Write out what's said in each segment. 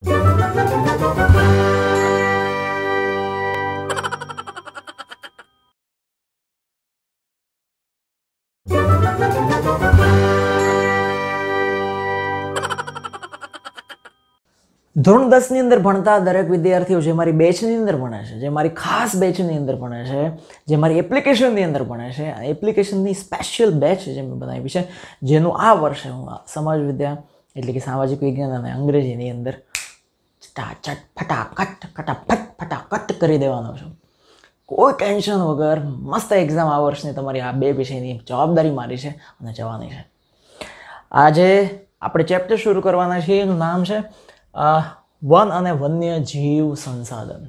ધોરણ દસની અંદર ભણતા દરેક વિદ્યાર્થીઓ જે મારી બેચની અંદર ભણે છે જે મારી ખાસ બેચની અંદર ભણે છે જે મારી એપ્લિકેશનની અંદર ભણે છે આ એપ્લિકેશનની સ્પેશિયલ બેચ જે મેં બનાવી છે જેનું આ વર્ષે હું સમાજ વિદ્યા એટલે કે સામાજિક વિજ્ઞાન અને અંગ્રેજીની અંદર ચટાચટ ફટાકટ ફટાફટ ફટાકટ કરી દેવાનો છું કોઈ ટેન્શન વગર મસ્ત એક્ઝામ આ વર્ષની તમારી આ બે વિષયની જવાબદારી મારી છે અને જવાની છે આજે આપણે ચેપ્ટર શરૂ કરવાના છીએ એનું નામ છે વન અને વન્ય જીવ સંસાધન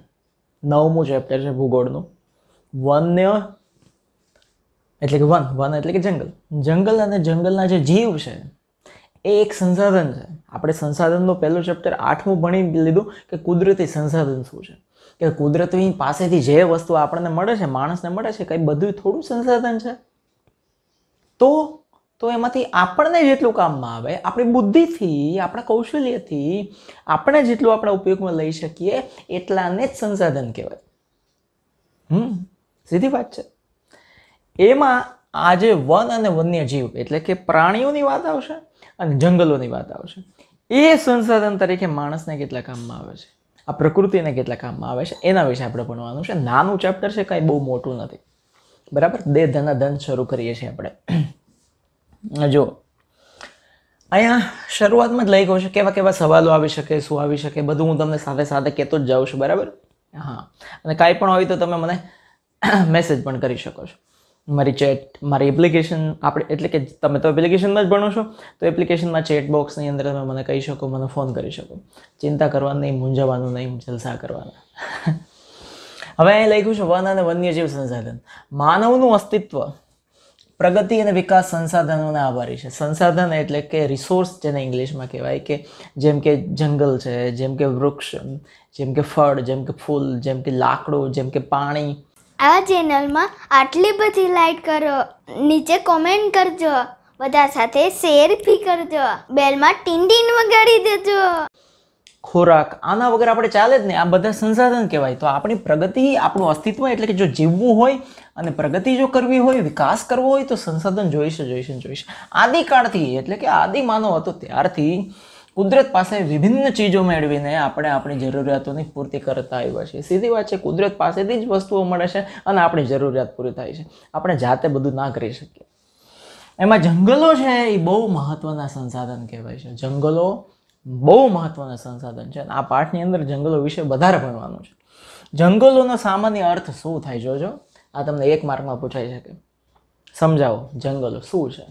નવમું ચેપ્ટર છે ભૂગોળનું વન્ય એટલે કે વન વન એટલે કે જંગલ જંગલ અને જંગલના જે જીવ છે એ એક સંસાધન છે આપણે સંસાધનનો પહેલો ચેપ્ટર આઠમું ભણી લીધું કે કુદરતી સંસાધન શું છે કે કુદરતી પાસેથી જે વસ્તુ આપણને મળે છે માણસને મળે છે કંઈ બધું થોડું સંસાધન છે તો તો એમાંથી આપણને જેટલું કામમાં આવે આપણી બુદ્ધિથી આપણા કૌશલ્યથી આપણે જેટલું આપણે ઉપયોગમાં લઈ શકીએ એટલાને જ સંસાધન કહેવાય હમ સીધી વાત છે એમાં આજે વન અને વન્યજીવ એટલે કે પ્રાણીઓની વાત આવશે અને જંગલોની વાત આવશે એ સંસાધન તરીકે માણસને કેટલા કામમાં આવે છે આ પ્રકૃતિને કેટલા કામમાં આવે છે એના વિશે આપણે ભણવાનું છે નાનું ચેપ્ટર છે કાંઈ બહુ મોટું નથી બરાબર દે ધના ધન શરૂ કરીએ છીએ આપણે જો અહીંયા શરૂઆતમાં જ લઈ ગયો છે કેવા કેવા સવાલો આવી શકે શું આવી શકે બધું હું તમને સાથે સાથે કહેતો જ જાઉં છું બરાબર હા અને કાંઈ પણ હોય તો તમે મને મેસેજ પણ કરી શકો છો મારી ચેટ મારી એપ્લિકેશન આપણે એટલે કે તમે તો એપ્લિકેશનમાં જ ભણો છો તો એપ્લિકેશનમાં ચેટ બોક્સની અંદર તમે મને કહી શકો મને ફોન કરી શકો ચિંતા કરવાનું નહીં મૂંઝાવાનું નહીં જલસા કરવાના હવે અહીં લખ્યું છે વન અને વન્યજીવ સંસાધન માનવનું અસ્તિત્વ પ્રગતિ અને વિકાસ સંસાધનોને આભારી છે સંસાધન એટલે કે રિસોર્સ જેને ઇંગ્લિશમાં કહેવાય કે જેમ કે જંગલ છે જેમ કે વૃક્ષ જેમ કે ફળ જેમ કે ફૂલ જેમ કે લાકડું જેમ કે પાણી આ ચેનલમાં આટલી બધી લાઈક કરો નીચે કોમેન્ટ કરજો બધા સાથે શેર બી કરજો બેલમાં ટીંડીન વગાડી દેજો ખોરાક આના વગર આપણે ચાલે જ નહીં આ બધા સંસાધન કહેવાય તો આપણી પ્રગતિ આપણું અસ્તિત્વ એટલે કે જો જીવવું હોય અને પ્રગતિ જો કરવી હોય વિકાસ કરવો હોય તો સંસાધન જોઈશે જોઈશે જોઈશે આદિકાળથી એટલે કે આદિ હતો ત્યારથી કુદરત પાસે વિભિન્ન ચીજો મેળવીને આપણે આપણી જરૂરિયાતોની પૂર્તિ કરતા આવ્યા છીએ સીધી વાત છે કુદરત પાસેથી જ વસ્તુઓ મળે છે અને આપણી જરૂરિયાત પૂરી થાય છે આપણે જાતે બધું ના કરી શકીએ એમાં જંગલો છે એ બહુ મહત્ત્વના સંસાધન કહેવાય છે જંગલો બહુ મહત્ત્વના સંસાધન છે અને આ પાઠની અંદર જંગલો વિશે વધારે ભણવાનું છે જંગલોનો સામાન્ય અર્થ શું થાય જોજો આ તમને એક માર્કમાં પૂછાઈ શકે સમજાવો જંગલો શું છે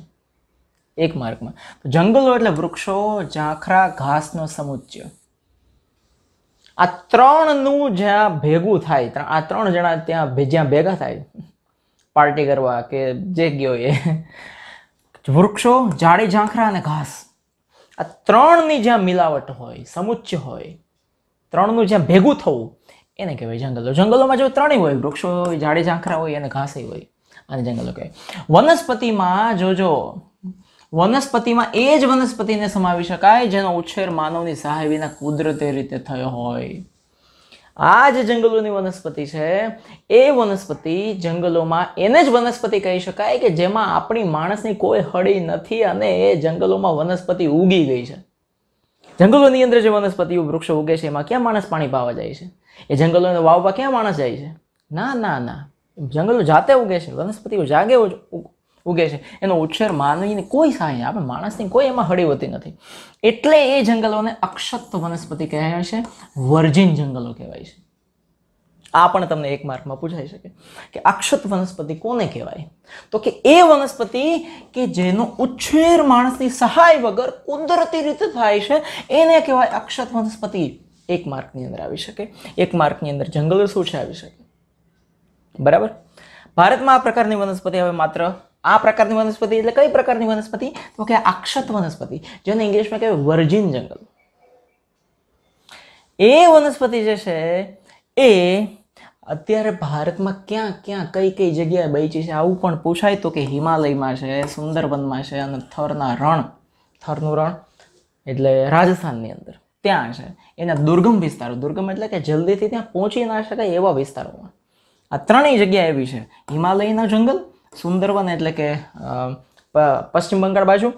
એક માર્કમાં તો જંગલો એટલે વૃક્ષો ઝાંખરા ઘાસનો સમુચ્ય આ ત્રણનું જ્યાં ભેગું થાય આ ત્રણ જણા ત્યાં જ્યાં ભેગા થાય પાર્ટી કરવા કે જે ગયો એ વૃક્ષો ઝાડી ઝાંખરા અને ઘાસ આ ત્રણની જ્યાં મિલાવટ હોય સમુચ્ચ હોય ત્રણનું જ્યાં ભેગું થવું એને કહેવાય જંગલો જંગલોમાં જો ત્રણેય હોય વૃક્ષો હોય ઝાડી ઝાંખરા હોય અને ઘાસે હોય અને જંગલો કહેવાય વનસ્પતિમાં જોજો વનસ્પતિમાં એ જ વનસ્પતિને સમાવી શકાય જેનો ઉછેર માનવની સહાય વિના કુદરતી રીતે થયો હોય આ જે જંગલોની વનસ્પતિ છે એ વનસ્પતિ જંગલોમાં એને જ વનસ્પતિ કહી શકાય કે જેમાં આપણી માણસની કોઈ હળી નથી અને એ જંગલોમાં વનસ્પતિ ઉગી ગઈ છે જંગલોની અંદર જે વનસ્પતિઓ વૃક્ષો ઉગે છે એમાં ક્યાં માણસ પાણી પાવા જાય છે એ જંગલોને વાવવા ક્યાં માણસ જાય છે ના ના ના જંગલો જાતે ઉગે છે વનસ્પતિઓ જાગે ઉગે છે એનો ઉછેર માનવીની કોઈ સહાય આપણે માણસની કોઈ એમાં હળીવતી નથી એટલે એ જંગલોને અક્ષત વનસ્પતિ કહેવાય છે વર્જિન જંગલો કહેવાય છે આ પણ તમને એક માર્કમાં પૂછાઈ શકે કે અક્ષત વનસ્પતિ કોને કહેવાય તો કે એ વનસ્પતિ કે જેનો ઉછેર માણસની સહાય વગર કુદરતી રીતે થાય છે એને કહેવાય અક્ષત વનસ્પતિ એક માર્કની અંદર આવી શકે એક માર્કની અંદર જંગલો શું છે આવી શકે બરાબર ભારતમાં આ પ્રકારની વનસ્પતિ હવે માત્ર આ પ્રકારની વનસ્પતિ એટલે કઈ પ્રકારની વનસ્પતિ તો કે આક્ષત વનસ્પતિ જેને ઇંગ્લિશમાં કહેવાય વર્જિન જંગલ એ વનસ્પતિ જે છે એ અત્યારે ભારતમાં ક્યાં ક્યાં કઈ કઈ જગ્યાએ બેચી છે આવું પણ પૂછાય તો કે હિમાલયમાં છે સુંદરવનમાં છે અને થરના રણ થરનું રણ એટલે રાજસ્થાનની અંદર ત્યાં છે એના દુર્ગમ વિસ્તારો દુર્ગમ એટલે કે જલ્દીથી ત્યાં પહોંચી ના શકાય એવા વિસ્તારોમાં આ ત્રણેય જગ્યા એવી છે હિમાલયના જંગલ સુંદરવન એટલે કે પશ્ચિમ બંગાળ બાજુ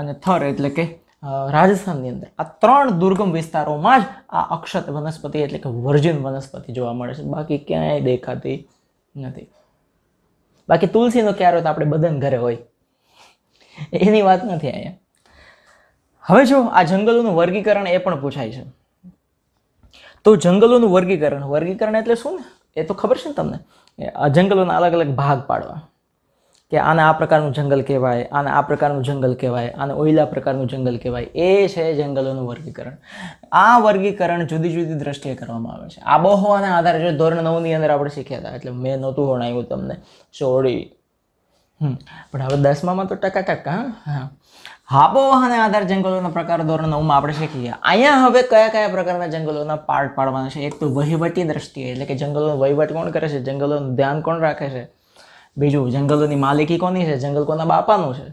અને થર એટલે કે રાજસ્થાનની અંદર આ ત્રણ દુર્ગમ વિસ્તારોમાં જ આ અક્ષત વનસ્પતિ એટલે કે વર્જિન વનસ્પતિ જોવા મળે છે બાકી ક્યાંય દેખાતી નથી બાકી તુલસીનો ક્યારો તો આપણે બદન ઘરે હોય એની વાત નથી અહીંયા હવે જો આ જંગલોનું વર્ગીકરણ એ પણ પૂછાય છે તો જંગલોનું વર્ગીકરણ વર્ગીકરણ એટલે શું ને એ તો ખબર છે ને તમને આ જંગલોના અલગ અલગ ભાગ પાડવા કે આને આ પ્રકારનું જંગલ કહેવાય આને આ પ્રકારનું જંગલ કહેવાય આને ઓઈલા પ્રકારનું જંગલ કહેવાય એ છે જંગલોનું વર્ગીકરણ આ વર્ગીકરણ જુદી જુદી દ્રષ્ટિએ કરવામાં આવે છે આબોહવાના આધારે જો ધોરણ નવની અંદર આપણે શીખ્યા હતા એટલે મેં નહોતું ભણાવ્યું તમને હમ પણ હવે દસમામાં તો ટકા ટકા હા આબોહવાના આધાર જંગલોના પ્રકાર ધોરણ નવમાં આપણે શીખી ગયા અહીંયા હવે કયા કયા પ્રકારના જંગલોના પાર્ટ પાડવાના છે એક તો વહીવટી દ્રષ્ટિએ એટલે કે જંગલોનો વહીવટ કોણ કરે છે જંગલોનું ધ્યાન કોણ રાખે છે બીજું જંગલોની માલિકી કોની છે જંગલ કોના બાપાનું છે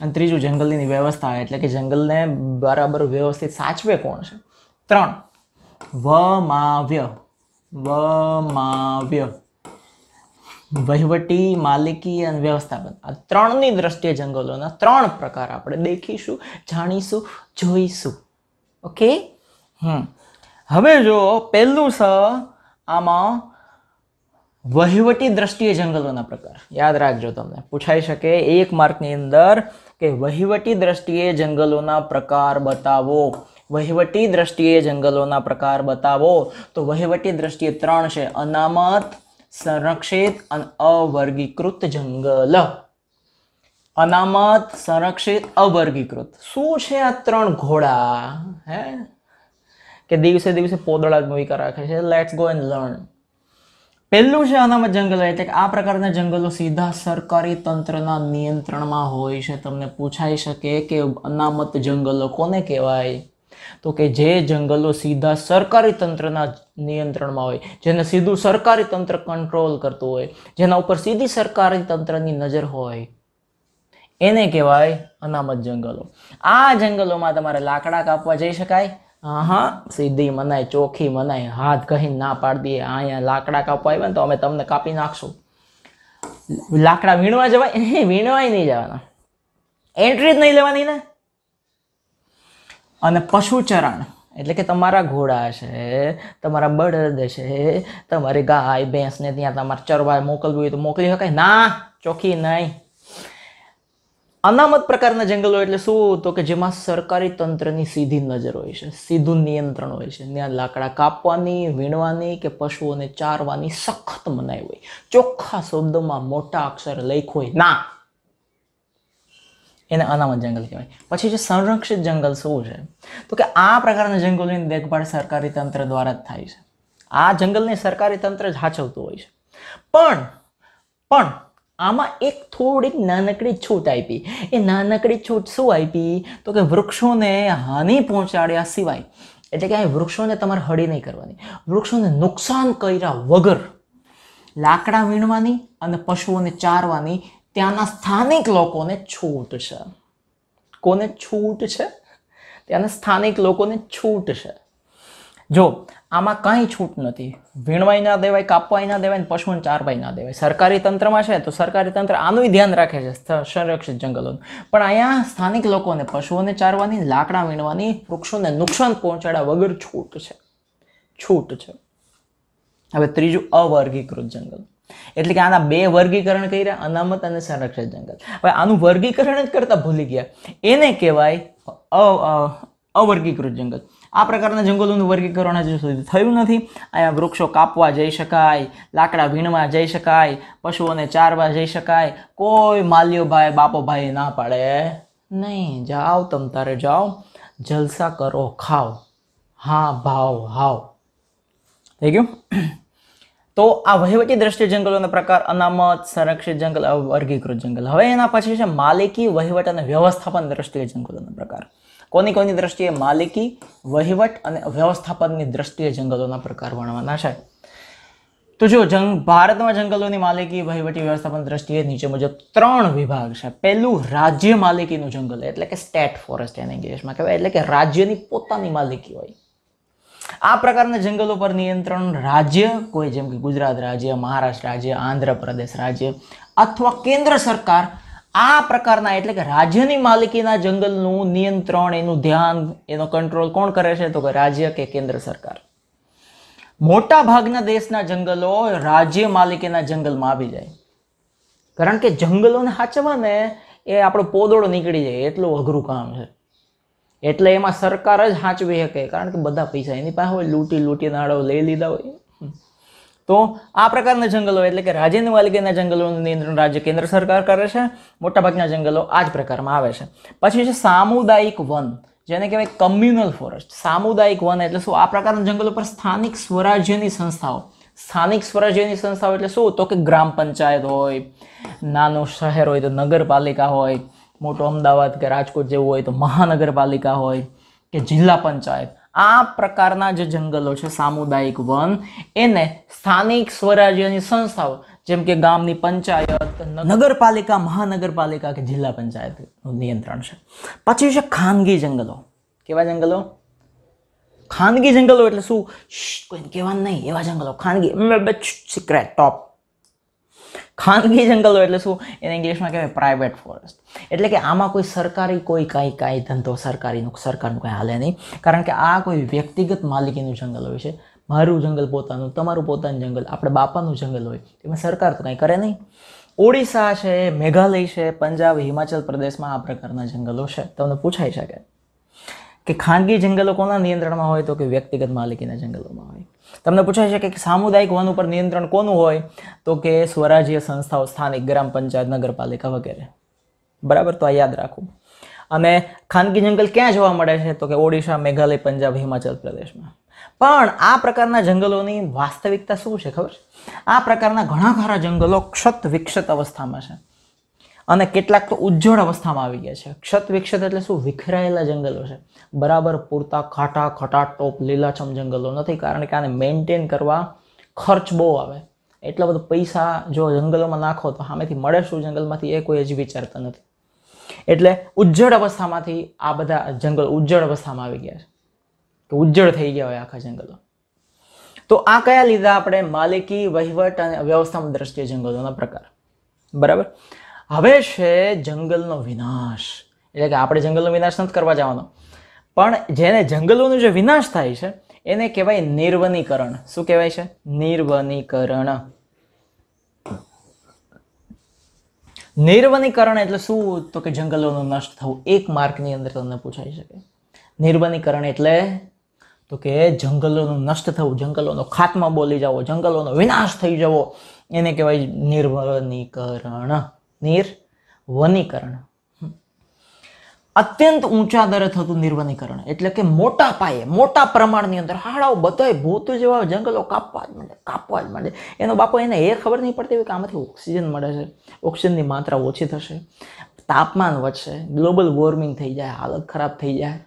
અને ત્રીજું જંગલની વ્યવસ્થા એટલે કે જંગલને બરાબર વ્યવસ્થિત સાચવે કોણ છે ત્રણ વમાવ્ય વમાવ્ય વહીવટી માલિકી અને વ્યવસ્થાપન આ ત્રણની દ્રષ્ટિએ જંગલોના ત્રણ પ્રકાર આપણે દેખીશું જાણીશું જોઈશું ઓકે હમ હવે જો પહેલું સ આમાં વહીવટી દ્રષ્ટિએ જંગલોના પ્રકાર યાદ રાખજો તમને પૂછાઈ શકે એક માર્કની અંદર કે વહીવટી દ્રષ્ટિએ જંગલોના પ્રકાર બતાવો વહીવટી દ્રષ્ટિએ જંગલોના પ્રકાર બતાવો તો વહીવટી દ્રષ્ટિએ ત્રણ છે અનામત સંરક્ષિત અને અવર્ગીકૃત જંગલ અનામત સંરક્ષિત અવર્ગીકૃત શું છે આ ત્રણ ઘોડા હે કે દિવસે દિવસે પોદળા જ મૂવી રાખે છે લેટ્સ ગો એન્ડ લર્ન પહેલું છે અનામત જંગલો એટલે કે આ પ્રકારના જંગલો સીધા સરકારી તંત્રના નિયંત્રણમાં હોય છે તમને પૂછાઈ શકે કે અનામત જંગલો કોને કહેવાય તો કે જે જંગલો સીધા સરકારી તંત્રના નિયંત્રણમાં હોય જેને સીધું સરકારી તંત્ર કંટ્રોલ કરતું હોય જેના ઉપર સીધી સરકારી તંત્રની નજર હોય એને કહેવાય અનામત જંગલો આ જંગલોમાં તમારે લાકડા કાપવા જઈ શકાય હા સીધી મનાય ચોખ્ખી મનાય હાથ કહીને ના પાડી દઈએ અહીંયા લાકડા કાપવા આવ્યા ને તો અમે તમને કાપી નાખશું લાકડા વીણવા જવાય હે વીણવાય નહીં જવાના એન્ટ્રી જ નહીં લેવાની ને અને પશુચરણ એટલે કે તમારા ઘોડા છે તમારા બળદ છે તમારી ગાય ભેંસને ત્યાં તમારે ચરવા મોકલવું હોય તો મોકલી શકાય ના ચોખ્ખી નહીં અનામત પ્રકારના જંગલો એટલે શું તો કે જેમાં સરકારી તંત્રની સીધી નજર હોય છે સીધું નિયંત્રણ હોય છે ત્યાં લાકડા કાપવાની વીણવાની કે પશુઓને ચારવાની સખત મનાઈ હોય ચોખ્ખા શબ્દોમાં મોટા અક્ષર હોય ના એને અનામત જંગલ કહેવાય પછી જે સંરક્ષિત જંગલ શું છે તો કે આ પ્રકારના જંગલોની દેખભાળ સરકારી તંત્ર દ્વારા જ થાય છે આ જંગલને સરકારી તંત્ર જ હાચવતું હોય છે પણ પણ આમાં એક થોડીક નાનકડી છૂટ આપી એ નાનકડી છૂટ શું આપી તો કે વૃક્ષોને હાનિ પહોંચાડ્યા સિવાય એટલે કે વૃક્ષોને તમારે હળી નહીં કરવાની વૃક્ષોને નુકસાન કર્યા વગર લાકડા વીણવાની અને પશુઓને ચારવાની ત્યાંના સ્થાનિક લોકોને છૂટ છે કોને છૂટ છે ત્યાંના સ્થાનિક લોકોને છૂટ છે જો આમાં કાંઈ છૂટ નથી વીણવાય ના દેવાય કાપવાય ના દેવાય પશુઓને ચારવાય ના દેવાય સરકારી તંત્રમાં છે તો સરકારી તંત્ર આનું ધ્યાન રાખે છે સંરક્ષિત જંગલોનું પણ અહીંયા સ્થાનિક લોકોને પશુઓને ચારવાની લાકડા વીણવાની વૃક્ષોને નુકસાન પહોંચાડ્યા વગર છૂટ છે છૂટ છે હવે ત્રીજું અવર્ગીકૃત જંગલ એટલે કે આના બે વર્ગીકરણ કર્યા અનામત અને સંરક્ષિત જંગલ હવે આનું વર્ગીકરણ જ કરતા ભૂલી ગયા એને કહેવાય અવર્ગીકૃત જંગલ આ પ્રકારના જંગલોનું વર્ગીકરણ હજુ સુધી થયું નથી અહીંયા વૃક્ષો કાપવા જઈ શકાય લાકડા વીણવા જઈ શકાય પશુઓને ચારવા જઈ શકાય કોઈ માલ્યોભાઈ બાપોભાઈ ના પાડે નહીં જાઓ તમ તારે જાઓ જલસા કરો ખાઓ હા ભાવ હાવ થઈ ગયું તો આ વહીવટી દ્રષ્ટિએ જંગલોનો પ્રકાર અનામત સંરક્ષિત જંગલ વર્ગીકૃત જંગલ હવે એના પછી છે માલિકી વહીવટ અને વ્યવસ્થાપન દ્રષ્ટિએ જંગલોનો પ્રકાર કોની કોની દ્રષ્ટિએ માલિકી વહીવટ અને વ્યવસ્થાપનની દ્રષ્ટિએ જંગલોના પ્રકાર વર્ણવાના છે તો જો જંગ ભારતમાં જંગલોની માલિકી વહીવટી વ્યવસ્થાપન દ્રષ્ટિએ નીચે મુજબ ત્રણ વિભાગ છે પહેલું રાજ્ય માલિકીનું જંગલ એટલે કે સ્ટેટ ફોરેસ્ટ એને ઇંગ્લિશમાં કહેવાય એટલે કે રાજ્યની પોતાની માલિકી હોય આ પ્રકારના જંગલો પર નિયંત્રણ રાજ્ય કોઈ જેમ કે ગુજરાત રાજ્ય મહારાષ્ટ્ર રાજ્ય આંધ્રપ્રદેશ રાજ્ય અથવા કેન્દ્ર સરકાર આ પ્રકારના એટલે કે રાજ્યની માલિકીના જંગલનું નિયંત્રણ એનું ધ્યાન એનો કંટ્રોલ કોણ કરે છે તો કે રાજ્ય કે કેન્દ્ર સરકાર મોટા ભાગના દેશના જંગલો રાજ્ય માલિકીના જંગલમાં આવી જાય કારણ કે જંગલોને સાચવાને એ આપણો પોદળો નીકળી જાય એટલું અઘરું કામ છે એટલે એમાં સરકાર જ સાચવી શકે કારણ કે બધા પૈસા એની પાસે હોય લૂંટી લૂંટી નાળો લઈ લીધા હોય તો આ પ્રકારના જંગલો એટલે કે રાજ્યની માલિકીના જંગલોનું નિયંત્રણ રાજ્ય કેન્દ્ર સરકાર કરે છે મોટાભાગના જંગલો આ જ પ્રકારમાં આવે છે પછી છે સામુદાયિક વન જેને કહેવાય કમ્યુનલ ફોરેસ્ટ સામુદાયિક વન એટલે શું આ પ્રકારના જંગલો પર સ્થાનિક સ્વરાજ્યની સંસ્થાઓ સ્થાનિક સ્વરાજ્યની સંસ્થાઓ એટલે શું તો કે ગ્રામ પંચાયત હોય નાનું શહેર હોય તો નગરપાલિકા હોય મોટો અમદાવાદ કે રાજકોટ જેવું હોય તો મહાનગરપાલિકા હોય કે જિલ્લા પંચાયત આ પ્રકારના જે જંગલો છે સામુદાયિક વન એને સ્થાનિક સ્વરાજ્યની સંસ્થાઓ જેમ કે ગામની પંચાયત નગરપાલિકા મહાનગરપાલિકા કે જિલ્લા પંચાયતનું નિયંત્રણ છે પછી છે ખાનગી જંગલો કેવા જંગલો ખાનગી જંગલો એટલે શું કોઈ કહેવાનું નહીં એવા જંગલો ખાનગી સિક્રેટ ટોપ ખાનગી જંગલો એટલે શું એને ઇંગ્લિશમાં કહેવાય પ્રાઇવેટ ફોરેસ્ટ એટલે કે આમાં કોઈ સરકારી કોઈ કાંઈ કાંઈ ધંધો સરકારીનું સરકારનું કાંઈ હાલે નહીં કારણ કે આ કોઈ વ્યક્તિગત માલિકીનું જંગલ હોય છે મારું જંગલ પોતાનું તમારું પોતાનું જંગલ આપણે બાપાનું જંગલ હોય એમાં સરકાર તો કાંઈ કરે નહીં ઓડિશા છે મેઘાલય છે પંજાબ હિમાચલ પ્રદેશમાં આ પ્રકારના જંગલો છે તમને પૂછાઈ શકે કે ખાનગી જંગલો કોના નિયંત્રણમાં હોય તો કે વ્યક્તિગત માલિકીના જંગલોમાં હોય તમને પૂછાય છે કે સામુદાયિક વન ઉપર નિયંત્રણ કોનું હોય તો કે સ્વરાજ્ય સંસ્થાઓ સ્થાનિક ગ્રામ પંચાયત નગરપાલિકા વગેરે બરાબર તો આ યાદ રાખવું અને ખાનગી જંગલ ક્યાં જોવા મળે છે તો કે ઓડિશા મેઘાલય પંજાબ હિમાચલ પ્રદેશમાં પણ આ પ્રકારના જંગલોની વાસ્તવિકતા શું છે ખબર છે આ પ્રકારના ઘણા ખરા જંગલો ક્ષત વિક્ષત અવસ્થામાં છે અને કેટલાક તો ઉજ્જળ અવસ્થામાં આવી ગયા છે ક્ષત વિક્ષત એટલે શું વિખરાયેલા જંગલો છે બરાબર પૂરતા ખાટા ખટા ટોપ લીલાછમ જંગલો નથી કારણ કે આને મેન્ટેન કરવા ખર્ચ બહુ આવે એટલા બધો પૈસા જો જંગલોમાં નાખો તો સામેથી મળે શું જંગલમાંથી એ કોઈ જ વિચારતા નથી એટલે ઉજ્જળ અવસ્થામાંથી આ બધા જંગલ ઉજ્જળ અવસ્થામાં આવી ગયા છે કે ઉજ્જળ થઈ ગયા હોય આખા જંગલો તો આ કયા લીધા આપણે માલિકી વહીવટ અને વ્યવસ્થામાં દ્રષ્ટિએ જંગલોના પ્રકાર બરાબર હવે છે જંગલનો વિનાશ એટલે કે આપણે જંગલનો વિનાશ નથી કરવા જવાનો પણ જેને જંગલોનો જે વિનાશ થાય છે એને કહેવાય નિર્વનીકરણ શું કહેવાય છે નિર્વનીકરણ નિર્વનીકરણ એટલે શું તો કે જંગલોનું નષ્ટ થવું એક માર્કની અંદર તમને પૂછાઈ શકે નિર્વનીકરણ એટલે તો કે જંગલોનું નષ્ટ થવું જંગલોનો ખાતમાં બોલી જવો જંગલોનો વિનાશ થઈ જવો એને કહેવાય નિર્વનીકરણ નિર્વનીકરણ અત્યંત ઊંચા દરે થતું નિર્વનીકરણ એટલે કે મોટા પાયે મોટા પ્રમાણની અંદર હાડાઓ બધાય ભૂત જેવા જંગલો કાપવા જ માંડે કાપવા જ માંડે એનો બાપો એને એ ખબર નહીં પડતી હોય કે આમાંથી ઓક્સિજન મળે છે ઓક્સિજનની માત્રા ઓછી થશે તાપમાન વધશે ગ્લોબલ વોર્મિંગ થઈ જાય હાલત ખરાબ થઈ જાય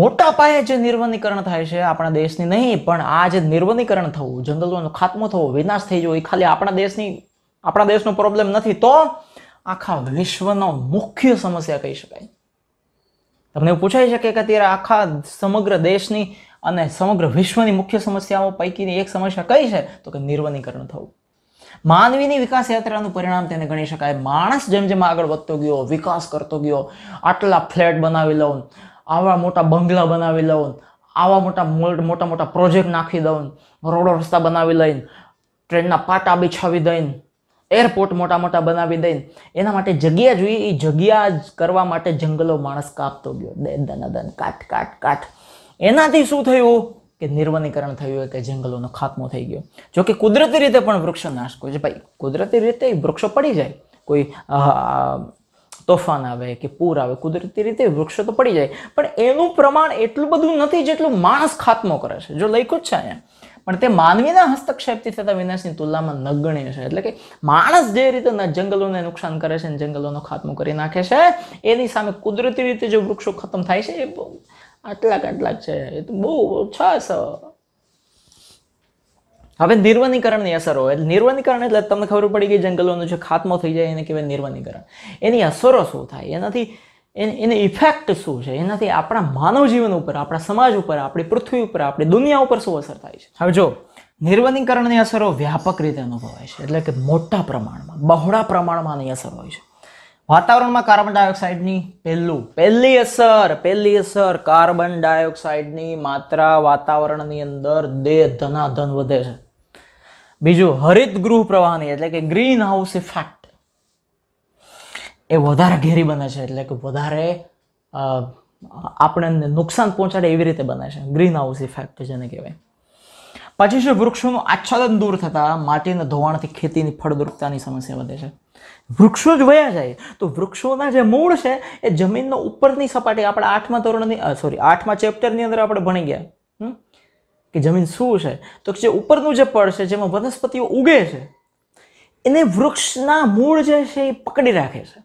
મોટા પાયે જે નિર્વનીકરણ થાય છે આપણા દેશની નહીં પણ આ જે નિર્વનીકરણ થવું જંગલોનો ખાત્મો થવો વિનાશ થઈ જવો એ ખાલી આપણા દેશની આપણા દેશનો પ્રોબ્લેમ નથી તો આખા વિશ્વનો મુખ્ય સમસ્યા કહી શકાય તમને એવું પૂછાઈ શકે કે અત્યારે આખા સમગ્ર દેશની અને સમગ્ર વિશ્વની મુખ્ય સમસ્યાઓ પૈકીની એક સમસ્યા કઈ છે તો કે નિર્વનીકરણ થવું માનવીની વિકાસ યાત્રાનું પરિણામ તેને ગણી શકાય માણસ જેમ જેમ આગળ વધતો ગયો વિકાસ કરતો ગયો આટલા ફ્લેટ બનાવી લઉં આવા મોટા બંગલા બનાવી લઉં આવા મોટા મોટા મોટા પ્રોજેક્ટ નાખી દઉં રોડો રસ્તા બનાવી લઈને ટ્રેનના પાટા બિછાવી દઈને એરપોર્ટ મોટા મોટા બનાવી દઈને એના માટે જગ્યા જોઈએ એ જગ્યા જ કરવા માટે જંગલો માણસ કાપતો ગયો દન દન કાટ કાટ કાટ એનાથી શું થયું કે નિર્વનીકરણ થયું કે જંગલોનો ખાતમો થઈ ગયો જો કે કુદરતી રીતે પણ વૃક્ષો નાશ કરે છે ભાઈ કુદરતી રીતે વૃક્ષો પડી જાય કોઈ તોફાન આવે કે પૂર આવે કુદરતી રીતે વૃક્ષો તો પડી જાય પણ એનું પ્રમાણ એટલું બધું નથી જેટલું માણસ ખાતમો કરે છે જો લખ્યું જ છે અહીંયા પણ તે માનવીના હસ્તક્ષેપથી થતા વિનાશની તુલનામાં નગણ્ય છે એટલે કે માણસ જે રીતે જંગલોને નુકસાન કરે છે જંગલોનો ખાતમો કરી નાખે છે એની સામે કુદરતી રીતે જો વૃક્ષો ખતમ થાય છે એ આટલાક આટલાક છે એ તો બહુ ઓછા છે હવે નિર્વનીકરણની અસરો એટલે નિર્વનીકરણ એટલે તમને ખબર પડી ગઈ જંગલોનો જે ખાતમો થઈ જાય એને કહેવાય નિર્વનીકરણ એની અસરો શું થાય એનાથી એની ઇફેક્ટ શું છે એનાથી આપણા માનવ જીવન ઉપર આપણા સમાજ ઉપર આપણી પૃથ્વી ઉપર આપણી દુનિયા ઉપર શું અસર થાય છે હવે જો નિર્વનીકરણની અસરો વ્યાપક રીતે અનુભવાય છે એટલે કે મોટા પ્રમાણમાં બહોળા પ્રમાણમાં આની અસર હોય છે વાતાવરણમાં કાર્બન ડાયોક્સાઇડની પહેલું પહેલી અસર પહેલી અસર કાર્બન ડાયોક્સાઇડની માત્રા વાતાવરણની અંદર દેહ ધનાધન વધે છે બીજું હરિત ગૃહ પ્રવાહની એટલે કે ગ્રીન હાઉસ ઇફેક્ટ એ વધારે ઘેરી બને છે એટલે કે વધારે આપણને નુકસાન પહોંચાડે એવી રીતે બને છે ગ્રીન હાઉસ ઇફેક્ટ જેને કહેવાય પછી છે વૃક્ષોનું આચ્છાદન દૂર થતાં માટીના ધોવાણથી ખેતીની ફળદ્રુપતાની સમસ્યા વધે છે વૃક્ષો જ વયા જાય તો વૃક્ષોના જે મૂળ છે એ જમીનનો ઉપરની સપાટી આપણે આઠમા ધોરણની સોરી આઠમા ચેપ્ટરની અંદર આપણે ભણી ગયા કે જમીન શું છે તો જે ઉપરનું જે પડ છે જેમાં વનસ્પતિઓ ઉગે છે એને વૃક્ષના મૂળ જે છે એ પકડી રાખે છે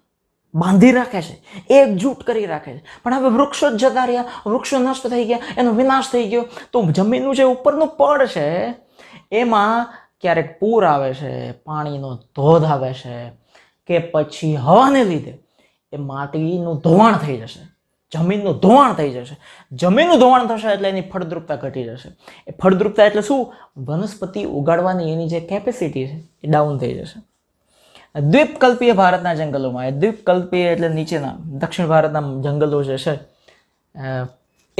બાંધી રાખે છે એકજૂટ કરી રાખે છે પણ હવે વૃક્ષો જ જતા રહ્યા વૃક્ષો નષ્ટ થઈ ગયા એનો વિનાશ થઈ ગયો તો જમીનનું જે ઉપરનું પડ છે એમાં ક્યારેક પૂર આવે છે પાણીનો ધોધ આવે છે કે પછી હવાને લીધે એ માટીનું ધોવાણ થઈ જશે જમીનનું ધોવાણ થઈ જશે જમીનનું ધોવાણ થશે એટલે એની ફળદ્રુપતા ઘટી જશે એ ફળદ્રુપતા એટલે શું વનસ્પતિ ઉગાડવાની એની જે કેપેસિટી છે એ ડાઉન થઈ જશે દ્વીપકલ્પીય ભારતના જંગલોમાં દ્વીપકલ્પીય એટલે નીચેના દક્ષિણ ભારતના જંગલો જે છે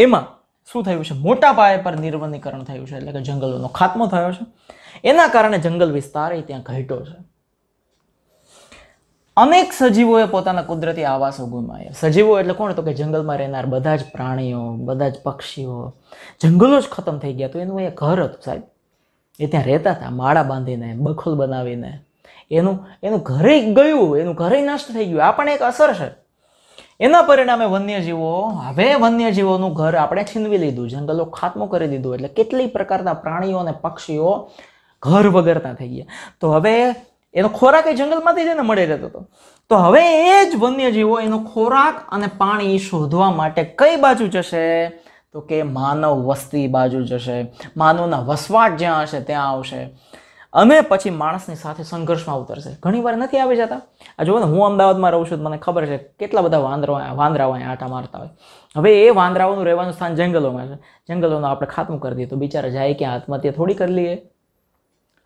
એમાં શું થયું છે મોટા પાયે પર નિર્વનીકરણ થયું છે એટલે કે જંગલોનો ખાત્મો થયો છે એના કારણે જંગલ વિસ્તાર એ ત્યાં ઘટ્યો છે અનેક સજીવોએ પોતાના કુદરતી આવાસો ગુમાવ્યા સજીવો એટલે કોણ તો કે જંગલમાં રહેનાર બધા જ પ્રાણીઓ બધા જ પક્ષીઓ જંગલો જ ખતમ થઈ ગયા તો એનું એ ઘર હતું સાહેબ એ ત્યાં રહેતા હતા માળા બાંધીને બખોલ બનાવીને એનું એનું ઘરે ગયું એનું ઘરે નષ્ટ થઈ ગયું આ પણ એક અસર છે એના પરિણામે વન્યજીવો હવે વન્યજીવોનું ઘર આપણે છીનવી લીધું જંગલો ખાતમો કરી દીધું એટલે કેટલી પ્રકારના પ્રાણીઓ અને પક્ષીઓ ઘર વગરતા થઈ ગયા તો હવે એનો ખોરાક એ જંગલમાંથી જ એને મળી રહેતો હતો તો હવે એ જ વન્યજીવો એનો ખોરાક અને પાણી શોધવા માટે કઈ બાજુ જશે તો કે માનવ વસ્તી બાજુ જશે માનવના વસવાટ જ્યાં હશે ત્યાં આવશે અમે પછી માણસની સાથે સંઘર્ષમાં ઉતરશે ઘણીવાર નથી આવી જતા આ જુઓ ને હું અમદાવાદમાં રહું છું મને ખબર છે કેટલા બધા વાંદરો વાંદરાઓ અહીંયા આટા મારતા હોય હવે એ વાંદરાઓનું રહેવાનું સ્થાન જંગલોમાં છે જંગલોનું આપણે ખાતમું કરી દઈએ તો બિચારા જાય ક્યાં આત્મહત્યા થોડી કરી લઈએ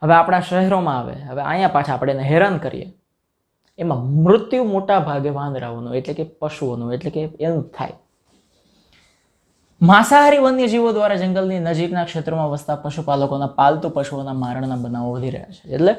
હવે આપણા શહેરોમાં આવે હવે અહીંયા પાછા આપણે એને હેરાન કરીએ એમાં મૃત્યુ મોટા ભાગે વાંદરાઓનું એટલે કે પશુઓનું એટલે કે એનું થાય માંસાહારી વન્યજીવો દ્વારા જંગલની નજીકના ક્ષેત્રોમાં વસતા પશુપાલકોના પાલતુ પશુઓના મારણના બનાવો વધી રહ્યા છે એટલે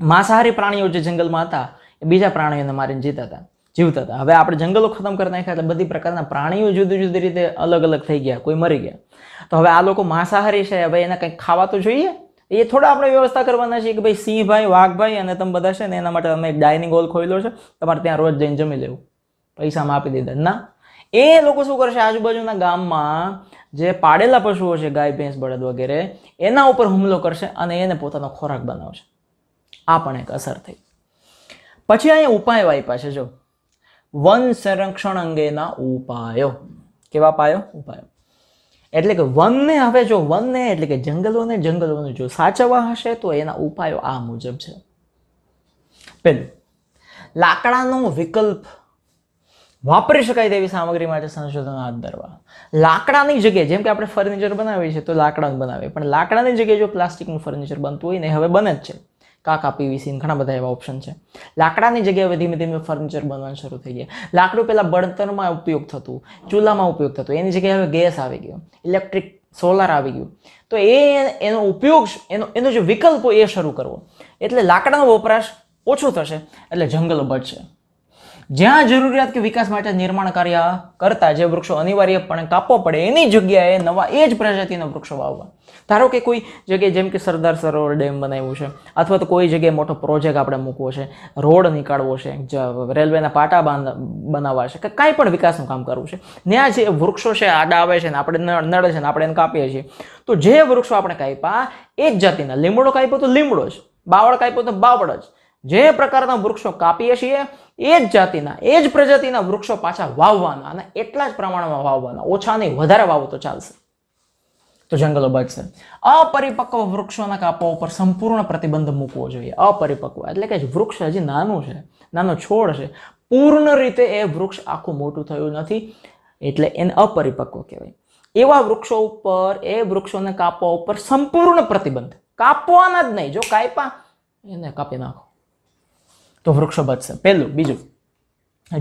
માંસાહારી પ્રાણીઓ જે જંગલમાં હતા એ બીજા પ્રાણીઓને મારીને જીતા હતા જીવતા હતા હવે આપણે જંગલો ખતમ કરી નાખ્યા એટલે બધી પ્રકારના પ્રાણીઓ જુદી જુદી રીતે અલગ અલગ થઈ ગયા કોઈ મરી ગયા તો હવે આ લોકો માંસાહારી છે હવે એને કંઈક ખાવા તો જોઈએ એ થોડા આપણે વ્યવસ્થા કરવાના છે કે ભાઈ સિંહભાઈ વાઘભાઈ અને તમે બધા છે ને એના માટે અમે એક ડાઇનિંગ હોલ ખોલ્યો છે તમારે ત્યાં રોજ જઈને જમી લેવું પૈસામાં આપી દીધા ના એ લોકો શું કરશે આજુબાજુના ગામમાં જે પાડેલા પશુઓ છે ગાય ભેંસ બળદ વગેરે એના ઉપર હુમલો કરશે અને એને પોતાનો ખોરાક બનાવશે આ પણ એક અસર થઈ પછી અહીંયા ઉપાય આપ્યા છે જો વન સંરક્ષણ અંગેના ઉપાયો કેવા પાયો ઉપાયો એટલે કે વનને હવે જો વનને એટલે કે જંગલોને જંગલોને જો સાચવવા હશે તો એના ઉપાયો આ મુજબ છે પેલું લાકડાનો વિકલ્પ વાપરી શકાય તેવી સામગ્રી માટે સંશોધન હાથ ધરવા લાકડાની જગ્યાએ જેમ કે આપણે ફર્નિચર બનાવીએ છીએ તો લાકડાનું બનાવીએ પણ લાકડાની જગ્યાએ જો પ્લાસ્ટિકનું ફર્નિચર બનતું હોય ને હવે બને જ છે કાકા પીવીસી ઘણા બધા એવા ઓપ્શન છે લાકડાની જગ્યાએ ધીમે ધીમે ફર્નિચર બનવાનું શરૂ થઈ ગયા લાકડું પહેલાં બળતરમાં ઉપયોગ થતું ચૂલામાં ઉપયોગ થતો એની જગ્યાએ હવે ગેસ આવી ગયો ઇલેક્ટ્રિક સોલાર આવી ગયું તો એ એનો ઉપયોગ એનો એનો જે વિકલ્પ એ શરૂ કરવો એટલે લાકડાનો વપરાશ ઓછો થશે એટલે જંગલ બચશે જ્યાં જરૂરિયાત કે વિકાસ માટે નિર્માણ કાર્ય કરતા જે વૃક્ષો અનિવાર્યપણે કાપવો પડે એની જગ્યાએ નવા એ જ પ્રજાતિના વૃક્ષો વાવવા ધારો કે કોઈ જગ્યાએ જેમ કે સરદાર સરોવર ડેમ બનાવ્યું છે અથવા તો કોઈ જગ્યાએ મોટો પ્રોજેક્ટ આપણે મૂકવો છે રોડ નીકાળવો છે રેલવેના પાટા બાંધ બનાવવા છે કે કાંઈ પણ વિકાસનું કામ કરવું છે ત્યાં જે વૃક્ષો છે આડા આવે છે ને આપણે નડે છે ને આપણે એને કાપીએ છીએ તો જે વૃક્ષો આપણે કાપ્યા એ જ જાતિના લીમડો કાપ્યો તો લીમડો જ બાવળ કાપ્યો તો બાવળ જ જે પ્રકારના વૃક્ષો કાપીએ છીએ એ જ જાતિના એ જ પ્રજાતિના વૃક્ષો પાછા વાવવાના અને એટલા જ પ્રમાણમાં વાવવાના ઓછા નહીં વધારે વાવો તો ચાલશે તો જંગલો બચશે અપરિપક્વ વૃક્ષોના કાપવા ઉપર સંપૂર્ણ પ્રતિબંધ મૂકવો જોઈએ અપરિપક્વ એટલે કે વૃક્ષ હજી નાનું છે નાનો છોડ છે પૂર્ણ રીતે એ વૃક્ષ આખું મોટું થયું નથી એટલે એને અપરિપક્વ કહેવાય એવા વૃક્ષો ઉપર એ વૃક્ષોને કાપવા ઉપર સંપૂર્ણ પ્રતિબંધ કાપવાના જ નહીં જો કાપ્યા એને કાપી નાખો તો વૃક્ષો બચશે પહેલું બીજું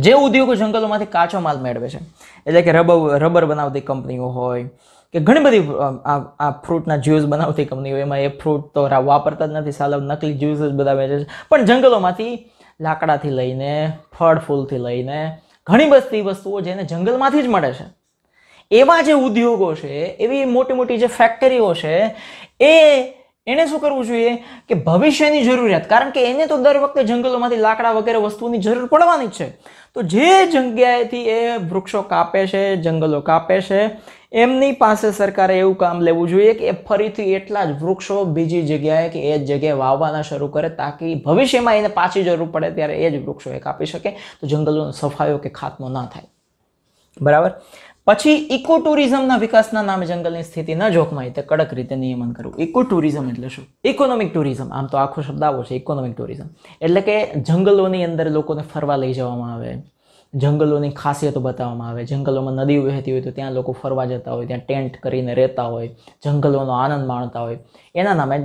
જે ઉદ્યોગો જંગલોમાંથી કાચો માલ મેળવે છે એટલે કે રબર રબર બનાવતી કંપનીઓ હોય કે ઘણી બધી આ આ ફ્રૂટના જ્યુસ બનાવતી કંપનીઓ એમાં એ ફ્રૂટ તો વાપરતા જ નથી સાલવ નકલી જ્યુસ જ બધા વેચે છે પણ જંગલોમાંથી લાકડાથી લઈને ફળ ફૂલથી લઈને ઘણી બધી વસ્તુઓ જેને જંગલમાંથી જ મળે છે એવા જે ઉદ્યોગો છે એવી મોટી મોટી જે ફેક્ટરીઓ છે એ એને શું કરવું જોઈએ કે ભવિષ્યની જરૂરિયાત કારણ કે એને તો દર વખતે જંગલોમાંથી લાકડા વગેરે વસ્તુની જરૂર પડવાની જ છે તો જે જગ્યાએથી એ વૃક્ષો કાપે છે જંગલો કાપે છે એમની પાસે સરકારે એવું કામ લેવું જોઈએ કે એ ફરીથી એટલા જ વૃક્ષો બીજી જગ્યાએ કે એ જ જગ્યાએ વાવવાના શરૂ કરે તાકી ભવિષ્યમાં એને પાછી જરૂર પડે ત્યારે એ જ વૃક્ષો એ કાપી શકે તો જંગલોનો સફાયો કે ખાતમો ના થાય બરાબર પછી ઇકો ટુરિઝમના વિકાસના નામે જંગલની સ્થિતિના જોખમાય તે કડક રીતે નિયમન કરવું ઇકો ટુરિઝમ એટલે શું ઇકોનોમિક ટુરિઝમ આમ તો આખો શબ્દ આવો છે ઇકોનોમિક ટુરિઝમ એટલે કે જંગલોની અંદર લોકોને ફરવા લઈ જવામાં આવે જંગલોની ખાસિયતો બતાવવામાં આવે જંગલોમાં નદી વહેતી હોય તો ત્યાં લોકો ફરવા જતા હોય ત્યાં ટેન્ટ કરીને રહેતા હોય જંગલોનો આનંદ માણતા હોય એના નામે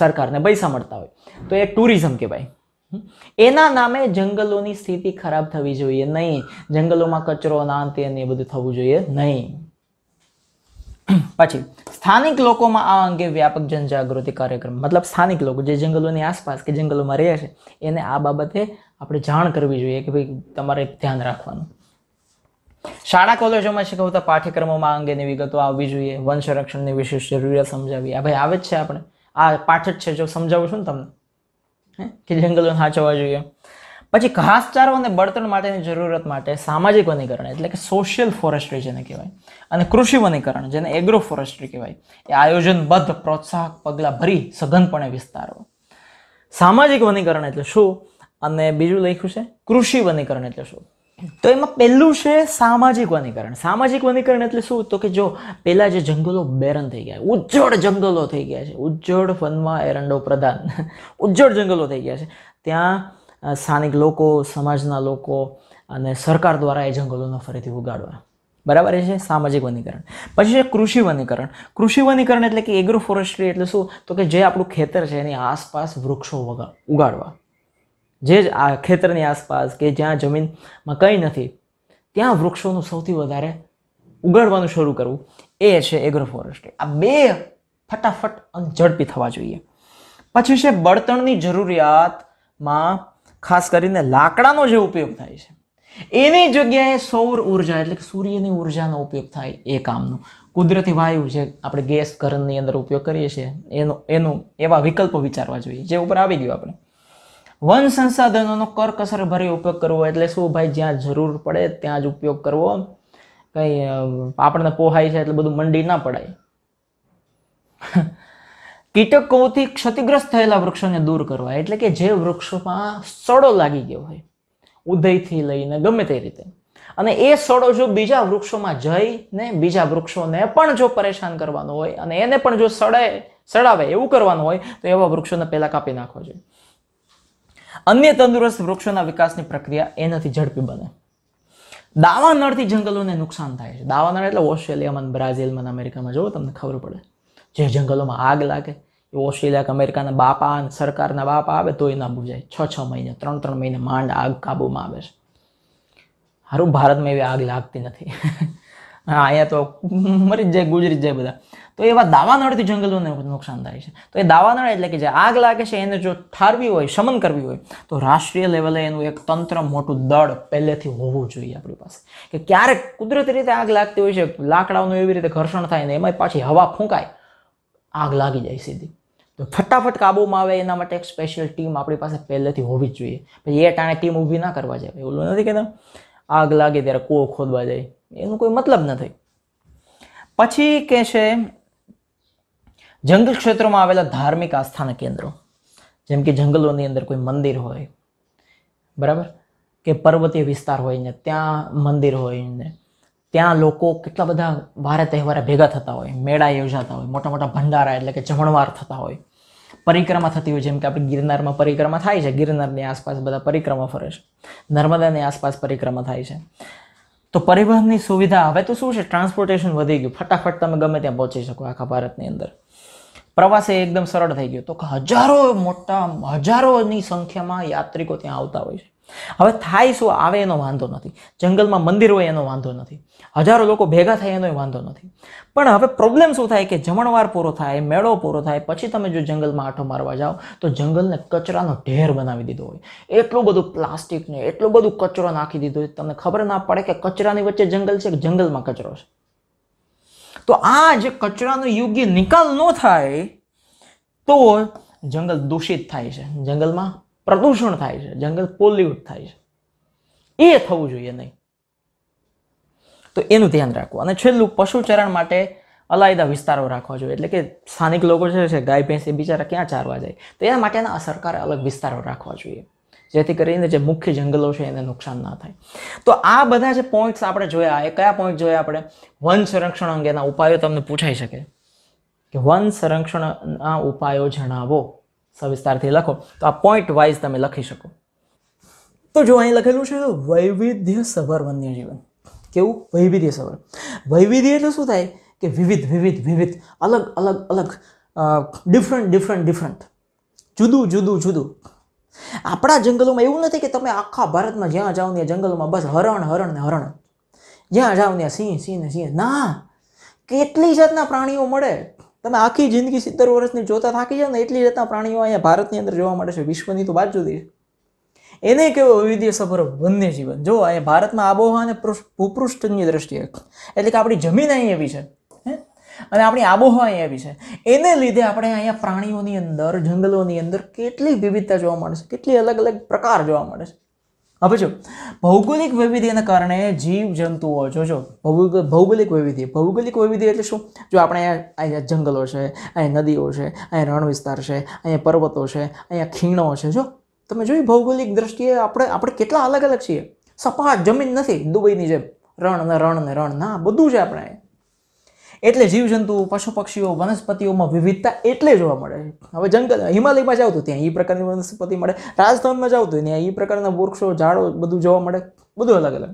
સરકારને પૈસા મળતા હોય તો એ ટુરિઝમ કહેવાય એના નામે જંગલોની સ્થિતિ ખરાબ થવી જોઈએ નહીં જંગલોમાં કચરો ના અંતે એ બધું થવું જોઈએ નહીં પછી સ્થાનિક લોકોમાં આ અંગે વ્યાપક જનજાગૃતિ કાર્યક્રમ મતલબ સ્થાનિક લોકો જે જંગલોની આસપાસ કે જંગલોમાં રહે છે એને આ બાબતે આપણે જાણ કરવી જોઈએ કે ભાઈ તમારે ધ્યાન રાખવાનું શાળા કોલેજોમાં શીખવતા પાઠ્યક્રમોમાં અંગેની વિગતો આવવી જોઈએ વન સંરક્ષણની વિશેષ જરૂરિયાત સમજાવી આ ભાઈ આવે જ છે આપણે આ પાઠ જ છે જો સમજાવું છું ને તમને કે જંગલોને સાચવવા જોઈએ પછી ઘાસચારો અને બળતણ માટેની જરૂરત માટે સામાજિક વનીકરણ એટલે કે સોશિયલ ફોરેસ્ટ્રી જેને કહેવાય અને કૃષિ વનીકરણ જેને એગ્રો ફોરેસ્ટ્રી કહેવાય એ આયોજનબદ્ધ પ્રોત્સાહક પગલાં ભરી સઘનપણે વિસ્તારો સામાજિક વનીકરણ એટલે શું અને બીજું લખ્યું છે કૃષિ વનીકરણ એટલે શું તો એમાં પહેલું છે સામાજિક વનીકરણ સામાજિક વનીકરણ એટલે શું તો કે જો પહેલાં જે જંગલો બેરન થઈ ગયા ઉજ્જળ જંગલો થઈ ગયા છે ઉજ્જળ વનમાં એરંડો પ્રધાન ઉજ્જળ જંગલો થઈ ગયા છે ત્યાં સ્થાનિક લોકો સમાજના લોકો અને સરકાર દ્વારા એ જંગલોને ફરીથી ઉગાડવા બરાબર એ છે સામાજિક વનીકરણ પછી છે કૃષિ વનીકરણ કૃષિ વનીકરણ એટલે કે એગ્રો ફોરેસ્ટ્રી એટલે શું તો કે જે આપણું ખેતર છે એની આસપાસ વૃક્ષો ઉગાડવા જે જ આ ખેતરની આસપાસ કે જ્યાં જમીનમાં કંઈ નથી ત્યાં વૃક્ષોનું સૌથી વધારે ઉગાડવાનું શરૂ કરવું એ છે એગ્રોફોરેસ્ટ્રી આ બે ફટાફટ ઝડપી થવા જોઈએ પછી છે બળતણની જરૂરિયાતમાં ખાસ કરીને લાકડાનો જે ઉપયોગ થાય છે એની જગ્યાએ સૌર ઉર્જા એટલે કે સૂર્યની ઉર્જાનો ઉપયોગ થાય એ કામનો કુદરતી વાયુ જે આપણે ગેસ કરનની અંદર ઉપયોગ કરીએ છીએ એનો એનો એવા વિકલ્પો વિચારવા જોઈએ જે ઉપર આવી ગયું આપણે વન સંસાધનોનો કરકસર ભરી ઉપયોગ કરવો એટલે શું ભાઈ જ્યાં જરૂર પડે ત્યાં જ ઉપયોગ કરવો કંઈ આપણને પોહાય છે એટલે બધું મંડી ના પડાય કીટકોથી ક્ષતિગ્રસ્ત થયેલા વૃક્ષોને દૂર કરવા એટલે કે જે વૃક્ષોમાં સડો લાગી ગયો હોય ઉદયથી લઈને ગમે તે રીતે અને એ સડો જો બીજા વૃક્ષોમાં જઈને બીજા વૃક્ષોને પણ જો પરેશાન કરવાનું હોય અને એને પણ જો સડે સડાવે એવું કરવાનું હોય તો એવા વૃક્ષોને પહેલાં કાપી નાખવા જોઈએ અન્ય તંદુરસ્ત વૃક્ષોના વિકાસની પ્રક્રિયા એનાથી ઝડપી બને દાવાનળથી જંગલોને નુકસાન થાય છે દાવાનળ એટલે ઓસ્ટ્રેલિયામાં બ્રાઝિલમાં અમેરિકામાં જુઓ તમને ખબર પડે જે જંગલોમાં આગ લાગે એ ઓસ્ટ્રેલિયા કે અમેરિકાના બાપા અને સરકારના બાપા આવે તોય ના બુજાય છ છ મહિને ત્રણ ત્રણ મહિને માંડ આગ કાબૂમાં આવે છે સારું ભારતમાં એવી આગ લાગતી નથી અહીંયા તો મરી જ જાય ગુજરી જ જાય બધા તો એવા દાવાનળથી જંગલોને નુકસાન થાય છે તો એ દાવાનળ એટલે કે જે આગ લાગે છે એને જો ઠારવી હોય શમન કરવી હોય તો રાષ્ટ્રીય લેવલે એનું એક તંત્ર મોટું દળ પહેલેથી હોવું જોઈએ આપણી પાસે કે ક્યારેક કુદરતી રીતે આગ લાગતી હોય છે લાકડાઓનું એવી રીતે ઘર્ષણ થાય ને એમાં પાછી હવા ફૂંકાય આગ લાગી જાય સીધી તો ફટાફટ કાબૂમાં આવે એના માટે એક સ્પેશિયલ ટીમ આપણી પાસે પહેલેથી હોવી જ જોઈએ પછી એ ટાણે ટીમ ઊભી ના કરવા જાય એવું નથી કહેતા આગ લાગે ત્યારે કૂવો ખોદવા જાય એનું કોઈ મતલબ નથી પછી કે છે જંગલ ક્ષેત્રોમાં આવેલા ધાર્મિક આસ્થાના કેન્દ્રો જેમ કે જંગલોની અંદર કોઈ મંદિર હોય બરાબર કે પર્વતીય વિસ્તાર હોય ને ત્યાં મંદિર હોય ને ત્યાં લોકો કેટલા બધા વારે તહેવારે ભેગા થતા હોય મેળા યોજાતા હોય મોટા મોટા ભંડારા એટલે કે જમણવાર થતા હોય પરિક્રમા થતી હોય જેમ કે આપણે ગિરનારમાં પરિક્રમા થાય છે ગિરનારની આસપાસ બધા પરિક્રમા ફરે છે નર્મદાની આસપાસ પરિક્રમા થાય છે તો પરિવહનની સુવિધા હવે તો શું છે ટ્રાન્સપોર્ટેશન વધી ગયું ફટાફટ તમે ગમે ત્યાં પહોંચી શકો આખા ભારતની અંદર પ્રવાસ એ એકદમ સરળ થઈ ગયો તો કે હજારો મોટા હજારોની સંખ્યામાં યાત્રિકો ત્યાં આવતા હોય છે હવે થાય શું આવે એનો વાંધો નથી જંગલમાં મંદિર હોય એનો વાંધો નથી હજારો લોકો ભેગા થાય એનો વાંધો નથી પણ હવે પ્રોબ્લેમ શું થાય કે જમણવાર પૂરો થાય મેળો પૂરો થાય પછી તમે જો જંગલમાં આઠો મારવા જાઓ તો જંગલને કચરાનો ઢેર બનાવી દીધો હોય એટલું બધું પ્લાસ્ટિકને એટલું બધું કચરો નાખી દીધો હોય તમને ખબર ના પડે કે કચરાની વચ્ચે જંગલ છે કે જંગલમાં કચરો છે તો આ જે કચરાનો યોગ્ય નિકાલ ન થાય તો જંગલ દૂષિત થાય છે જંગલમાં પ્રદૂષણ થાય છે જંગલ પોલ્યુટ થાય છે એ થવું જોઈએ નહીં તો એનું ધ્યાન રાખવું અને છેલ્લું પશુચરણ માટે અલાયદા વિસ્તારો રાખવા જોઈએ એટલે કે સ્થાનિક લોકો છે ગાય ભેંસ એ બિચારા ક્યાં ચારવા જાય તો એના માટેના સરકારે અલગ વિસ્તારો રાખવા જોઈએ જેથી કરીને જે મુખ્ય જંગલો છે એને નુકસાન ના થાય તો આ બધા જે પોઈન્ટ્સ આપણે જોયા એ કયા પોઈન્ટ જોયા આપણે વન સંરક્ષણ અંગેના ઉપાયો તમને પૂછાઈ શકે કે વન સંરક્ષણના ઉપાયો જણાવો સવિસ્તારથી લખો તો આ પોઈન્ટ વાઇઝ તમે લખી શકો તો જો અહીં લખેલું છે વૈવિધ્ય સભર વન્યજીવન કેવું વૈવિધ્ય સભર વૈવિધ્ય એટલે શું થાય કે વિવિધ વિવિધ વિવિધ અલગ અલગ અલગ ડિફરન્ટ ડિફરન્ટ ડિફરન્ટ જુદું જુદું જુદું આપણા જંગલોમાં એવું નથી કે તમે આખા ભારતમાં જ્યાં જાઓ ત્યાં જંગલોમાં બસ હરણ હરણ ને હરણ જ્યાં જાઓ ત્યાં સિંહ સિંહ ને સિંહ ના કેટલી જાતના પ્રાણીઓ મળે તમે આખી જિંદગી સિત્તેર વર્ષની જોતા થાકી જાઓ ને એટલી જાતના પ્રાણીઓ અહીંયા ભારતની અંદર જોવા મળે છે વિશ્વની તો બાજુ જુદી છે એને કેવો વૈવિધ્યસભર વન્ય જીવન જો અહીંયા ભારતમાં આબોહવા અને ભૂપૃષ્ઠની દ્રષ્ટિએ એટલે કે આપણી જમીન અહીં એવી છે અને આપણી આબોહવા અહીંયા એવી છે એને લીધે આપણે અહીંયા પ્રાણીઓની અંદર જંગલોની અંદર કેટલી વિવિધતા જોવા મળે છે કેટલી અલગ અલગ પ્રકાર જોવા મળે છે હવે જો ભૌગોલિક વૈવિધ્યના કારણે જીવ જંતુઓ જોજો ભૌગોલિક વૈવિધ્ય ભૌગોલિક વૈવિધ્ય એટલે શું જો આપણે અહીંયા જંગલો છે અહીંયા નદીઓ છે અહીંયા રણ વિસ્તાર છે અહીંયા પર્વતો છે અહીંયા ખીણો છે જો તમે જોયું ભૌગોલિક દ્રષ્ટિએ આપણે આપણે કેટલા અલગ અલગ છીએ સપાટ જમીન નથી દુબઈની જેમ રણ ને રણ ને રણ ના બધું છે આપણે અહીંયા એટલે જીવજંતુઓ પશુ પક્ષીઓ વનસ્પતિઓમાં વિવિધતા એટલે જોવા મળે છે હવે જંગલ હિમાલયમાં જાઓ તો ત્યાં એ પ્રકારની વનસ્પતિ મળે રાજસ્થાનમાં જાઓ તો ત્યાં એ પ્રકારના વૃક્ષો ઝાડો બધું જોવા મળે બધું અલગ અલગ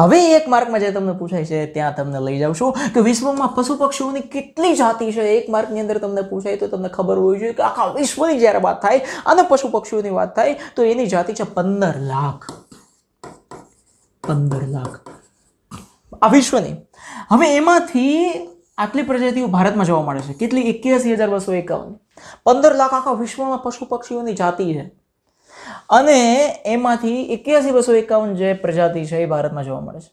હવે એક માર્કમાં જે તમને પૂછાય છે ત્યાં તમને લઈ જાઉં છું કે વિશ્વમાં પશુ પક્ષીઓની કેટલી જાતિ છે એક માર્કની અંદર તમને પૂછાય તો તમને ખબર હોવી જોઈએ કે આખા વિશ્વની જ્યારે વાત થાય અને પશુ પક્ષીઓની વાત થાય તો એની જાતિ છે પંદર લાખ પંદર લાખ આ વિશ્વની હવે એમાંથી આટલી પ્રજાતિઓ ભારતમાં જોવા મળે છે કેટલી એક્યાસી હજાર બસો એકાવન પંદર લાખ આખા વિશ્વમાં પશુ પક્ષીઓની જાતિ છે અને એમાંથી એક્યાસી બસો એકાવન જે પ્રજાતિ છે એ ભારતમાં જોવા મળે છે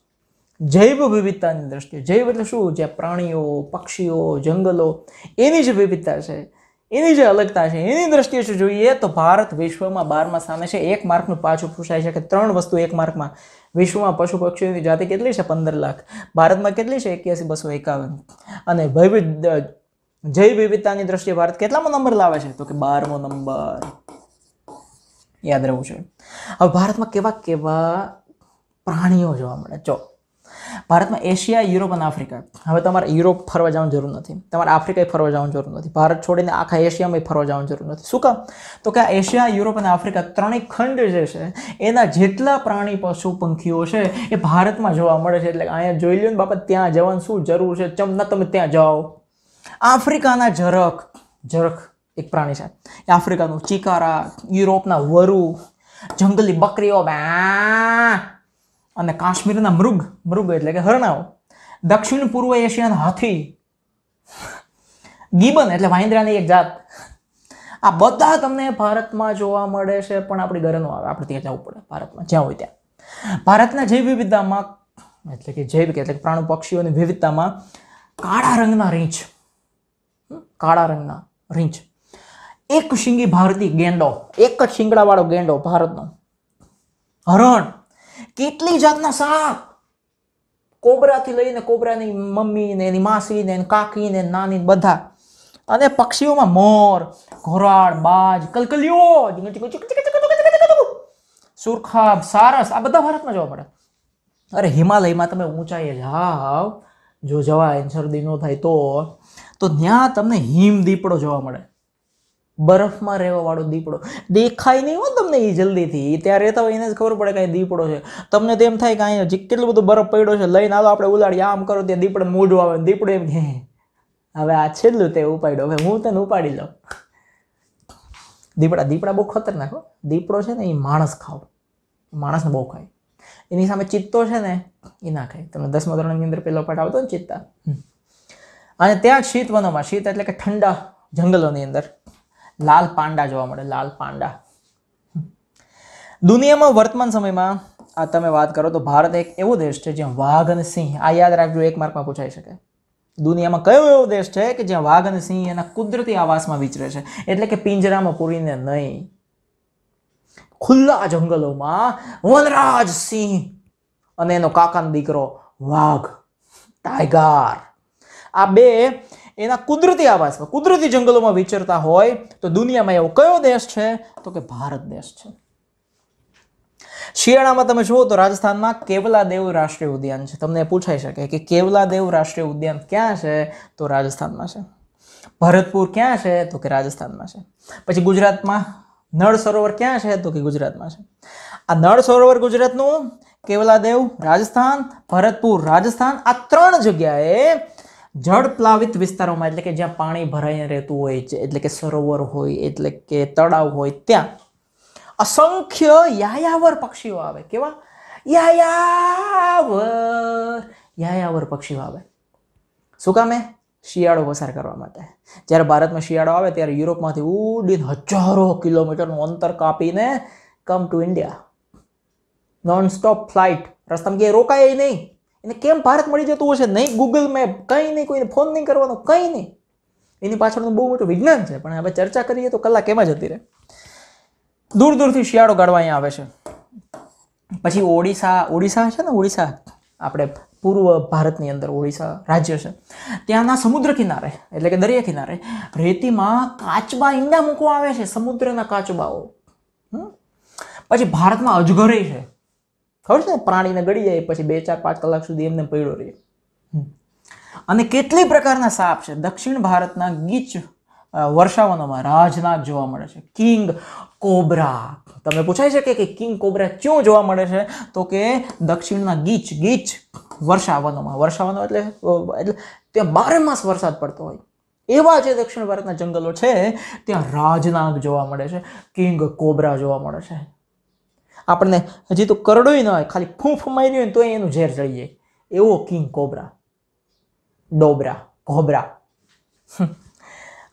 જૈવ વિવિધતાની દ્રષ્ટિએ જૈવ એટલે શું જે પ્રાણીઓ પક્ષીઓ જંગલો એની જ વિવિધતા છે એની જે અલગતા છે એની દ્રષ્ટિએ જો જોઈએ તો ભારત વિશ્વમાં બારમાં સામે છે એક માર્કનું પાછું પૂછાય છે કે ત્રણ વસ્તુ એક માર્કમાં વિશ્વમાં પશુ પક્ષીઓની જાતિ કેટલી છે પંદર લાખ ભારતમાં કેટલી છે એક્યાસી બસો એકાવન અને વૈવિધ જૈવ વિવિધતાની દ્રષ્ટિએ ભારત કેટલામો નંબર લાવે છે તો કે બારમો નંબર યાદ રહેવું છે હવે ભારતમાં કેવા કેવા પ્રાણીઓ જોવા મળે ચો ભારતમાં એશિયા યુરોપ અને આફ્રિકા હવે તમારે યુરોપ ફરવા જવાની જરૂર નથી તમારે આફ્રિકાએ ફરવા જવાની જરૂર નથી ભારત છોડીને આખા એશિયામાં ફરવા જવાની જરૂર નથી શું કામ તો કે આ એશિયા યુરોપ અને આફ્રિકા ત્રણેય ખંડ જે છે એના જેટલા પ્રાણી પશુ પંખીઓ છે એ ભારતમાં જોવા મળે છે એટલે અહીંયા જોઈ લ્યો ને બાપા ત્યાં જવાનું શું જરૂર છે ચમ ના તમે ત્યાં જાઓ આફ્રિકાના ઝરખ જરખ એક પ્રાણી છે આફ્રિકાનું ચિકારા યુરોપના વરુ જંગલી બકરીઓ બા અને કાશ્મીરના મૃગ મૃગ એટલે કે હરણાઓ દક્ષિણ પૂર્વ એશિયાના હાથી ગીબન એટલે વાંદરાની એક જાત આ બધા તમને ભારતમાં જોવા મળે છે પણ આપણી ઘરે આવે આપણે ત્યાં જવું પડે ભારતમાં જ્યાં હોય ત્યાં ભારતના જૈવ વિવિધતામાં એટલે કે જૈવ કે એટલે કે પ્રાણુ પક્ષીઓની વિવિધતામાં કાળા રંગના રીંછ કાળા રંગના રીંછ એક શિંગી ભારતી ગેંડો એક જ શિંગડાવાળો ગેંડો ભારતનો હરણ કેટલી જાતના સાપ કોબરાથી લઈને કોબરાની મમ્મી ને એની માસી ને એની કાકી ને નાની બધા અને પક્ષીઓમાં મોર ઘોરાડ બાજ કલકલિયો સુરખાબ સારસ આ બધા ભારતમાં જોવા મળે અરે હિમાલયમાં તમે ઊંચાઈએ જાવ જો જવાય શરદી ન થાય તો તો ત્યાં તમને હિમ દીપડો જોવા મળે બરફમાં રહેવાવાળો દીપડો દેખાય નહીં હોય તમને એ જલ્દીથી ત્યાં રહેતા હોય એને જ ખબર પડે કાંઈ દીપડો છે તમને તેમ થાય કે અહીંયા કેટલું બધું બરફ પડ્યો છે લઈને આવો આપણે ઉલાડીએ આમ કરો ત્યાં દીપડાને મોઢું આવે દીપડો એમ હવે આ છેલ્લું તે ઉપાડ્યો હવે હું તને ઉપાડી લઉં દીપડા દીપડા બહુ ખતરનાક હો દીપડો છે ને એ માણસ ખાવ માણસને બહુ ખાય એની સામે ચિત્તો છે ને એ ના ખાય તમે દસમા ધોરણની અંદર પહેલો પાઠ આવતો ને ચિત્તા અને ત્યાં શીત વનોમાં શીત એટલે કે ઠંડા જંગલોની અંદર લાલ પાંડા જોવા મળે લાલ પાંડા દુનિયામાં વર્તમાન સમયમાં આ તમે વાત કરો તો ભારત એક એવો દેશ છે જ્યાં વાઘ અને સિંહ આ યાદ રાખજો એક માર્કમાં પૂછાઈ શકે દુનિયામાં કયો એવો દેશ છે કે જ્યાં વાઘ અને સિંહ એના કુદરતી આવાસમાં વિચરે છે એટલે કે પિંજરામાં પૂરીને નહીં ખુલ્લા જંગલોમાં વનરાજ સિંહ અને એનો કાકાનો દીકરો વાઘ ટાઈગર આ બે એના કુદરતી આવાસમાં કુદરતી જંગલોમાં વિચરતા હોય તો દુનિયામાં એવો કયો દેશ છે તો કે ભારત દેશ છે શિયાળામાં તમે જુઓ તો રાજસ્થાનમાં કેવલાદેવ રાષ્ટ્રીય ઉદ્યાન છે તમને પૂછાઈ શકે કે કેવલાદેવ રાષ્ટ્રીય ઉદ્યાન ક્યાં છે તો રાજસ્થાનમાં છે ભરતપુર ક્યાં છે તો કે રાજસ્થાનમાં છે પછી ગુજરાતમાં નળ સરોવર ક્યાં છે તો કે ગુજરાતમાં છે આ નળ સરોવર ગુજરાતનું કેવલાદેવ રાજસ્થાન ભરતપુર રાજસ્થાન આ ત્રણ જગ્યાએ જળ પ્લાવિત વિસ્તારોમાં એટલે કે જ્યાં પાણી ભરાઈને રહેતું હોય છે એટલે કે સરોવર હોય એટલે કે તળાવ હોય ત્યાં અસંખ્ય યાયાવર પક્ષીઓ આવે કેવા યાયાવર યાયાવર પક્ષીઓ આવે શું કામે શિયાળો પસાર કરવા માટે જ્યારે ભારતમાં શિયાળો આવે ત્યારે યુરોપમાંથી ઉડીને હજારો કિલોમીટરનું અંતર કાપીને come to India non stop flight રસ્તામાં ક્યાંય રોકાય નહીં એને કેમ ભારત મળી જતું હશે નહીં ગૂગલ મેપ કંઈ નહીં કોઈને ફોન નહીં કરવાનો કંઈ નહીં એની પાછળનું બહુ મોટું વિજ્ઞાન છે પણ હવે ચર્ચા કરીએ તો કલાક એમાં જતી રહે દૂર દૂરથી શિયાળો ગાળવા અહીંયા આવે છે પછી ઓડિશા ઓડિશા છે ને ઓડિશા આપણે પૂર્વ ભારતની અંદર ઓડિશા રાજ્ય છે ત્યાંના સમુદ્ર કિનારે એટલે કે દરિયા કિનારે રેતીમાં કાચબા ઈંડા મૂકવા આવે છે સમુદ્રના કાચબાઓ પછી ભારતમાં અજગરે છે ખબર છે પ્રાણીને ગળી જાય પછી બે ચાર પાંચ કલાક સુધી એમને પડ્યો રહે અને કેટલી પ્રકારના સાપ છે દક્ષિણ ભારતના ગીચ વર્ષાવનોમાં રાજનાગ જોવા મળે છે કિંગ કોબરા તમે પૂછાય છે કે કિંગ કોબરા ક્યાં જોવા મળે છે તો કે દક્ષિણના ગીચ ગીચ વર્ષાવનોમાં વર્ષાવનો એટલે એટલે ત્યાં બારે માસ વરસાદ પડતો હોય એવા જે દક્ષિણ ભારતના જંગલો છે ત્યાં રાજનાગ જોવા મળે છે કિંગ કોબરા જોવા મળે છે આપણને હજી તો કરડોય ન હોય ખાલી ફૂંફ મારી હોય તો એનું ઝેર ચડી જાય એવો કિંગ કોબરા ડોબરા ઘોબરા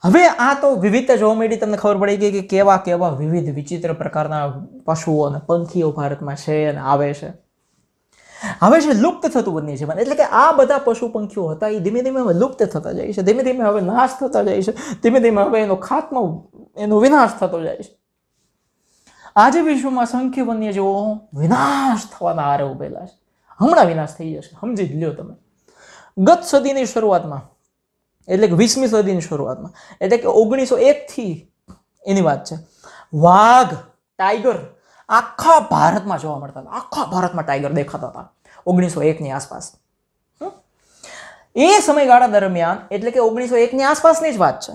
હવે આ તો વિવિધતા જોવા મળી તમને ખબર પડી ગઈ કે કેવા કેવા વિવિધ વિચિત્ર પ્રકારના પશુઓ અને પંખીઓ ભારતમાં છે અને આવે છે હવે છે લુપ્ત થતું બની જીવન એટલે કે આ બધા પશુ પંખીઓ હતા એ ધીમે ધીમે હવે લુપ્ત થતા જાય છે ધીમે ધીમે હવે નાશ થતા જાય છે ધીમે ધીમે હવે એનો ખાત્મો એનો વિનાશ થતો જાય છે આજે વિશ્વમાં સંખ્ય વન્યજીવો વિનાશ થવાના આરે ઉભેલા છે હમણાં વિનાશ થઈ જશે સમજી જ લ્યો તમે ગત સદીની શરૂઆતમાં એટલે કે વીસમી સદીની શરૂઆતમાં એટલે કે ઓગણીસો એકથી એની વાત છે વાઘ ટાઈગર આખા ભારતમાં જોવા મળતા હતા આખા ભારતમાં ટાઈગર દેખાતા હતા ઓગણીસો એકની આસપાસ એ સમયગાળા દરમિયાન એટલે કે ઓગણીસો એકની આસપાસની જ વાત છે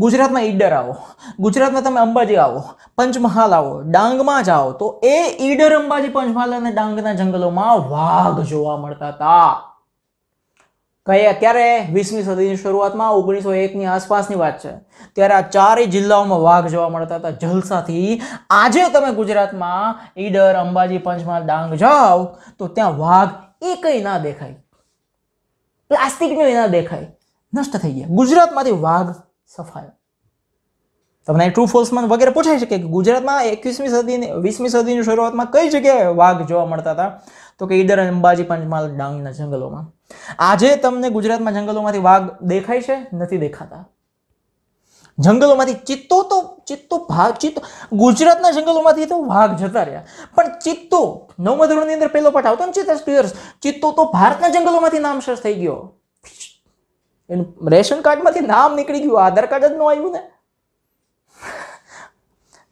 ગુજરાતમાં ઈડર આવો ગુજરાતમાં તમે અંબાજી આવો પંચમહાલ આવો ડાંગમાં જાઓ તો એ ઈડર અંબાજી પંચમહાલ અને ડાંગના જંગલોમાં વાઘ જોવા મળતા હતા કહે ત્યારે વીસમી સદીની શરૂઆતમાં ઓગણીસો એકની આસપાસની વાત છે ત્યારે આ ચારેય જિલ્લાઓમાં વાઘ જોવા મળતા હતા જલસાથી આજે તમે ગુજરાતમાં ઈડર અંબાજી પંચમહાલ ડાંગ જાઓ તો ત્યાં વાઘ એકય ના દેખાય પ્લાસ્ટિકનું એ ના દેખાય નષ્ટ થઈ ગયા ગુજરાતમાંથી વાઘ સફાયો તમને ટ્રુ ફોલ્સમાં વગેરે પૂછાઈ શકે કે ગુજરાતમાં એકવીસમી સદીની વીસમી સદીની શરૂઆતમાં કઈ જગ્યાએ વાઘ જોવા મળતા હતા તો કે ઈડર અંબાજી પંચમહાલ ડાંગના જંગલોમાં આજે તમને ગુજરાતમાં જંગલોમાંથી વાઘ દેખાય છે નથી દેખાતા જંગલોમાંથી ચિત્તો તો ચિત્તો ભાગ ચિત્તો ગુજરાતના જંગલોમાંથી તો વાઘ જતા રહ્યા પણ ચિત્તો નવમા ધોરણની અંદર પહેલો પાઠ આવતો ને ચિત્તા ચિત્તો તો ભારતના જંગલોમાંથી નામશેષ થઈ ગયો એનું રેશન કાર્ડમાંથી નામ નીકળી ગયું આધાર કાર્ડ જ ન આવ્યું ને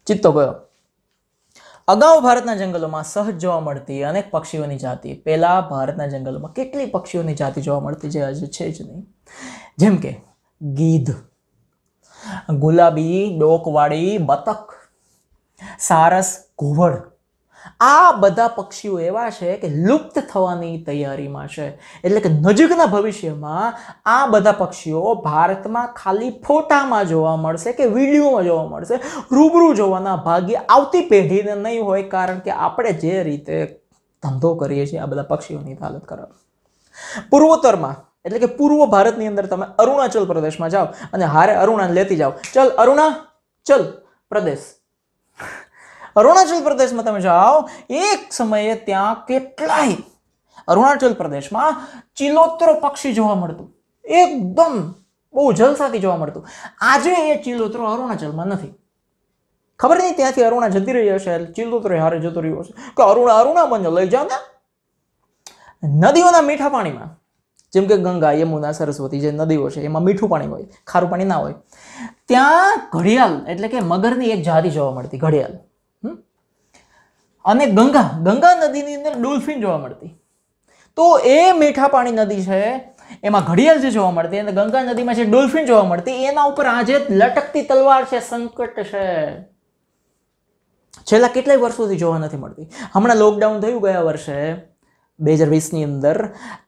ચિત્તો ગયો અગાઉ ભારતના જંગલોમાં સહજ જોવા મળતી અનેક પક્ષીઓની જાતિ પહેલાં ભારતના જંગલોમાં કેટલી પક્ષીઓની જાતિ જોવા મળતી જે હજુ છે જ નહીં જેમ કે ગીધ ગુલાબી ડોકવાળી બતક સારસ ઘુવડ આ બધા પક્ષીઓ એવા છે કે લુપ્ત થવાની તૈયારીમાં છે એટલે કે નજીકના ભવિષ્યમાં આ બધા પક્ષીઓ ભારતમાં ખાલી ફોટામાં જોવા મળશે કે વિડીયોમાં જોવા મળશે રૂબરૂ જોવાના ભાગ્ય આવતી પેઢીને નહીં હોય કારણ કે આપણે જે રીતે ધંધો કરીએ છીએ આ બધા પક્ષીઓની હાલત ખરાબ પૂર્વોત્તરમાં એટલે કે પૂર્વ ભારતની અંદર તમે અરુણાચલ પ્રદેશમાં જાઓ અને હારે અરુણા લેતી જાઓ ચલ અરુણા ચલ પ્રદેશ અરુણાચલ પ્રદેશમાં તમે જાઓ એક સમયે ત્યાં કેટલાય અરુણાચલ પ્રદેશમાં ચિલોત્રો પક્ષી જોવા મળતું એકદમ બહુ જલસાથી જોવા મળતું આજે એ ચિલોત્રો અરુણાચલમાં નથી ખબર નહીં ત્યાંથી અરુણા જતી રહી હશે ચિલોત્રો હારે જતો રહ્યો હશે કે અરુણા અરુણા મને લઈ જાઓ ને નદીઓના મીઠા પાણીમાં જેમ કે ગંગા યમુના સરસ્વતી જે નદીઓ છે એમાં મીઠું પાણી હોય ખારું પાણી ના હોય ત્યાં ઘડિયાળ એટલે કે મગરની એક જાતિ જોવા મળતી ઘડિયાળ અને ગંગા ગંગા નદીની અંદર ડોલ્ફિન જોવા મળતી તો એ મીઠા પાણી નદી છે એમાં ઘડિયાળ જે જોવા મળતી અને ગંગા નદીમાં જે ડોલ્ફિન જોવા મળતી એના ઉપર આજે લટકતી તલવાર છે સંકટ છે છેલ્લા કેટલાય વર્ષોથી જોવા નથી મળતી હમણાં લોકડાઉન થયું ગયા વર્ષે બે હજાર વીસની અંદર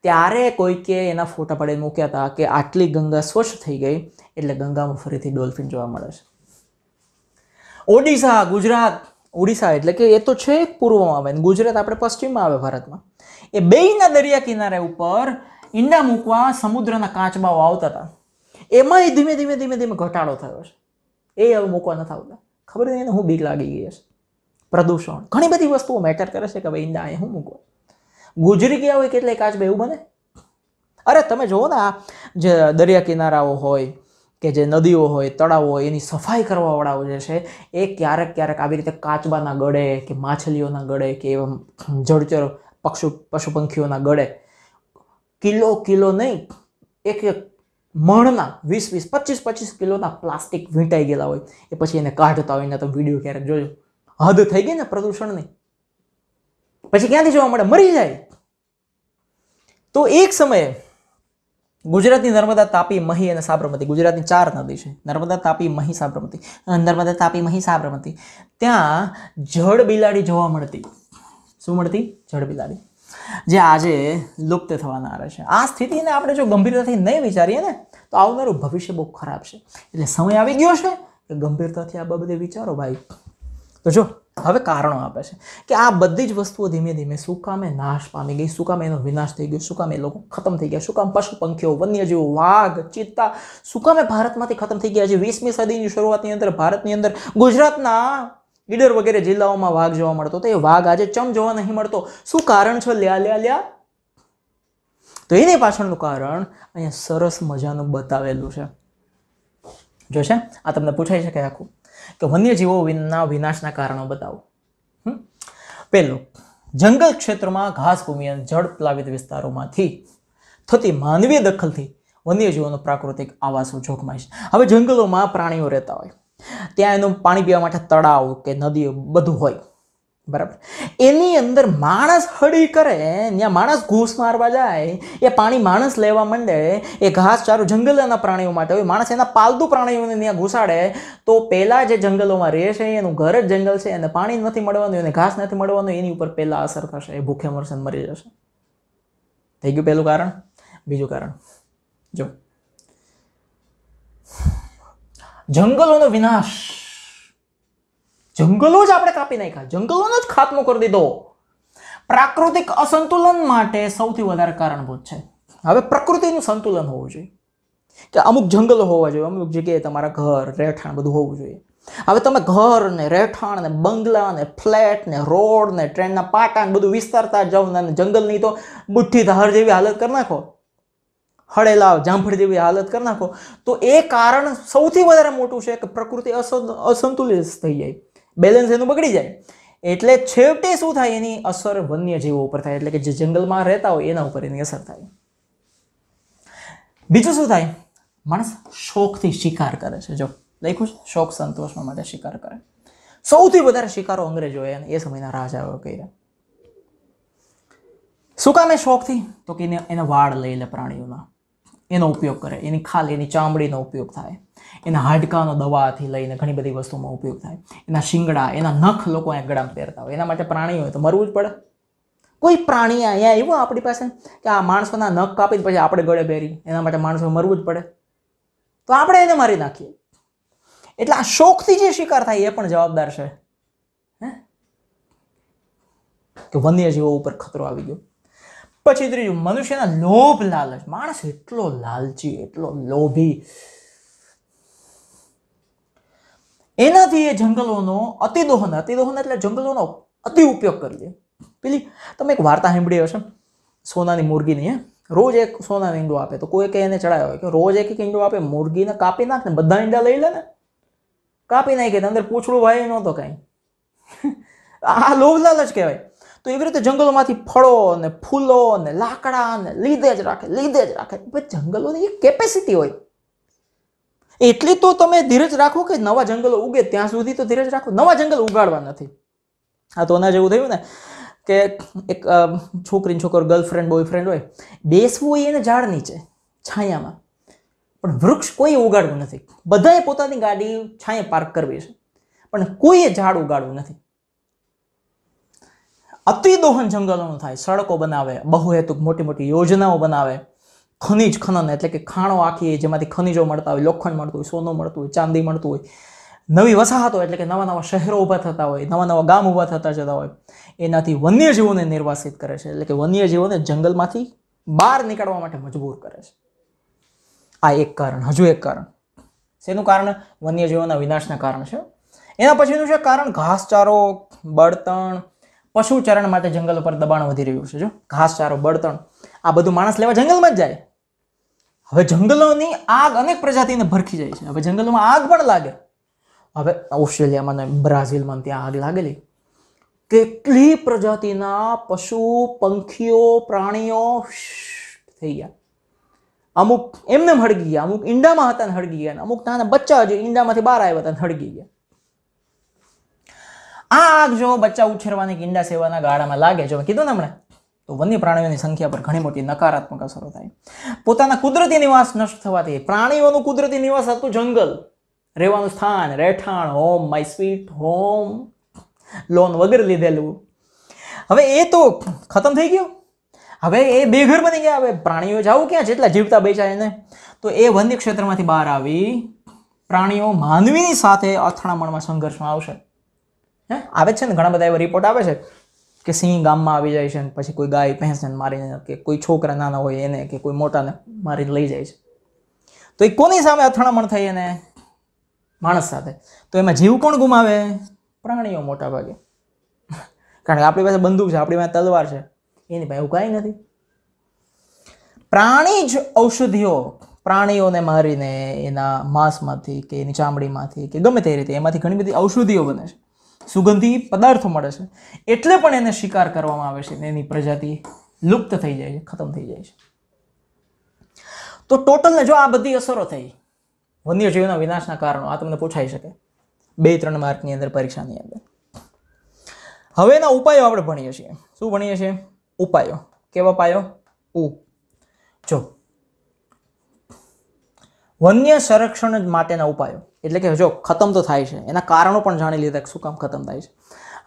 ત્યારે કોઈકે એના ફોટા પડે મૂક્યા હતા કે આટલી ગંગા સ્વચ્છ થઈ ગઈ એટલે ગંગામાં ફરીથી ડોલ્ફિન જોવા મળે છે ઓડિશા ગુજરાત ઓડિશા એટલે કે એ તો છે પૂર્વમાં આવે ગુજરાત આપણે પશ્ચિમમાં આવે ભારતમાં એ બેયના દરિયા કિનારે ઉપર ઈંડા મૂકવા સમુદ્રના કાચબાઓ આવતા હતા એમાં એ ધીમે ધીમે ધીમે ધીમે ઘટાડો થયો છે એ હવે મૂકવા નથી આવતા ખબર નહીં એને હું બીક લાગી ગઈ છે પ્રદૂષણ ઘણી બધી વસ્તુઓ મેટર કરે છે કે ભાઈ ઈંડા અહીંયા હું મૂકવા ગુજરી ગયા હોય કેટલાય કાચબા એવું બને અરે તમે જુઓ ને આ જે દરિયા કિનારાઓ હોય કે જે નદીઓ હોય તળાવો હોય એની સફાઈ કરવાવાળાઓ જે છે એ ક્યારેક ક્યારેક આવી રીતે કાચબાના ગળે કે માછલીઓના ગળે કે એવા જળચર પક્ષુ પશુ પંખીઓના ગળે કિલો કિલો નહીં એક એક મણના વીસ વીસ પચીસ પચીસ કિલોના પ્લાસ્ટિક વીંટાઈ ગયેલા હોય એ પછી એને કાઢતા હોય ને તમે વિડીયો ક્યારેક જોયો હદ થઈ ગઈ ને પ્રદૂષણની પછી ક્યાંથી જોવા મળે મરી જાય તો એક સમયે ગુજરાતની નર્મદા તાપી મહી અને સાબરમતી ગુજરાતની ચાર નદી છે નર્મદા તાપી મહી સાબરમતી નર્મદા તાપી મહી સાબરમતી ત્યાં જળ બિલાડી જોવા મળતી શું મળતી જળ બિલાડી જે આજે લુપ્ત થવાના આવે છે આ સ્થિતિને આપણે જો ગંભીરતાથી નહીં વિચારીએ ને તો આવનારું ભવિષ્ય બહુ ખરાબ છે એટલે સમય આવી ગયો છે કે ગંભીરતાથી આ બધે વિચારો ભાઈ તો જો હવે કારણો આપે છે કે આ બધી જ વસ્તુઓ ધીમે ધીમે શું કામે નાશ પામી ગઈ શું કામ એનો વિનાશ થઈ ગયો એ લોકો ખતમ થઈ ગયા સુકામ પશુ પંખીઓ વન્યજીવો વાઘ ચિત્તા શું કામે ભારતમાંથી ખતમ થઈ ગયા છે વીસમી સદીની શરૂઆતની અંદર ભારતની અંદર ગુજરાતના ઈડર વગેરે જિલ્લાઓમાં વાઘ જોવા મળતો તો એ વાઘ આજે ચમ જોવા નહીં મળતો શું કારણ છે લ્યા લ્યા લ્યા તો એની પાછળનું કારણ અહીંયા સરસ મજાનું બતાવેલું છે જોશે આ તમને પૂછાઈ શકે આખું કે વન્યજીવો વિના વિનાશના કારણો બતાવો પહેલું જંગલ ક્ષેત્રમાં ઘાસભૂમિ અને જળ પ્લાવિત વિસ્તારોમાંથી થતી માનવીય દખલથી વન્યજીવોનો પ્રાકૃતિક આવાસો જોખમાય છે હવે જંગલોમાં પ્રાણીઓ રહેતા હોય ત્યાં એનું પાણી પીવા માટે તળાવ કે નદીઓ બધું હોય બરાબર એની અંદર માણસ હળી કરે ત્યાં માણસ ઘૂસ મારવા જાય એ પાણી માણસ લેવા માંડે એ ઘાસ ચારો જંગલના પ્રાણીઓ માટે હોય માણસ એના પાલતુ પ્રાણીઓને ત્યાં ઘૂસાડે તો પહેલાં જે જંગલોમાં રહે છે એનું ઘર જ જંગલ છે એને પાણી નથી મળવાનું એને ઘાસ નથી મળવાનું એની ઉપર પહેલાં અસર થશે એ ભૂખે મરશે મરી જશે થઈ ગયું પહેલું કારણ બીજું કારણ જો જંગલોનો વિનાશ જંગલો જ આપણે કાપી નાખ્યા જંગલોનો જ ખાત્મો કરી દીધો પ્રાકૃતિક અસંતુલન માટે સૌથી વધારે કારણભૂત છે હવે પ્રકૃતિનું સંતુલન હોવું જોઈએ કે અમુક જંગલો હોવા જોઈએ અમુક જગ્યાએ તમારા ઘર રહેઠાણ બધું હોવું જોઈએ હવે તમે ઘર ને રહેઠાણ ને બંગલા ને ફ્લેટ ને રોડ ને ટ્રેનના પાટા ને બધું વિસ્તારતા જાઓ ને જંગલની તો બુઠ્ઠી ધાર જેવી હાલત કરી નાખો હળેલા જાંભળ જેવી હાલત કરી નાખો તો એ કારણ સૌથી વધારે મોટું છે કે પ્રકૃતિ અસંતુલિત થઈ જાય બેલેન્સ એનું બગડી જાય એટલે છેવટે શું થાય એની અસર વન્યજીવો ઉપર થાય એટલે કે જે જંગલમાં રહેતા હોય એના ઉપર એની અસર થાય બીજું શું થાય માણસ શોખથી શિકાર કરે છે જો લખ્યું છે શોખ સંતોષવા માટે શિકાર કરે સૌથી વધારે શિકારો અંગ્રેજોએ એ સમયના રાજાઓ કર્યા શું કામે શોખથી તો કે એને વાળ લઈ લે પ્રાણીઓના એનો ઉપયોગ કરે એની ખાલી એની ચામડીનો ઉપયોગ થાય એના હાડકાનો દવાથી લઈને ઘણી બધી વસ્તુમાં ઉપયોગ થાય એના શિંગડા એના નખ લોકો અહીંયા ગળામાં પહેરતા હોય એના માટે પ્રાણી હોય તો મરવું જ પડે કોઈ પ્રાણી અહીંયા એવું આપણી પાસે કે આ માણસોના નખ કાપી પછી આપણે ગળે પહેરી એના માટે માણસો મરવું જ પડે તો આપણે એને મારી નાખીએ એટલે આ શોખથી જે શિકાર થાય એ પણ જવાબદાર છે હે કે વન્યજીવો ઉપર ખતરો આવી ગયો પછી ત્રીજું મનુષ્યના લોભ લાલચ માણસ એટલો લાલચી એટલો લોભી એનાથી એ જંગલોનો અતિદોહન અતિદોહન એટલે જંગલોનો અતિ ઉપયોગ કરી દે પેલી તમે એક વાર્તા સાંભળી હશે સોનાની મુરગીની હે રોજ એક સોનાની ઈંડો આપે તો કોઈ કે એને ચડાયો હોય કે રોજ એક એક ઈંડો આપે મુરગીને કાપી નાખ ને બધા ઈંડા લઈ લે ને કાપી નાખે અંદર પૂછડું ભાઈ નહોતો કાંઈ આ લોભ લાલચ કહેવાય તો એવી રીતે જંગલોમાંથી ફળો ને ફૂલો ને લાકડા અને લીધે જ રાખે લીધે જ રાખે જંગલોની એક કેપેસિટી હોય એટલી તો તમે ધીરજ રાખો કે નવા જંગલો ઉગે ત્યાં સુધી તો ધીરજ રાખો નવા જંગલ ઉગાડવા નથી આ તો એના જેવું થયું ને કે એક છોકરી છોકરો ગર્લફ્રેન્ડ બોયફ્રેન્ડ હોય બેસવું હોય એને ઝાડ નીચે છાયામાં પણ વૃક્ષ કોઈ ઉગાડવું નથી બધાએ પોતાની ગાડી છાંયે પાર્ક કરવી છે પણ કોઈએ ઝાડ ઉગાડવું નથી અતિદોહન જંગલોનું થાય સડકો બનાવે બહુહેતુક મોટી મોટી યોજનાઓ બનાવે ખનિજ ખનન એટલે કે ખાણો આખી જેમાંથી ખનિજો મળતા હોય લોખંડ મળતું હોય સોનું મળતું હોય ચાંદી મળતું હોય નવી વસાહતો એટલે કે નવા નવા શહેરો ઊભા થતા હોય નવા નવા ગામ ઊભા થતા જતા હોય એનાથી વન્યજીવોને નિર્વાસિત કરે છે એટલે કે વન્યજીવોને જંગલમાંથી બહાર નીકળવા માટે મજબૂર કરે છે આ એક કારણ હજુ એક કારણ શેનું કારણ વન્યજીવોના વિનાશના કારણ છે એના પછીનું છે કારણ ઘાસચારો બળતણ પશુચરણ માટે જંગલ ઉપર દબાણ વધી રહ્યું છે જો ઘાસચારો બળતણ આ બધું માણસ લેવા જંગલમાં જ જાય હવે જંગલોની આગ અનેક પ્રજાતિને ભરખી જાય છે હવે જંગલોમાં આગ પણ લાગે હવે ઓસ્ટ્રેલિયામાં ને બ્રાઝિલમાં ત્યાં આગ લાગેલી કેટલી પ્રજાતિના પશુ પંખીઓ પ્રાણીઓ થઈ ગયા અમુક એમને હળગી ગયા અમુક ઈંડામાં હતા ને હળગી ગયા અમુક નાના બચ્ચા હજુ ઈંડામાંથી બહાર આવ્યા હતા હળગી ગયા આ આગ જો બચ્ચા ઉછેરવાની ઈંડા સેવાના ગાળામાં લાગે જો કીધું ને હમણાં તો વન્ય પ્રાણીઓની સંખ્યા પર ઘણી મોટી નકારાત્મક અસરો થાય પોતાના કુદરતી નિવાસ નષ્ટ થવાથી પ્રાણીઓનું કુદરતી નિવાસ હતું જંગલ રહેવાનું સ્થાન રહેઠાણ home my sweet home loan વગેરે લીધેલું હવે એ તો ખતમ થઈ ગયો હવે એ બેઘર બની ગયા હવે પ્રાણીઓ જવું ક્યાં જેટલા જીવતા બેચાય એને તો એ વન્ય ક્ષેત્રમાંથી બહાર આવી પ્રાણીઓ માનવીની સાથે અથડામણમાં સંઘર્ષમાં આવશે હે આવે છે ને ઘણા બધા એવા રિપોર્ટ આવે છે કે સિંહ ગામમાં આવી જાય છે અને પછી કોઈ ગાય ભેંસને મારીને કે કોઈ છોકરા નાના હોય એને કે કોઈ મોટાને મારીને લઈ જાય છે તો એ કોની સામે અથડામણ થઈ એને માણસ સાથે તો એમાં જીવ કોણ ગુમાવે પ્રાણીઓ મોટા ભાગે કારણ કે આપણી પાસે બંદૂક છે આપણી પાસે તલવાર છે એની પાસે એવું કાંઈ નથી પ્રાણી જ ઔષધિઓ પ્રાણીઓને મારીને એના માંસમાંથી કે એની ચામડીમાંથી કે ગમે તે રીતે એમાંથી ઘણી બધી ઔષધિઓ બને છે સુગંધી પદાર્થો મળે છે એટલે પણ એને શિકાર કરવામાં આવે છે એની પ્રજાતિ લુપ્ત થઈ જાય છે ખતમ થઈ જાય છે તો ટોટલને જો આ બધી અસરો થઈ વન્યજીવના વિનાશના કારણો આ તમને પૂછાઈ શકે બે ત્રણ માર્કની અંદર પરીક્ષાની અંદર હવે એના ઉપાયો આપણે ભણીએ છીએ શું ભણીએ છીએ ઉપાયો કેવા પાયો ઉ જો વન્ય સંરક્ષણ માટેના ઉપાયો એટલે કે જો ખતમ તો થાય છે એના કારણો પણ જાણી લીધા કે શું કામ ખતમ થાય છે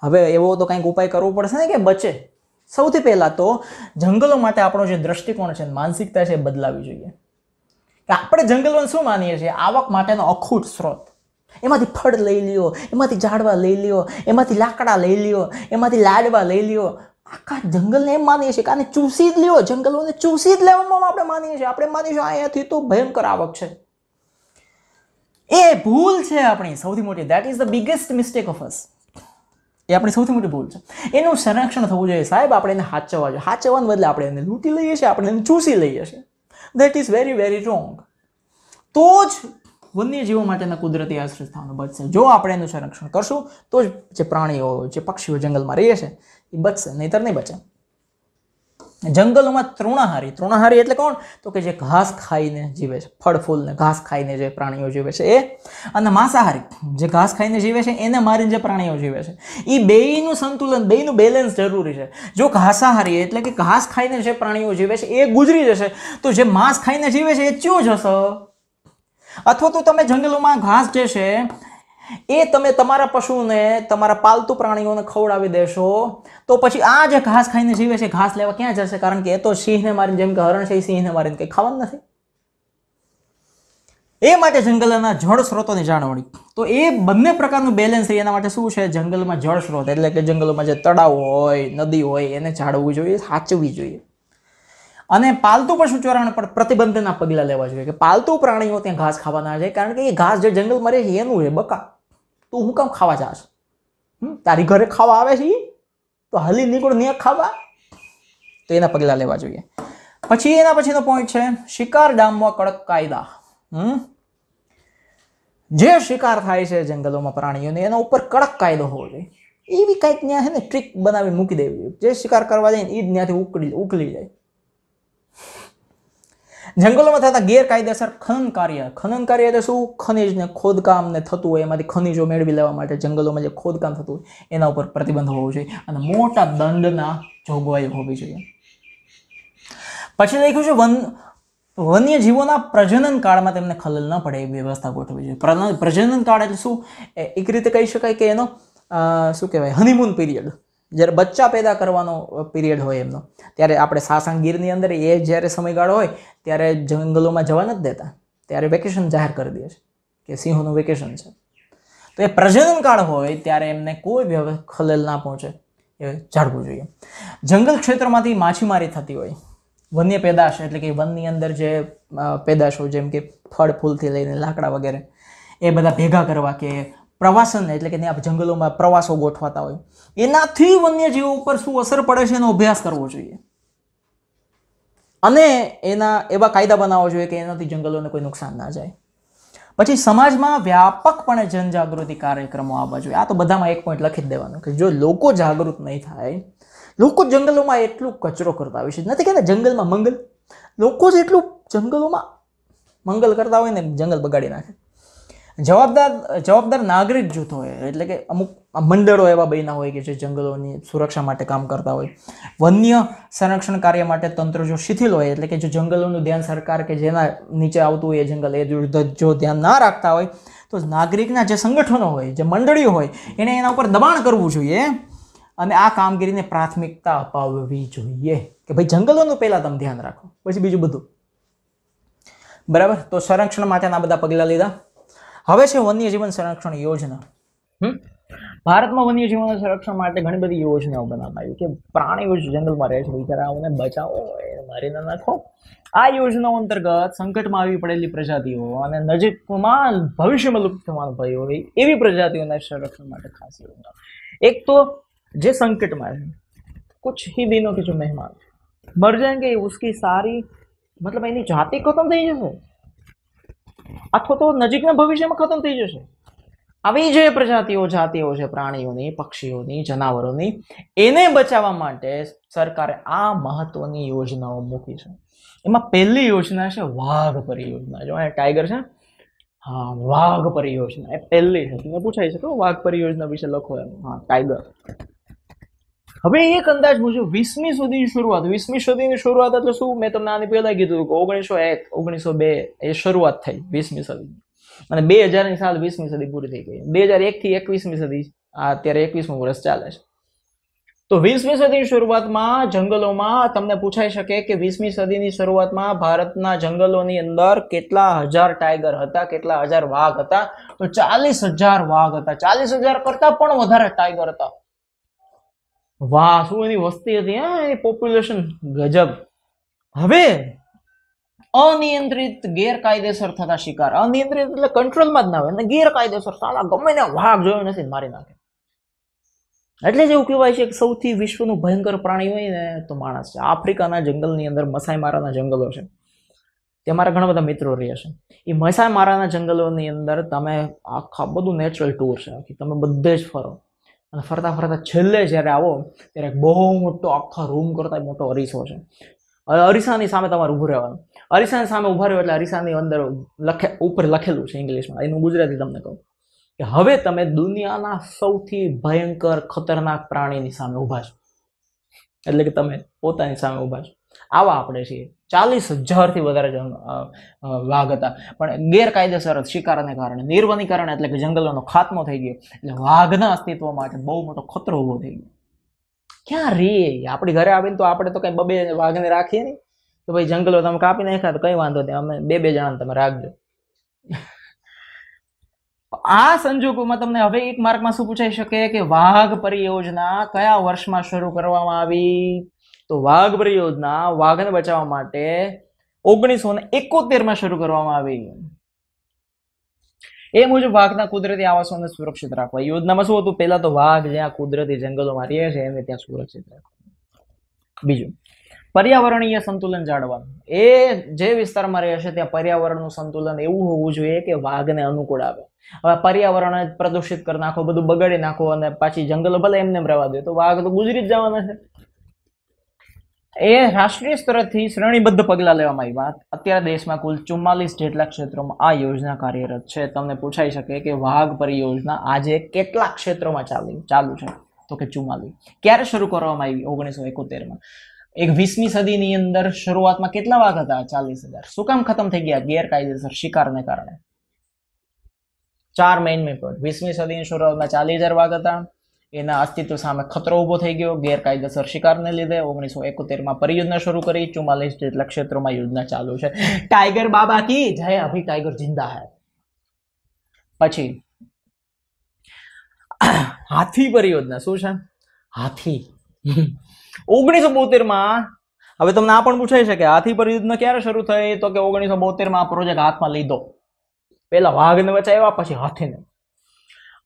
હવે એવો તો કંઈક ઉપાય કરવો પડશે ને કે બચે સૌથી પહેલાં તો જંગલો માટે આપણો જે દ્રષ્ટિકોણ છે માનસિકતા છે એ બદલાવી જોઈએ આપણે જંગલોને શું માનીએ છીએ આવક માટેનો અખૂટ સ્ત્રોત એમાંથી ફળ લઈ લ્યો એમાંથી ઝાડવા લઈ લ્યો એમાંથી લાકડા લઈ લ્યો એમાંથી લાડવા લઈ લ્યો આખા જંગલને એમ માનીએ છીએ કે આને ચૂસી જ લ્યો જંગલોને ચૂસી જ લેવામાં આપણે માનીએ છીએ આપણે માનીશું છીએ અહીંયાથી તો ભયંકર આવક છે એ ભૂલ છે આપણી સૌથી મોટી that is the biggest mistake of us એ આપણી સૌથી મોટી ભૂલ છે એનું સંરક્ષણ થવું જોઈએ સાહેબ આપણે એને હાચવવા જોઈએ હાચવવાને બદલે આપણે એને લૂંટી લઈએ છીએ આપણે એને ચૂસી લઈએ છીએ that is very very wrong તો જ વન્યજીવો માટેના કુદરતી આશ્રયસ્થાનો બચશે જો આપણે એનું સંરક્ષણ કરશું તો જ જે પ્રાણીઓ જે પક્ષીઓ જંગલમાં રહે છે એ બચશે નહીતર નહીં બચે જંગલોમાં તૃણાહારી તૃણાહારી એટલે કોણ તો કે જે ઘાસ ખાઈને જીવે છે ફળ ફૂલને ઘાસ ખાઈને જે પ્રાણીઓ જીવે છે એ અને માંસાહારી જે ઘાસ ખાઈને જીવે છે એને મારીને જે પ્રાણીઓ જીવે છે એ બેયનું સંતુલન બેયનું બેલેન્સ જરૂરી છે જો ઘાસાહારી એટલે કે ઘાસ ખાઈને જે પ્રાણીઓ જીવે છે એ ગુજરી જશે તો જે માંસ ખાઈને જીવે છે એ ચ્યું જશે અથવા તો તમે જંગલોમાં ઘાસ જે છે એ તમે તમારા પશુને તમારા પાલતુ પ્રાણીઓને ખવડાવી દેશો તો પછી આ જે ઘાસ ખાઈને જીવે છે ઘાસ લેવા ક્યાં જશે કારણ કે એ તો સિંહને મારીને જેમ કે હરણ છે એ સિંહને મારીને કંઈ ખાવાનું નથી એ માટે જંગલના જળ સ્ત્રોતોની જાળવણી તો એ બંને પ્રકારનું બેલેન્સ એના માટે શું છે જંગલમાં જળ સ્ત્રોત એટલે કે જંગલોમાં જે તળાવ હોય નદી હોય એને જાળવવું જોઈએ સાચવવી જોઈએ અને પાલતુ પશુચરાણ પર પ્રતિબંધના પગલાં લેવા જોઈએ કે પાલતુ પ્રાણીઓ ત્યાં ઘાસ ખાવાના છે કારણ કે એ ઘાસ જે જંગલમાં રહે છે એનું છે બકા તું હું કામ ખાવા જાશ તારી ઘરે ખાવા આવે છે તો હાલી નીકળ ને ખાવા તો એના પગલાં લેવા જોઈએ પછી એના પછીનો પોઈન્ટ છે શિકાર ડામવા કડક કાયદા હમ જે શિકાર થાય છે જંગલોમાં પ્રાણીઓને એના ઉપર કડક કાયદો હોવો જોઈએ એવી કાંઈક ત્યાં છે ને ટ્રીક બનાવી મૂકી દેવી જોઈએ જે શિકાર કરવા જાય ને એ જ ત્યાંથી ઉકળી ઉકલી જાય જંગલોમાં થતા ગેરકાયદેસર ખનન કાર્ય ખનન કાર્ય એટલે શું ખનિજને ખોદકામને થતું હોય એમાંથી ખનિજો મેળવી લેવા માટે જંગલોમાં જે ખોદકામ થતું હોય એના ઉપર પ્રતિબંધ હોવો જોઈએ અને મોટા દંડના જોગવાઈ હોવી જોઈએ પછી લખ્યું છે વન વન્ય જીવોના પ્રજનન કાળમાં તેમને ખલેલ ન પડે એ વ્યવસ્થા ગોઠવી જોઈએ પ્રજનન કાળ એટલે શું એક રીતે કહી શકાય કે એનો શું કહેવાય હનીમૂન પીરિયડ જ્યારે બચ્ચા પેદા કરવાનો પિરિયડ હોય એમનો ત્યારે આપણે સાસણ ગીરની અંદર એ જ્યારે સમયગાળો હોય ત્યારે જંગલોમાં જવા નથી દેતા ત્યારે વેકેશન જાહેર કરી દે છે કે સિંહોનું વેકેશન છે તો એ પ્રજનનકાળ હોય ત્યારે એમને કોઈ બી ખલેલ ના પહોંચે એ જાળવું જોઈએ જંગલ ક્ષેત્રમાંથી માછીમારી થતી હોય વન્ય પેદાશ એટલે કે વનની અંદર જે પેદાશો જેમ કે ફળ ફૂલથી લઈને લાકડા વગેરે એ બધા ભેગા કરવા કે પ્રવાસન એટલે કે ત્યાં જંગલોમાં પ્રવાસો ગોઠવાતા હોય એનાથી વન્યજીવો ઉપર શું અસર પડે છે એનો અભ્યાસ કરવો જોઈએ અને એના એવા કાયદા બનાવવો જોઈએ કે એનાથી જંગલોને કોઈ નુકસાન ના જાય પછી સમાજમાં વ્યાપકપણે જનજાગૃતિ કાર્યક્રમો આવવા જોઈએ આ તો બધામાં એક પોઈન્ટ લખી જ દેવાનું કે જો લોકો જાગૃત નહીં થાય લોકો જંગલોમાં એટલું કચરો કરતા હોય છે નથી કહેતા જંગલમાં મંગલ લોકો જ એટલું જંગલોમાં મંગલ કરતા હોય ને જંગલ બગાડી નાખે જવાબદાર જવાબદાર નાગરિક જૂથ હોય એટલે કે અમુક મંડળો એવા બન્યા હોય કે જે જંગલોની સુરક્ષા માટે કામ કરતા હોય વન્ય સંરક્ષણ કાર્ય માટે તંત્ર જો શિથિલ હોય એટલે કે જો જંગલોનું ધ્યાન સરકાર કે જેના નીચે આવતું હોય એ જંગલ એ જો ધ્યાન ના રાખતા હોય તો નાગરિકના જે સંગઠનો હોય જે મંડળીઓ હોય એને એના ઉપર દબાણ કરવું જોઈએ અને આ કામગીરીને પ્રાથમિકતા અપાવવી જોઈએ કે ભાઈ જંગલોનું પહેલાં તમે ધ્યાન રાખો પછી બીજું બધું બરાબર તો સંરક્ષણ માટેના બધા પગલાં લીધા હવે છે વન્યજીવન સંરક્ષણ યોજના ભારતમાં વન્યજીવન સંરક્ષણ માટે ઘણી બધી યોજનાઓ બનાવવામાં આવી કે પ્રાણીઓ જંગલમાં રહે છે બિચારાઓને બચાવો મારી ના નાખો આ યોજનાઓ અંતર્ગત સંકટમાં આવી પડેલી પ્રજાતિઓ અને નજીકમાં ભવિષ્યમાં લુપ્ત થવાનું ભય હોય એવી પ્રજાતિઓના સંરક્ષણ માટે ખાસ યોજના એક તો જે સંકટમાં છે કુછ હી દિનો કે જો મહેમાન મર જાયંગે उसकी સારી મતલબ એની જાતિ ખતમ થઈ જશે અથવા તો નજીકના ભવિષ્યમાં ખતમ થઈ જશે આવી જે પ્રજાતિઓ જાતિઓ છે પ્રાણીઓની પક્ષીઓની જનાવરોની એને બચાવવા માટે સરકારે આ મહત્વની યોજનાઓ મૂકી છે એમાં પહેલી યોજના છે વાઘ પરિયોજના જો અહીંયા ટાઈગર છે હા વાઘ પરિયોજના એ પહેલી છે તમને પૂછાઈ શકે વાઘ પરિયોજના વિશે લખો એમ હા ટાઈગર હવે એક અંદાજ મુજબ વીસમી સુધીની શરૂઆત વીસમી સદીની શરૂઆત એટલે શું મેં તમને આની પહેલા કીધું કે ઓગણીસો એક ઓગણીસો બે એ શરૂઆત થઈ વીસમી સદીની અને બે હજારની સાલ વીસમી સદી પૂરી થઈ ગઈ બે હજાર એકથી એકવીસમી સદી આ અત્યારે એકવીસમું વર્ષ ચાલે છે તો વીસમી સદીની શરૂઆતમાં જંગલોમાં તમને પૂછાઈ શકે કે વીસમી સદીની શરૂઆતમાં ભારતના જંગલોની અંદર કેટલા હજાર ટાઈગર હતા કેટલા હજાર વાઘ હતા તો ચાલીસ હજાર વાઘ હતા ચાલીસ હજાર કરતા પણ વધારે ટાઈગર હતા વાહ શું એની વસ્તી હતી હા એની પોપ્યુલેશન ગજબ હવે અનિયંત્રિત ગેરકાયદેસર થતા શિકાર અનિયંત્રિત એટલે કંટ્રોલમાં જ ના આવે અને ગેરકાયદેસર સાલા ગમે ને વાઘ જોયો નથી મારી નાખે એટલે જ એવું કહેવાય છે કે સૌથી વિશ્વનું ભયંકર પ્રાણી હોય ને તો માણસ છે આફ્રિકાના જંગલની અંદર મસાઈ મારાના જંગલો છે ત્યાં મારા ઘણા બધા મિત્રો રહ્યા છે એ મસાઈ મારાના જંગલોની અંદર તમે આખા બધું નેચરલ ટૂર છે આખી તમે બધે જ ફરો અને ફરતા ફરતા છેલ્લે જ્યારે આવો ત્યારે એક બહુ મોટો આખો રૂમ કરતાં મોટો અરીસો છે હવે અરીસાની સામે તમારે ઊભું રહેવાનું અરીસાની સામે ઊભા રહ્યો એટલે અરીસાની અંદર લખે ઉપર લખેલું છે ઇંગ્લિશમાં એનું ગુજરાતી તમને કહું કે હવે તમે દુનિયાના સૌથી ભયંકર ખતરનાક પ્રાણીની સામે ઊભા છો એટલે કે તમે પોતાની સામે ઊભા છો આવા આપણે છીએ ચાલીસ હજારથી વધારે વાઘ હતા પણ ગેરકાયદેસર શિકારને કારણે નિર્વનીકરણ એટલે કે જંગલોનો ખાત્મો થઈ ગયો એટલે વાઘના અસ્તિત્વ માટે બહુ મોટો ખતરો ઊભો થઈ ગયો ક્યાં રે આપણી ઘરે આવીને તો આપણે તો કંઈ બબે વાઘને રાખીએ નહીં કે ભાઈ જંગલો તમે કાપી નાખ્યા તો કંઈ વાંધો નહીં અમે બે બે જણાને તમે રાખજો આ સંજોગોમાં તમને હવે એક માર્ગમાં શું પૂછાઈ શકે કે વાઘ પરિયોજના કયા વર્ષમાં શરૂ કરવામાં આવી તો વાઘભરી યોજના વાઘને બચાવવા માટે ઓગણીસો ને એકોતેરમાં શરૂ કરવામાં આવી એ મુજબ વાઘના કુદરતી આવાસોને સુરક્ષિત રાખવા યોજનામાં શું હતું પહેલા તો વાઘ જ્યાં કુદરતી જંગલોમાં રહે છે એને ત્યાં સુરક્ષિત રાખવા બીજું પર્યાવરણીય સંતુલન જાળવવાનું એ જે વિસ્તારમાં રહે છે ત્યાં પર્યાવરણનું સંતુલન એવું હોવું જોઈએ કે વાઘને અનુકૂળ આવે હવે પર્યાવરણ પ્રદૂષિત કરી નાખો બધું બગાડી નાખો અને પાછી જંગલ ભલે એમને રહેવા દે તો વાઘ તો ગુજરી જ જવાના છે એ રાષ્ટ્રીય સ્તરથી શ્રેણીબદ્ધ પગલાં લેવામાં આવ્યા અત્યારે દેશમાં કુલ ચુમ્માલીસ જેટલા ક્ષેત્રોમાં આ યોજના કાર્યરત છે તમને પૂછાઈ શકે કે વાઘ પરિયોજના આજે કેટલા ક્ષેત્રોમાં ચાલી ચાલુ છે તો કે ચુમ્માલીસ ક્યારે શરૂ કરવામાં આવી ઓગણીસો એકોતેરમાં એક વીસમી સદીની અંદર શરૂઆતમાં કેટલા વાઘ હતા ચાલીસ હજાર શું કામ ખતમ થઈ ગયા ગેરકાયદેસર શિકારને કારણે ચાર મેઇન મેપોટ વીસમી સદીની શરૂઆતમાં ચાલીસ હજાર વાઘ હતા એના અસ્તિત્વ સામે ખતરો ઊભો થઈ ગયો ગેરકાયદેસર શિકારને લીધે ઓગણીસો એકોતેરમાં પરિયોજના શરૂ કરી ચુમ્માલીસ જેટલા ક્ષેત્રોમાં યોજના ચાલુ છે ટાઈગર બાબા કી જય અભી ટાઈગર જિંદા હે પછી હાથી પરિયોજના શું છે હાથી ઓગણીસો બોતેરમાં હવે તમને આ પણ પૂછાય છે કે હાથી પરિયોજના ક્યારે શરૂ થઈ તો કે ઓગણીસો બોતેરમાં આ પ્રોજેક્ટ હાથમાં લીધો પહેલા વાઘને બચાવ્યા પછી હાથીને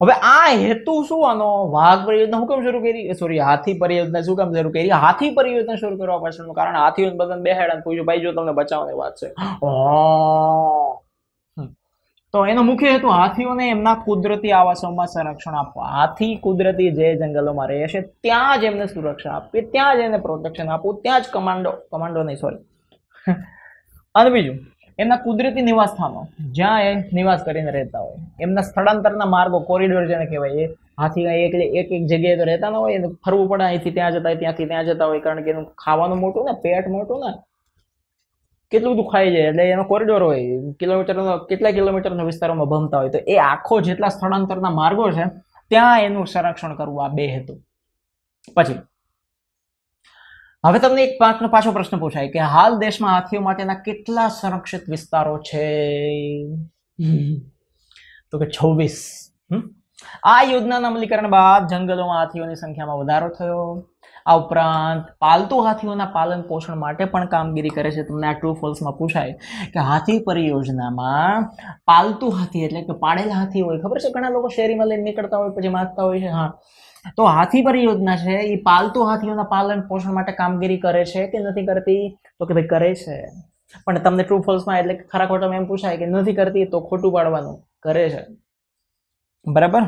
હવે આ હેતુ શું આનો વાઘ પરિયોજના હું કેમ શરૂ કરી સોરી હાથી પરિયોજના શું કેમ શરૂ કરી હાથી પરિયોજના શરૂ કરવા પાછળનું કારણ હાથીઓ બધાને બેહાડા પૂછ્યું ભાઈ જો તમને બચાવવાની વાત છે તો એનો મુખ્ય હેતુ હાથીઓને એમના કુદરતી આવાસોમાં સંરક્ષણ આપવા હાથી કુદરતી જે જંગલોમાં રહે છે ત્યાં જ એમને સુરક્ષા આપવી ત્યાં જ એને પ્રોટેક્શન આપવું ત્યાં જ કમાન્ડો કમાન્ડો નહીં સોરી અને બીજું એમના કુદરતી નિવાસસ્થાનો જ્યાં એ નિવાસ કરીને રહેતા હોય એમના સ્થળાંતરના માર્ગો કોરિડોર જેને કહેવાય એ હાથી એટલે એક એક જગ્યાએ તો રહેતા ન હોય ફરવું પડે અહીંથી ત્યાં જતા હોય ત્યાંથી ત્યાં જતા હોય કારણ કે એનું ખાવાનું મોટું ને પેટ મોટું ને કેટલું બધું ખાઈ જાય એટલે એનો કોરિડોર હોય કિલોમીટરનો કેટલા કિલોમીટરના વિસ્તારોમાં ભમતા હોય તો એ આખો જેટલા સ્થળાંતરના માર્ગો છે ત્યાં એનું સંરક્ષણ કરવું આ બે હેતુ પછી હવે તમને એક પાંચનો પાછો પ્રશ્ન પૂછાય કે હાલ દેશમાં હાથીઓ માટેના કેટલા સંરક્ષિત વિસ્તારો છે તો કે છવ્વીસ આ યોજનાના અમલીકરણ બાદ જંગલોમાં હાથીઓની સંખ્યામાં વધારો થયો આ ઉપરાંત પાલતુ હાથીઓના પાલન પોષણ માટે પણ કામગીરી કરે છે તમને આ ટ્રુ ફોલ્સમાં પૂછાય કે હાથી પરિયોજનામાં પાલતુ હાથી એટલે કે પાળેલા હાથી હોય ખબર છે ઘણા લોકો શેરીમાં લઈને નીકળતા હોય પછી માગતા હોય છે હા તો હાથી પરિયોજના છે એ પાલતુ હાથીઓના પાલન પોષણ માટે કામગીરી કરે છે કે નથી કરતી તો કે ભાઈ કરે છે પણ તમને ટ્રુ ફોલ્સમાં એટલે ખરા ખોટામાં એમ પૂછાય કે નથી કરતી તો ખોટું પાડવાનું કરે છે બરાબર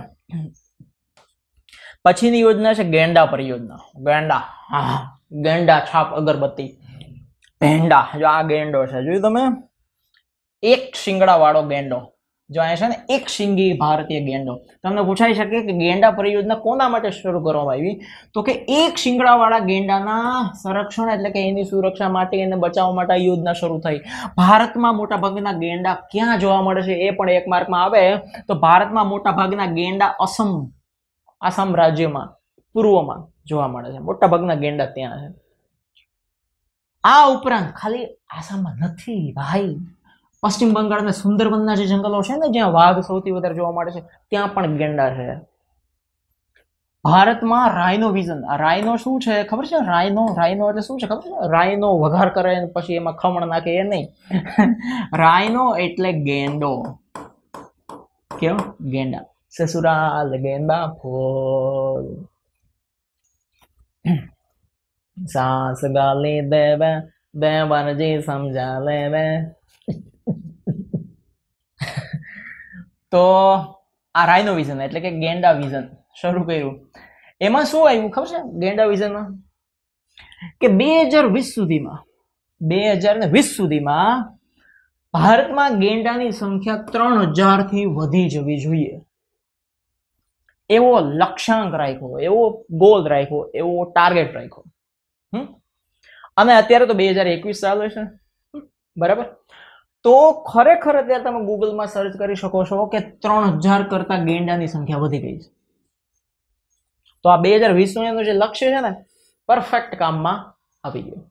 પછીની યોજના છે ગેંડા પરિયોજના ગેંડા હા ગેંડા છાપ અગરબત્તી ભેંડા જો આ ગેંડો છે જોયું તમે એક શિંગડા વાળો ગેંડો જો અહીંયા છે ને એક શિંગી ભારતીય ગેંડો તમને પૂછાઈ શકે કે ગેંડા પરિયોજના કોના માટે શરૂ કરવામાં આવી તો કે એક શિંગડાવાળા ગેંડાના સંરક્ષણ એટલે કે એની સુરક્ષા માટે એને બચાવવા માટે આ યોજના શરૂ થઈ ભારતમાં મોટાભાગના ગેંડા ક્યાં જોવા મળે છે એ પણ એક માર્કમાં આવે તો ભારતમાં મોટાભાગના ગેંડા અસમ આસામ રાજ્યમાં પૂર્વમાં જોવા મળે છે મોટાભાગના ગેંડા ત્યાં છે આ ઉપરાંત ખાલી આસામમાં નથી ભાઈ પશ્ચિમ બંગાળના સુંદરવનના જે જંગલો છે ને જ્યાં વાઘ સૌથી વધારે જોવા મળે છે ત્યાં પણ ગેંડા છે ભારતમાં રાયનો વિઝન રાયનો શું છે ખબર છે રાયનો રાયનો એટલે શું છે ખબર છે રાયનો વઘાર કરે પછી એમાં ખમણ નાખે એ નહીં રાયનો એટલે ગેંડો કેમ ગેંડા સસુરાલ ગેંડા ફોલ સાસ ગાલી દેવે દેવરજી સમજા લેવે તો આ રાયનો વિઝન એટલે કે ગેંડા વિઝન શરૂ કર્યું એમાં શું આવ્યું ખબર છે ગેંડા વિઝનમાં કે બે હજાર વીસ સુધીમાં બે હજાર ને વીસ સુધીમાં ભારતમાં ગેંડાની સંખ્યા ત્રણ હજારથી વધી જવી જોઈએ એવો લક્ષ્યાંક રાખ્યો એવો ગોલ રાખ્યો એવો ટાર્ગેટ રાખ્યો અને અત્યારે તો બે હજાર એકવીસ ચાલુ છે બરાબર તો ખરેખર અત્યારે તમે ગૂગલમાં સર્ચ કરી શકો છો કે ત્રણ હજાર કરતા ગેંડાની સંખ્યા વધી ગઈ છે તો આ બે હજાર વીસ વીસનું જે લક્ષ્ય છે ને પરફેક્ટ કામમાં આવી ગયું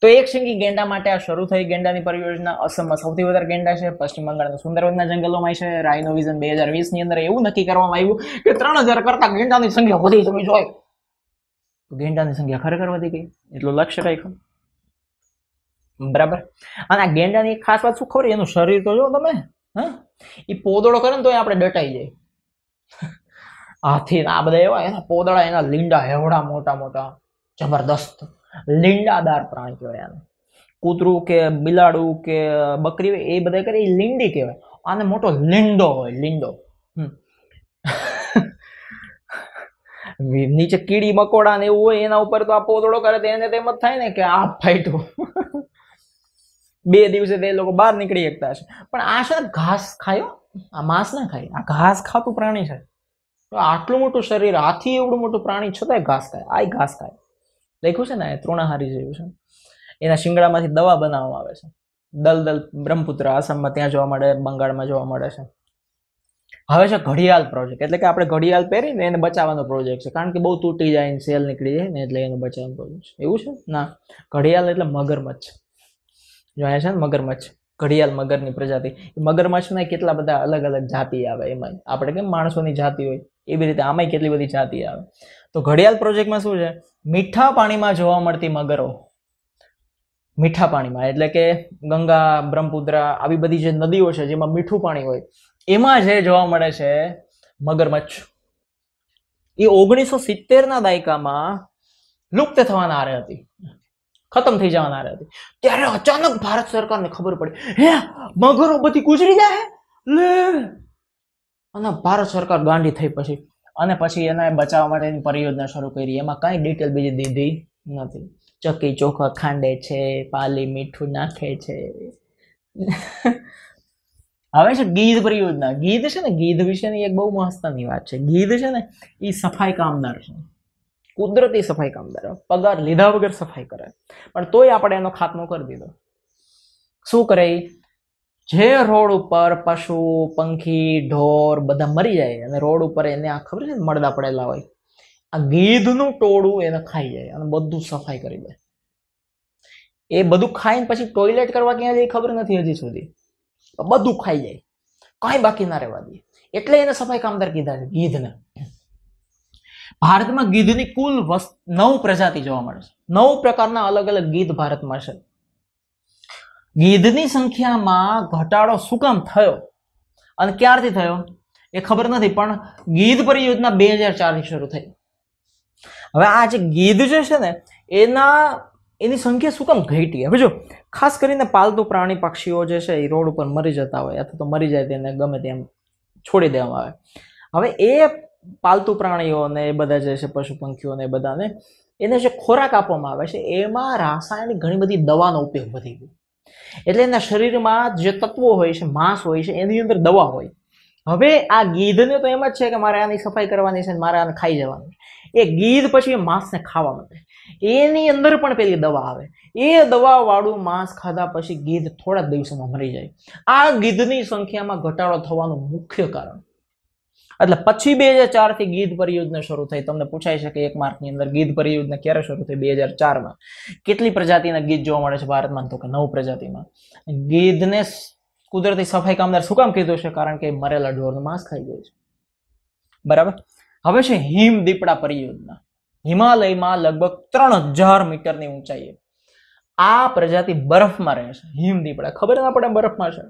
તો એક શિંગી ગેંડા માટે આ શરૂ થઈ ગેંડાની પરિયોજના અસમમાં સૌથી વધારે ગેંડા છે પશ્ચિમ બંગાળના સુંદરવનના જંગલોમાં છે રાઇનો વિઝન બે હજાર વીસની અંદર એવું નક્કી કરવામાં આવ્યું કે ત્રણ હજાર કરતા ગેંડાની સંખ્યા વધી તમે જોઈ ગેંડાની સંખ્યા ખરેખર વધી ગઈ એટલું લક્ષ્ય રાખ્યું બરાબર અને આ ગેંડાની ખાસ વાત શું ખબર એનું શરીર તો જો તમે હા એ પોદળો કરે ને તો આપણે ડટાઈ જાય હાથી આ બધા એવા એના પોદળા એના લીંડા હેવડા મોટા મોટા જબરદસ્ત લીંડાદાર પ્રાણી કહેવાય આને કૂતરું કે બિલાડું કે બકરી હોય એ બધા કરે એ લીંડી કહેવાય આને મોટો લીંડો હોય લીંડો નીચે કીડી મકોડા ને એવું હોય એના ઉપર તો આ પોદળો કરે તો એને તેમ જ થાય ને કે આ ફાઈટો બે દિવસે તે લોકો બહાર નીકળી શકતા હશે પણ આ છે ઘાસ ખાયો આ માંસ ના ખાય આ ઘાસ ખાતું પ્રાણી છે આટલું મોટું શરીર આથી એવડું મોટું પ્રાણી છતાંય ઘાસ ખાય આ ઘાસ ખાય લખ્યું છે ને એ તૃણાહારી જેવું છે એના શિંગડામાંથી દવા બનાવવામાં આવે છે દલ દલ બ્રહ્મપુત્ર આસામમાં ત્યાં જોવા મળે બંગાળમાં જોવા મળે છે હવે છે ઘડિયાળ પ્રોજેક્ટ એટલે કે આપણે ઘડિયાળ પહેરીને એને બચાવવાનો પ્રોજેક્ટ છે કારણ કે બહુ તૂટી જાય સેલ નીકળી જાય ને એટલે એને બચાવવાનો પ્રોજેક્ટ એવું છે ના ઘડિયાળ એટલે મગરમચ્છ જો છે ને મગરમચ્છ ઘડિયાળ મગરની પ્રજાતિ મગરમચ્છના કેટલા બધા અલગ અલગ જાતિ આવે એમાં આપણે કેમ માણસોની જાતિ હોય એવી રીતે આમાંય કેટલી બધી જાતિ આવે તો ઘડિયાળ પ્રોજેક્ટમાં શું છે મીઠા પાણીમાં જોવા મળતી મગરો મીઠા પાણીમાં એટલે કે ગંગા બ્રહ્મપુત્રા આવી બધી જે નદીઓ છે જેમાં મીઠું પાણી હોય એમાં જે જોવા મળે છે મગરમચ્છ એ ઓગણીસો સિત્તેરના દાયકામાં લુપ્ત થવાના આરે હતી ખતમ થઈ જવાના હતી ત્યારે અચાનક ભારત સરકારને ખબર પડી હે મગરો બધી ગુજરી જાય લે અને ભારત સરકાર ગાંડી થઈ પછી અને પછી એને બચાવવા માટેની પરિયોજના શરૂ કરી એમાં કાંઈ ડિટેલ બીજી દીધી નથી ચકી ચોખા ખાંડે છે પાલી મીઠું નાખે છે હવે છે ગીધ પરિયોજના ગીધ છે ને ગીધ વિશેની એક બહુ મહત્વની વાત છે ગીધ છે ને એ સફાઈ કામદાર છે કુદરતી સફાઈ કામદારો પગાર લીધા વગર સફાઈ કરે પણ તોય આપણે એનો ખાતમો કરી દીધો શું કરે જે રોડ ઉપર પશુ પંખી ઢોર બધા મરી જાય અને રોડ ઉપર એને આ ખબર છે મળદા પડેલા હોય આ ગીધનું ટોળું એને ખાઈ જાય અને બધું સફાઈ કરી દે એ બધું ખાઈને પછી ટોયલેટ કરવા ક્યાં જાય ખબર નથી હજી સુધી બધું ખાઈ જાય કાંઈ બાકી ના રહેવા દે એટલે એને સફાઈ કામદાર કીધા છે ગીધને ભારતમાં ગીધની કુલ નવ પ્રજાતિ જોવા મળે છે નવ પ્રકારના અલગ અલગ ગીધ ભારતમાં છે ગીધની સંખ્યામાં ઘટાડો શું કામ થયો અને ક્યારથી થયો એ ખબર નથી પણ ગીધ પરિયોજના બે હજાર ચારથી શરૂ થઈ હવે આ જે ગીધ જે છે ને એના એની સંખ્યા શું કામ ઘટી હવે જો ખાસ કરીને પાલતુ પ્રાણી પક્ષીઓ જે છે એ રોડ ઉપર મરી જતા હોય અથવા તો મરી જાય તેને ગમે તેમ છોડી દેવામાં આવે હવે એ પાલતુ પ્રાણીઓને એ બધા જે છે પશુ પંખીઓને એ બધાને એને જે ખોરાક આપવામાં આવે છે એમાં રાસાયણિક ઘણી બધી દવાનો ઉપયોગ વધી ગયો એટલે એના શરીરમાં જે તત્વો હોય છે માંસ હોય છે એની અંદર દવા હોય હવે આ ગીધને તો એમ જ છે કે મારે આની સફાઈ કરવાની છે મારે આને ખાઈ જવાનું એ ગીધ પછી માંસને ખાવા માટે એની અંદર પણ પેલી દવા આવે એ દવાવાળું માંસ ખાધા પછી ગીધ થોડા દિવસોમાં મરી જાય આ ગીધની સંખ્યામાં ઘટાડો થવાનું મુખ્ય કારણ એટલે પછી બે હજાર ચાર ચારથી ગીધ પરિયોજના શરૂ થઈ તમને પૂછાઈ શકે એક માર્કની અંદર ગીધ પરિયોજના ક્યારે શરૂ થઈ બે હજાર ચારમાં કેટલી પ્રજાતિના ગીધ જોવા મળે છે ભારતમાં તો કે નવ પ્રજાતિમાં ગીધને કુદરતી સફાઈ કામદાર શું કામ કીધું છે કારણ કે મરેલા ઢોરનું માંસ ખાઈ ગયું છે બરાબર હવે છે હિમ દીપડા પરિયોજના હિમાલયમાં લગભગ ત્રણ હજાર મીટરની ઊંચાઈએ આ પ્રજાતિ બરફમાં રહે છે હિમ દીપડા ખબર ના પડે બરફમાં છે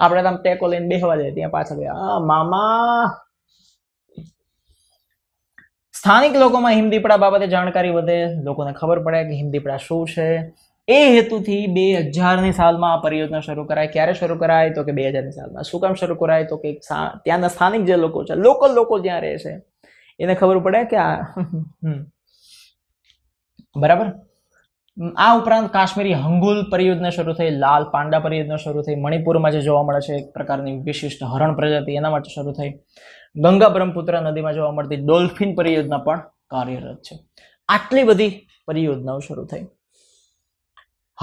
આપણે આમ ટેકો લઈને બેહવા જાય ત્યાં પાછળ મામા સ્થાનિક લોકોમાં હિમદીપડા બાબતે જાણકારી વધે લોકોને ખબર પડે કે હિમદીપડા શું છે એ હેતુથી બે હજારની સાલમાં આ પરિયોજના શરૂ કરાય ક્યારે શરૂ કરાય તો કે બે હજારની સાલમાં શું કામ શરૂ કરાય તો કે ત્યાંના સ્થાનિક જે લોકો છે લોકલ લોકો જ્યાં રહે છે એને ખબર પડે કે આ બરાબર આ ઉપરાંત કાશ્મીરી હંગુલ પરિયોજના શરૂ થઈ લાલ પાંડા પરિયોજના શરૂ થઈ મણિપુરમાં જે જોવા મળે છે એક પ્રકારની વિશિષ્ટ હરણ પ્રજાતિ એના માટે શરૂ થઈ ગંગા બ્રહ્મપુત્ર નદીમાં જોવા મળતી ડોલ્ફિન પરિયોજના પણ કાર્યરત છે આટલી બધી પરિયોજનાઓ શરૂ થઈ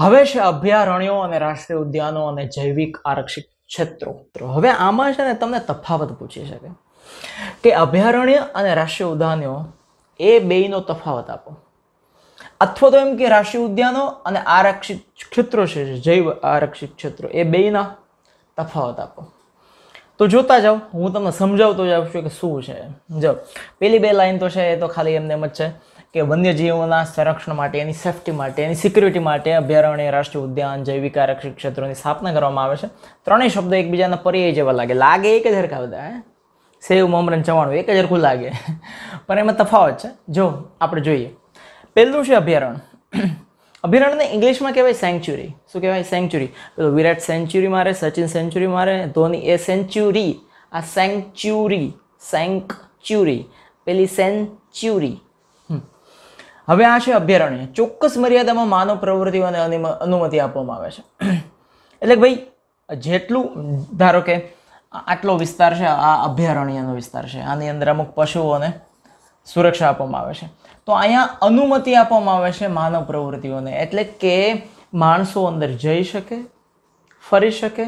હવે છે અભયારણ્યો અને રાષ્ટ્રીય ઉદ્યાનો અને જૈવિક આરક્ષિત ક્ષેત્રો હવે આમાં છે ને તમને તફાવત પૂછી શકે કે અભયારણ્ય અને રાષ્ટ્રીય ઉદ્યાનો એ બેયનો તફાવત આપો અથવા તો એમ કે રાષ્ટ્રીય ઉદ્યાનો અને આરક્ષિત ક્ષેત્રો છે જૈવ આરક્ષિત ક્ષેત્રો એ બેયના તફાવત આપો તો જોતા જાઓ હું તમને સમજાવતો જાઉં છું કે શું છે જો પેલી બે લાઈન તો છે એ તો ખાલી એમને એમ જ છે કે વન્યજીવોના સંરક્ષણ માટે એની સેફ્ટી માટે એની સિક્યુરિટી માટે અભયારણ્ય રાષ્ટ્રીય ઉદ્યાન જૈવિક આરક્ષિત ક્ષેત્રોની સ્થાપના કરવામાં આવે છે ત્રણેય શબ્દ એકબીજાના પર્યાય જેવા લાગે લાગે એક જ હરખા બધા હે સેવ મમરન ચવાણું એક જ હરખું લાગે પણ એમાં તફાવત છે જો આપણે જોઈએ પહેલું છે અભયારણ્ય અભયારણ્યને ઇંગ્લિશમાં કહેવાય સેન્ચુરી શું કહેવાય સેન્ચ્યુરી પેલો વિરાટ સેન્ચ્યુરી મારે સચિન સેન્ચુરી મારે ધોની એ સેન્ચ્યુરી આ સેન્ચુરી સેન્ચુરી પેલી સેન્ચ્યુરી હવે આ છે અભયારણ્ય ચોક્કસ મર્યાદામાં માનવ પ્રવૃત્તિઓને અનુમતિ આપવામાં આવે છે એટલે ભાઈ જેટલું ધારો કે આટલો વિસ્તાર છે આ અભયારણ્યનો વિસ્તાર છે આની અંદર અમુક પશુઓને સુરક્ષા આપવામાં આવે છે તો અહીંયા અનુમતિ આપવામાં આવે છે માનવ પ્રવૃત્તિઓને એટલે કે માણસો અંદર જઈ શકે ફરી શકે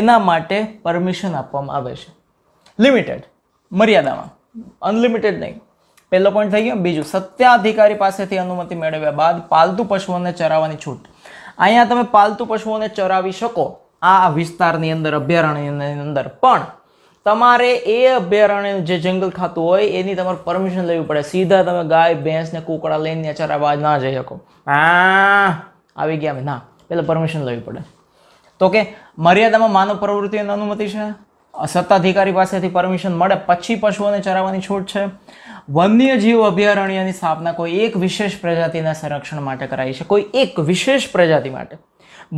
એના માટે પરમિશન આપવામાં આવે છે લિમિટેડ મર્યાદામાં અનલિમિટેડ નહીં પહેલો પોઈન્ટ થઈ ગયો બીજું સત્યાધિકારી પાસેથી અનુમતિ મેળવ્યા બાદ પાલતુ પશુઓને ચરાવવાની છૂટ અહીંયા તમે પાલતુ પશુઓને ચરાવી શકો આ વિસ્તારની અંદર અભયારણ્યની અંદર પણ તમારે એ અભયારણ્ય જે જંગલ ખાતું હોય એની તમારે પરમિશન લેવી પડે સીધા તમે ગાય ભેંસ ને કુકડા લઈને ચરાવા ના જઈ શકો હા આવી ગયા ના પહેલાં પરમિશન લેવી પડે તો કે મર્યાદામાં માનવ પ્રવૃત્તિની અનુમતિ છે સત્તાધિકારી પાસેથી પરમિશન મળે પછી પશુઓને ચરાવવાની છૂટ છે વન્યજીવ અભયારણ્યની સ્થાપના કોઈ એક વિશેષ પ્રજાતિના સંરક્ષણ માટે કરાઈ છે કોઈ એક વિશેષ પ્રજાતિ માટે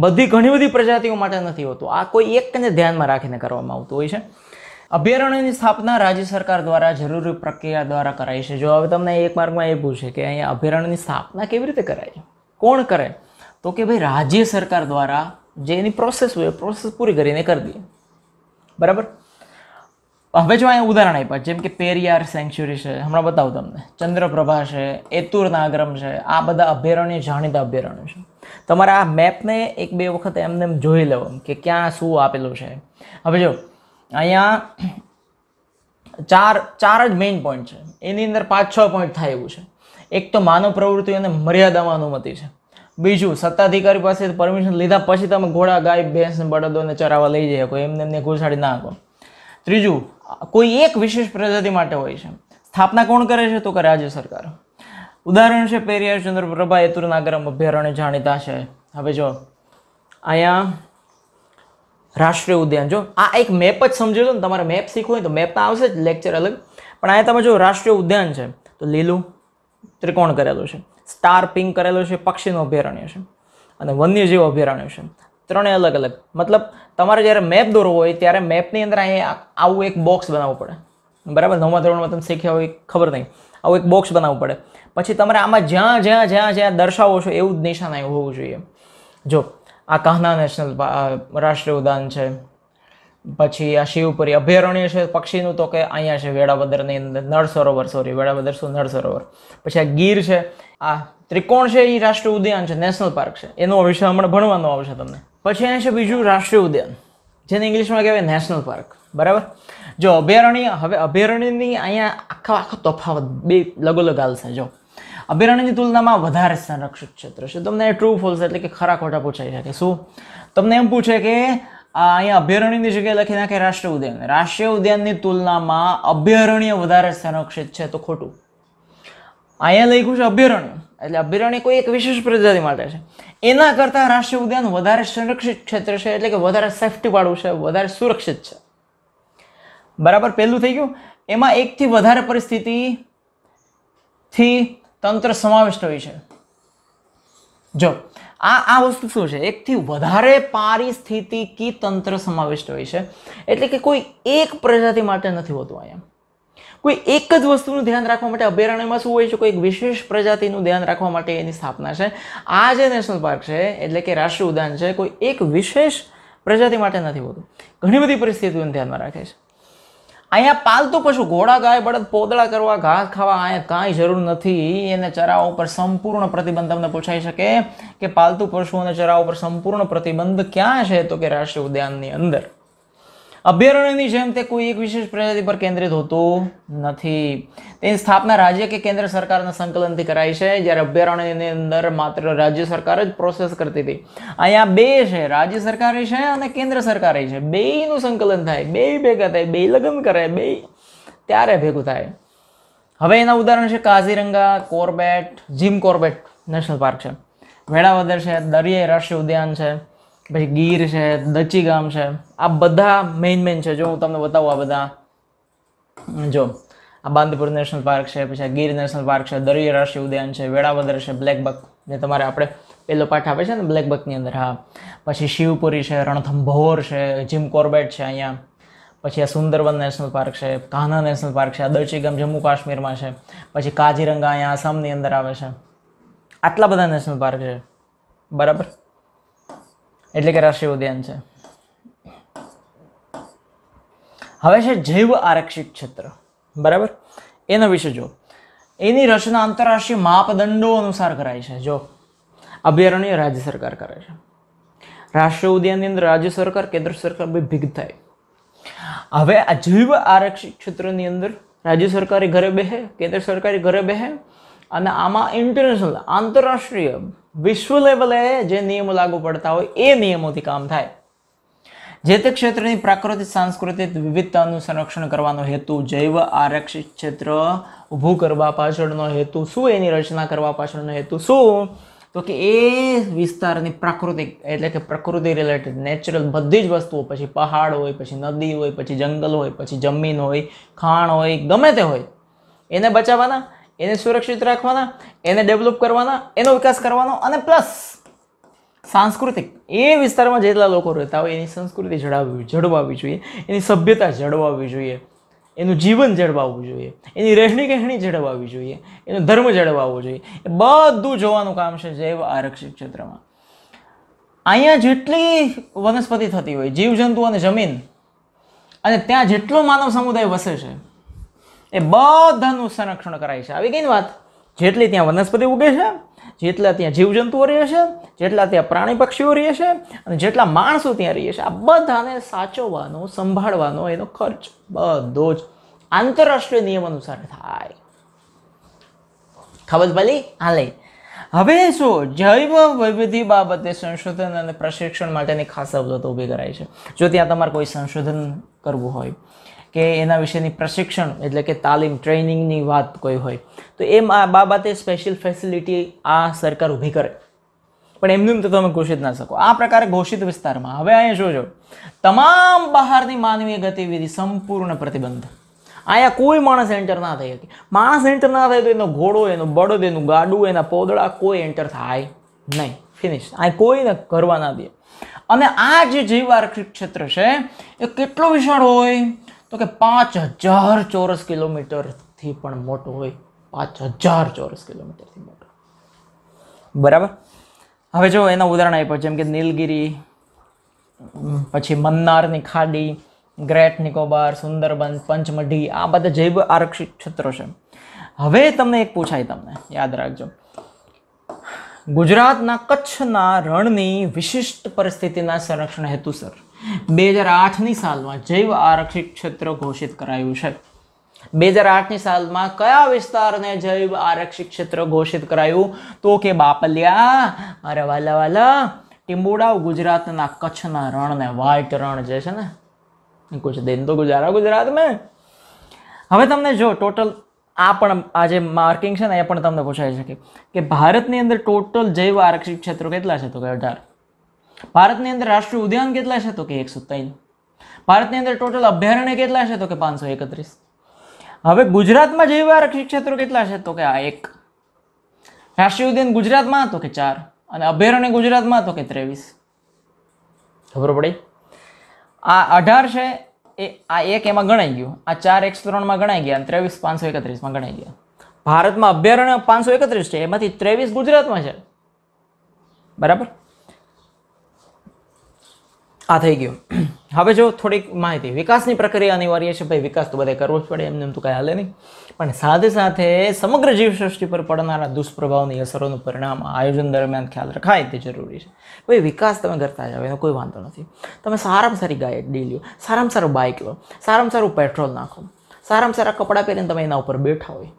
બધી ઘણી બધી પ્રજાતિઓ માટે નથી હોતું આ કોઈ એકને ધ્યાનમાં રાખીને કરવામાં આવતું હોય છે અભયારણ્યની સ્થાપના રાજ્ય સરકાર દ્વારા જરૂરી પ્રક્રિયા દ્વારા કરાય છે જો હવે તમને એક માર્ગમાં એ પૂછે કે અહીંયા અભયારણ્યની સ્થાપના કેવી રીતે કરાય છે કોણ કરે તો કે ભાઈ રાજ્ય સરકાર દ્વારા જે એની પ્રોસેસ હોય પ્રોસેસ પૂરી કરીને કરી દઈએ બરાબર હવે જો અહીંયા ઉદાહરણ આપ્યા જેમ કે પેરિયાર સેન્ચ્યુરી છે હમણાં બતાવું તમને ચંદ્રપ્રભા છે એતુર નાગરમ છે આ બધા અભયારણ્ય જાણીતા અભયારણ્ય છે તમારે આ મેપને એક બે વખત એમને જોઈ લેવો કે ક્યાં શું આપેલું છે હવે જો અહીંયા ચાર ચાર જ મેઇન પોઈન્ટ છે એની અંદર પાંચ છ પોઈન્ટ થાય એવું છે એક તો માનવ પ્રવૃત્તિ અને મર્યાદામાં અનુમતિ છે બીજું સત્તાધિકારી પાસે પરમિશન લીધા પછી તમે ઘોડા ગાય ભેંસને બળદોને ચરાવવા લઈ જઈ શકો એમને એમને ઘૂસાડી ના આપો ત્રીજું કોઈ એક વિશેષ પ્રજાતિ માટે હોય છે સ્થાપના કોણ કરે છે તો કે રાજ્ય સરકાર ઉદાહરણ છે પેરિયાર ચંદ્રપ્રભા એતુર નાગરમ અભયારણ્ય જાણીતા છે હવે જો અહીંયા રાષ્ટ્રીય ઉદ્યાન જો આ એક મેપ જ સમજો છો ને તમારે મેપ શીખવું હોય તો મેપ તો આવશે જ લેક્ચર અલગ પણ અહીંયા તમે જો રાષ્ટ્રીય ઉદ્યાન છે તો લીલું ત્રિકોણ કરેલું છે સ્ટાર પિંક કરેલું છે પક્ષીનું અભયારણ્ય છે અને વન્યજીવ અભયારણ્ય છે ત્રણેય અલગ અલગ મતલબ તમારે જ્યારે મેપ દોરવો હોય ત્યારે મેપની અંદર અહીંયા આવું એક બોક્સ બનાવવું પડે બરાબર નવમા ધોરણમાં તમે શીખ્યા હોય ખબર નહીં આવું એક બોક્સ બનાવવું પડે પછી તમારે આમાં જ્યાં જ્યાં જ્યાં જ્યાં દર્શાવો છો એવું જ નિશાન આવ્યું હોવું જોઈએ જો આ કાહના નેશનલ રાષ્ટ્રીય ઉદ્યાન છે પછી આ શિવપુરી અભયારણ્ય છે પક્ષીનું તો કે અહીંયા છે વેળાબદરની અંદર નળ સરોવર સોરી વેળાબદર શું નળ સરોવર પછી આ ગીર છે આ ત્રિકોણ છે એ રાષ્ટ્રીય ઉદ્યાન છે નેશનલ પાર્ક છે એનો વિષય હમણાં ભણવાનો આવશે તમને પછી અહીંયા છે બીજું રાષ્ટ્રીય ઉદ્યાન જેને ઇંગ્લિશમાં કહેવાય નેશનલ પાર્ક બરાબર જો અભયારણ્ય હવે અભયારણ્યની અહીંયા આખા આખો તફાવત બે લગોલગ છે જો અભયારણ્યની તુલનામાં વધારે સંરક્ષિત ક્ષેત્ર છે તમને ટ્રુ ફોલ્સ એટલે કે ખરા ખોટા પૂછાઈ શકે શું તમને એમ પૂછે કે અહીંયા અભયારણ્યની જગ્યાએ લખી નાખે રાષ્ટ્રીય ઉદ્યાન રાષ્ટ્રીય ઉદ્યાનની તુલનામાં અભયારણ્ય વધારે સંરક્ષિત છે તો ખોટું અહીંયા લખ્યું છે અભયારણ્ય એટલે અભયારણ્ય કોઈ એક વિશેષ પ્રજાતિ માટે છે એના કરતાં રાષ્ટ્રીય ઉદ્યાન વધારે સંરક્ષિત ક્ષેત્ર છે એટલે કે વધારે સેફ્ટીવાળું છે વધારે સુરક્ષિત છે બરાબર પહેલું થઈ ગયું એમાં એકથી વધારે પરિસ્થિતિ થી તંત્ર સમાવિષ્ટ હોય છે જો આ આ વસ્તુ શું છે એકથી વધારે પારિસ્થિતિકી તંત્ર સમાવિષ્ટ હોય છે એટલે કે કોઈ એક પ્રજાતિ માટે નથી હોતું અહીંયા કોઈ એક જ વસ્તુનું ધ્યાન રાખવા માટે અભયારણ્યમાં શું હોય છે કોઈ એક વિશેષ પ્રજાતિનું ધ્યાન રાખવા માટે એની સ્થાપના છે આ જે નેશનલ પાર્ક છે એટલે કે રાષ્ટ્રીય ઉદ્યાન છે કોઈ એક વિશેષ પ્રજાતિ માટે નથી હોતું ઘણી બધી પરિસ્થિતિઓને ધ્યાનમાં રાખે છે અહીંયા પાલતું પશુ ઘોડા ગાય બળદ પોદળા કરવા ઘાસ ખાવા અહીંયા કાંઈ જરૂર નથી એને ચરાવા ઉપર સંપૂર્ણ પ્રતિબંધ તમને પૂછાઈ શકે કે પાલતુ પશુઓને ચરાવા ઉપર સંપૂર્ણ પ્રતિબંધ ક્યાં છે તો કે રાષ્ટ્રીય ઉદ્યાનની અંદર અભયારણ્યની જેમ તે કોઈ એક વિશેષ પ્રજાતિ પર કેન્દ્રિત હોતું નથી તેની સ્થાપના રાજ્ય કે કેન્દ્ર સરકારના સંકલનથી કરાઈ છે જ્યારે અભયારણ્યની અંદર માત્ર રાજ્ય સરકાર જ પ્રોસેસ કરતી હતી અહીંયા બે છે રાજ્ય સરકારે છે અને કેન્દ્ર સરકારે છે બેયનું સંકલન થાય બે ભેગા થાય બે લગ્ન કરે બે ત્યારે ભેગું થાય હવે એના ઉદાહરણ છે Kaziranga Corbett Jim Corbett national park છે વેળાવદર છે દરિયાઈ રાષ્ટ્રીય ઉદ્યાન છે પછી ગીર છે દચી ગામ છે આ બધા મેઇન મેઇન છે જો હું તમને બતાવું આ બધા જો આ બાંદીપુર નેશનલ પાર્ક છે પછી આ ગીર નેશનલ પાર્ક છે દરિયા રાષ્ટ્રીય ઉદ્યાન છે વેળાવદર છે બ્લેકબક જે તમારે આપણે પેલો પાઠ આપે છે ને બ્લેકબકની અંદર હા પછી શિવપુરી છે રણથંભોર છે જીમ કોર્બેટ છે અહીંયા પછી આ સુંદરવન નેશનલ પાર્ક છે કાન્હા નેશનલ પાર્ક છે આ દર્ચી ગામ જમ્મુ કાશ્મીરમાં છે પછી કાજીરંગા અહીંયા આસામની અંદર આવે છે આટલા બધા નેશનલ પાર્ક છે બરાબર એટલે કે રાષ્ટ્રીય ઉદ્યાન છે હવે છે જૈવ આરક્ષિત ક્ષેત્ર બરાબર એના વિશે જો એની રચના આંતરરાષ્ટ્રીય માપદંડો અનુસાર કરાય છે જો અભયારણ્ય રાજ્ય સરકાર કરે છે રાષ્ટ્રીય ઉદ્યાનની અંદર રાજ્ય સરકાર કેન્દ્ર સરકાર બે ભેગ થાય હવે આ જૈવ આરક્ષિત ક્ષેત્રની અંદર રાજ્ય સરકારે ઘરે બેહે કેન્દ્ર સરકારે ઘરે બેહે અને આમાં ઇન્ટરનેશનલ આંતરરાષ્ટ્રીય વિશ્વ લેવલે જે નિયમો લાગુ પડતા હોય એ નિયમોથી કામ થાય જે તે ક્ષેત્રની પ્રાકૃતિક સાંસ્કૃતિક વિવિધતાનું સંરક્ષણ કરવાનો હેતુ જૈવ આરક્ષિત ક્ષેત્ર ઊભું કરવા પાછળનો હેતુ શું એની રચના કરવા પાછળનો હેતુ શું તો કે એ વિસ્તારની પ્રાકૃતિક એટલે કે પ્રકૃતિ રિલેટેડ નેચરલ બધી જ વસ્તુઓ પછી પહાડ હોય પછી નદી હોય પછી જંગલ હોય પછી જમીન હોય ખાણ હોય ગમે તે હોય એને બચાવવાના એને સુરક્ષિત રાખવાના એને ડેવલપ કરવાના એનો વિકાસ કરવાનો અને પ્લસ સાંસ્કૃતિક એ વિસ્તારમાં જેટલા લોકો રહેતા હોય એની સંસ્કૃતિ જળાવવી જળવાવી જોઈએ એની સભ્યતા જળવાવી જોઈએ એનું જીવન જળવાવવું જોઈએ એની રહેણી કહેણી જળવાવી જોઈએ એનો ધર્મ જળવાવવો જોઈએ એ બધું જોવાનું કામ છે જૈવ આરક્ષિત ક્ષેત્રમાં અહીંયા જેટલી વનસ્પતિ થતી હોય જીવજંતુ અને જમીન અને ત્યાં જેટલો માનવ સમુદાય વસે છે એ બધાનું સંરક્ષણ કરાય છે આવી ગઈ વાત જેટલી ત્યાં વનસ્પતિ ઉગે છે જેટલા ત્યાં જીવજંતુઓ રહે છે જેટલા ત્યાં પ્રાણી પક્ષીઓ રહે છે અને જેટલા માણસો ત્યાં રહે છે આ બધાને સાચવવાનો સંભાળવાનો એનો ખર્ચ બધો જ આંતરરાષ્ટ્રીય નિયમ અનુસાર થાય ખબર પડી હાલે હવે શું જૈવ વૈવિધ્ય બાબતે સંશોધન અને પ્રશિક્ષણ માટેની ખાસ સવલતો ઊભી કરાય છે જો ત્યાં તમારે કોઈ સંશોધન કરવું હોય કે એના વિશેની પ્રશિક્ષણ એટલે કે તાલીમ ટ્રેનિંગની વાત કોઈ હોય તો એમ આ બાબતે સ્પેશિયલ ફેસિલિટી આ સરકાર ઊભી કરે પણ એમનું એમ તો તમે ઘોષિત ના શકો આ પ્રકારે ઘોષિત વિસ્તારમાં હવે અહીંયા જોજો તમામ બહારની માનવીય ગતિવિધિ સંપૂર્ણ પ્રતિબંધ અહીંયા કોઈ માણસ એન્ટર ના થઈ શકે માણસ એન્ટર ના થાય તો એનો ઘોડો એનો બળદ એનું ગાડું એના પોદળા કોઈ એન્ટર થાય નહીં ફિનિશ અહીં કોઈને કરવા ના દે અને આ જે જૈવારક્ષિત ક્ષેત્ર છે એ કેટલો વિશાળ હોય તો કે પાંચ હજાર ચોરસ કિલોમીટરથી પણ મોટો હોય પાંચ હજાર ચોરસ કિલોમીટરથી મોટો બરાબર હવે જો એના ઉદાહરણ આપ્યા જેમ કે નીલગીરી પછી મન્નારની ખાડી ગ્રેટ નિકોબાર સુંદરબન પંચમઢી આ બધા જૈવ આરક્ષિત ક્ષેત્રો છે હવે તમને એક પૂછાય તમને યાદ રાખજો ગુજરાતના કચ્છના રણની વિશિષ્ટ પરિસ્થિતિના સંરક્ષણ હેતુસર બે હજાર આઠની સાલમાં જૈવ આરક્ષિત ક્ષેત્ર ઘોષિત કરાયું છે બે હજાર આઠની સાલમાં કયા વિસ્તારને જૈવ આરક્ષિત ક્ષેત્ર ઘોષિત કરાયું તો કે બાપલિયા અરે વાલા વાલા ટીંબુડાવ ગુજરાતના કચ્છના રણને વ્હાઇટ રણ જે છે ને કુછ દિન તો ગુજારા ગુજરાત મેં હવે તમને જો ટોટલ આ પણ આ જે માર્કિંગ છે ને એ પણ તમને પૂછાઈ શકે કે ભારતની અંદર ટોટલ જૈવ આરક્ષિત ક્ષેત્રો કેટલા છે તો કે અઢાર ભારતની અંદર રાષ્ટ્રીય ઉદ્યાન કેટલા છે તો કે એકસો ત્રણ ભારતની અંદર ટોટલ અભયારણ્ય કેટલા છે તો કે પાંચસો એકત્રીસ હવે ગુજરાતમાં જૈવઆરક્ષિત ક્ષેત્રો કેટલા છે તો કે આ એક રાષ્ટ્રીય ઉદ્યાન ગુજરાતમાં તો કે ચાર અને અભયારણ્ય ગુજરાતમાં તો કે ત્રેવીસ ખબર પડી આ અઢાર છે એ આ એક એમાં ગણાઈ ગયું આ ચાર એકસો ત્રણમાં ગણાઈ ગયા અને ત્રેવીસ પાંચસો એકત્રીસમાં ગણાઈ ગયા ભારતમાં અભયારણ્ય પાંચસો એકત્રીસ છે એમાંથી ત્રેવીસ ગુજરાતમાં છે બરાબર આ થઈ ગયું હવે જો થોડીક માહિતી વિકાસની પ્રક્રિયા અનિવાર્ય છે ભાઈ વિકાસ તો બધે કરવો જ પડે એમને એમ તો કાંઈ હાલે નહીં પણ સાથે સાથે સમગ્ર જીવસૃષ્ટિ પર પડનારા દુષ્પ્રભાવની અસરોનું પરિણામ આયોજન દરમિયાન ખ્યાલ રખાય તે જરૂરી છે ભાઈ વિકાસ તમે કરતા જાઓ એનો કોઈ વાંધો નથી તમે સારામાં સારી ગાય ડી લ્યો સારામાં સારું બાઇક લો સારામાં સારું પેટ્રોલ નાખો સારામાં સારા કપડાં પહેરીને તમે એના ઉપર બેઠા હોય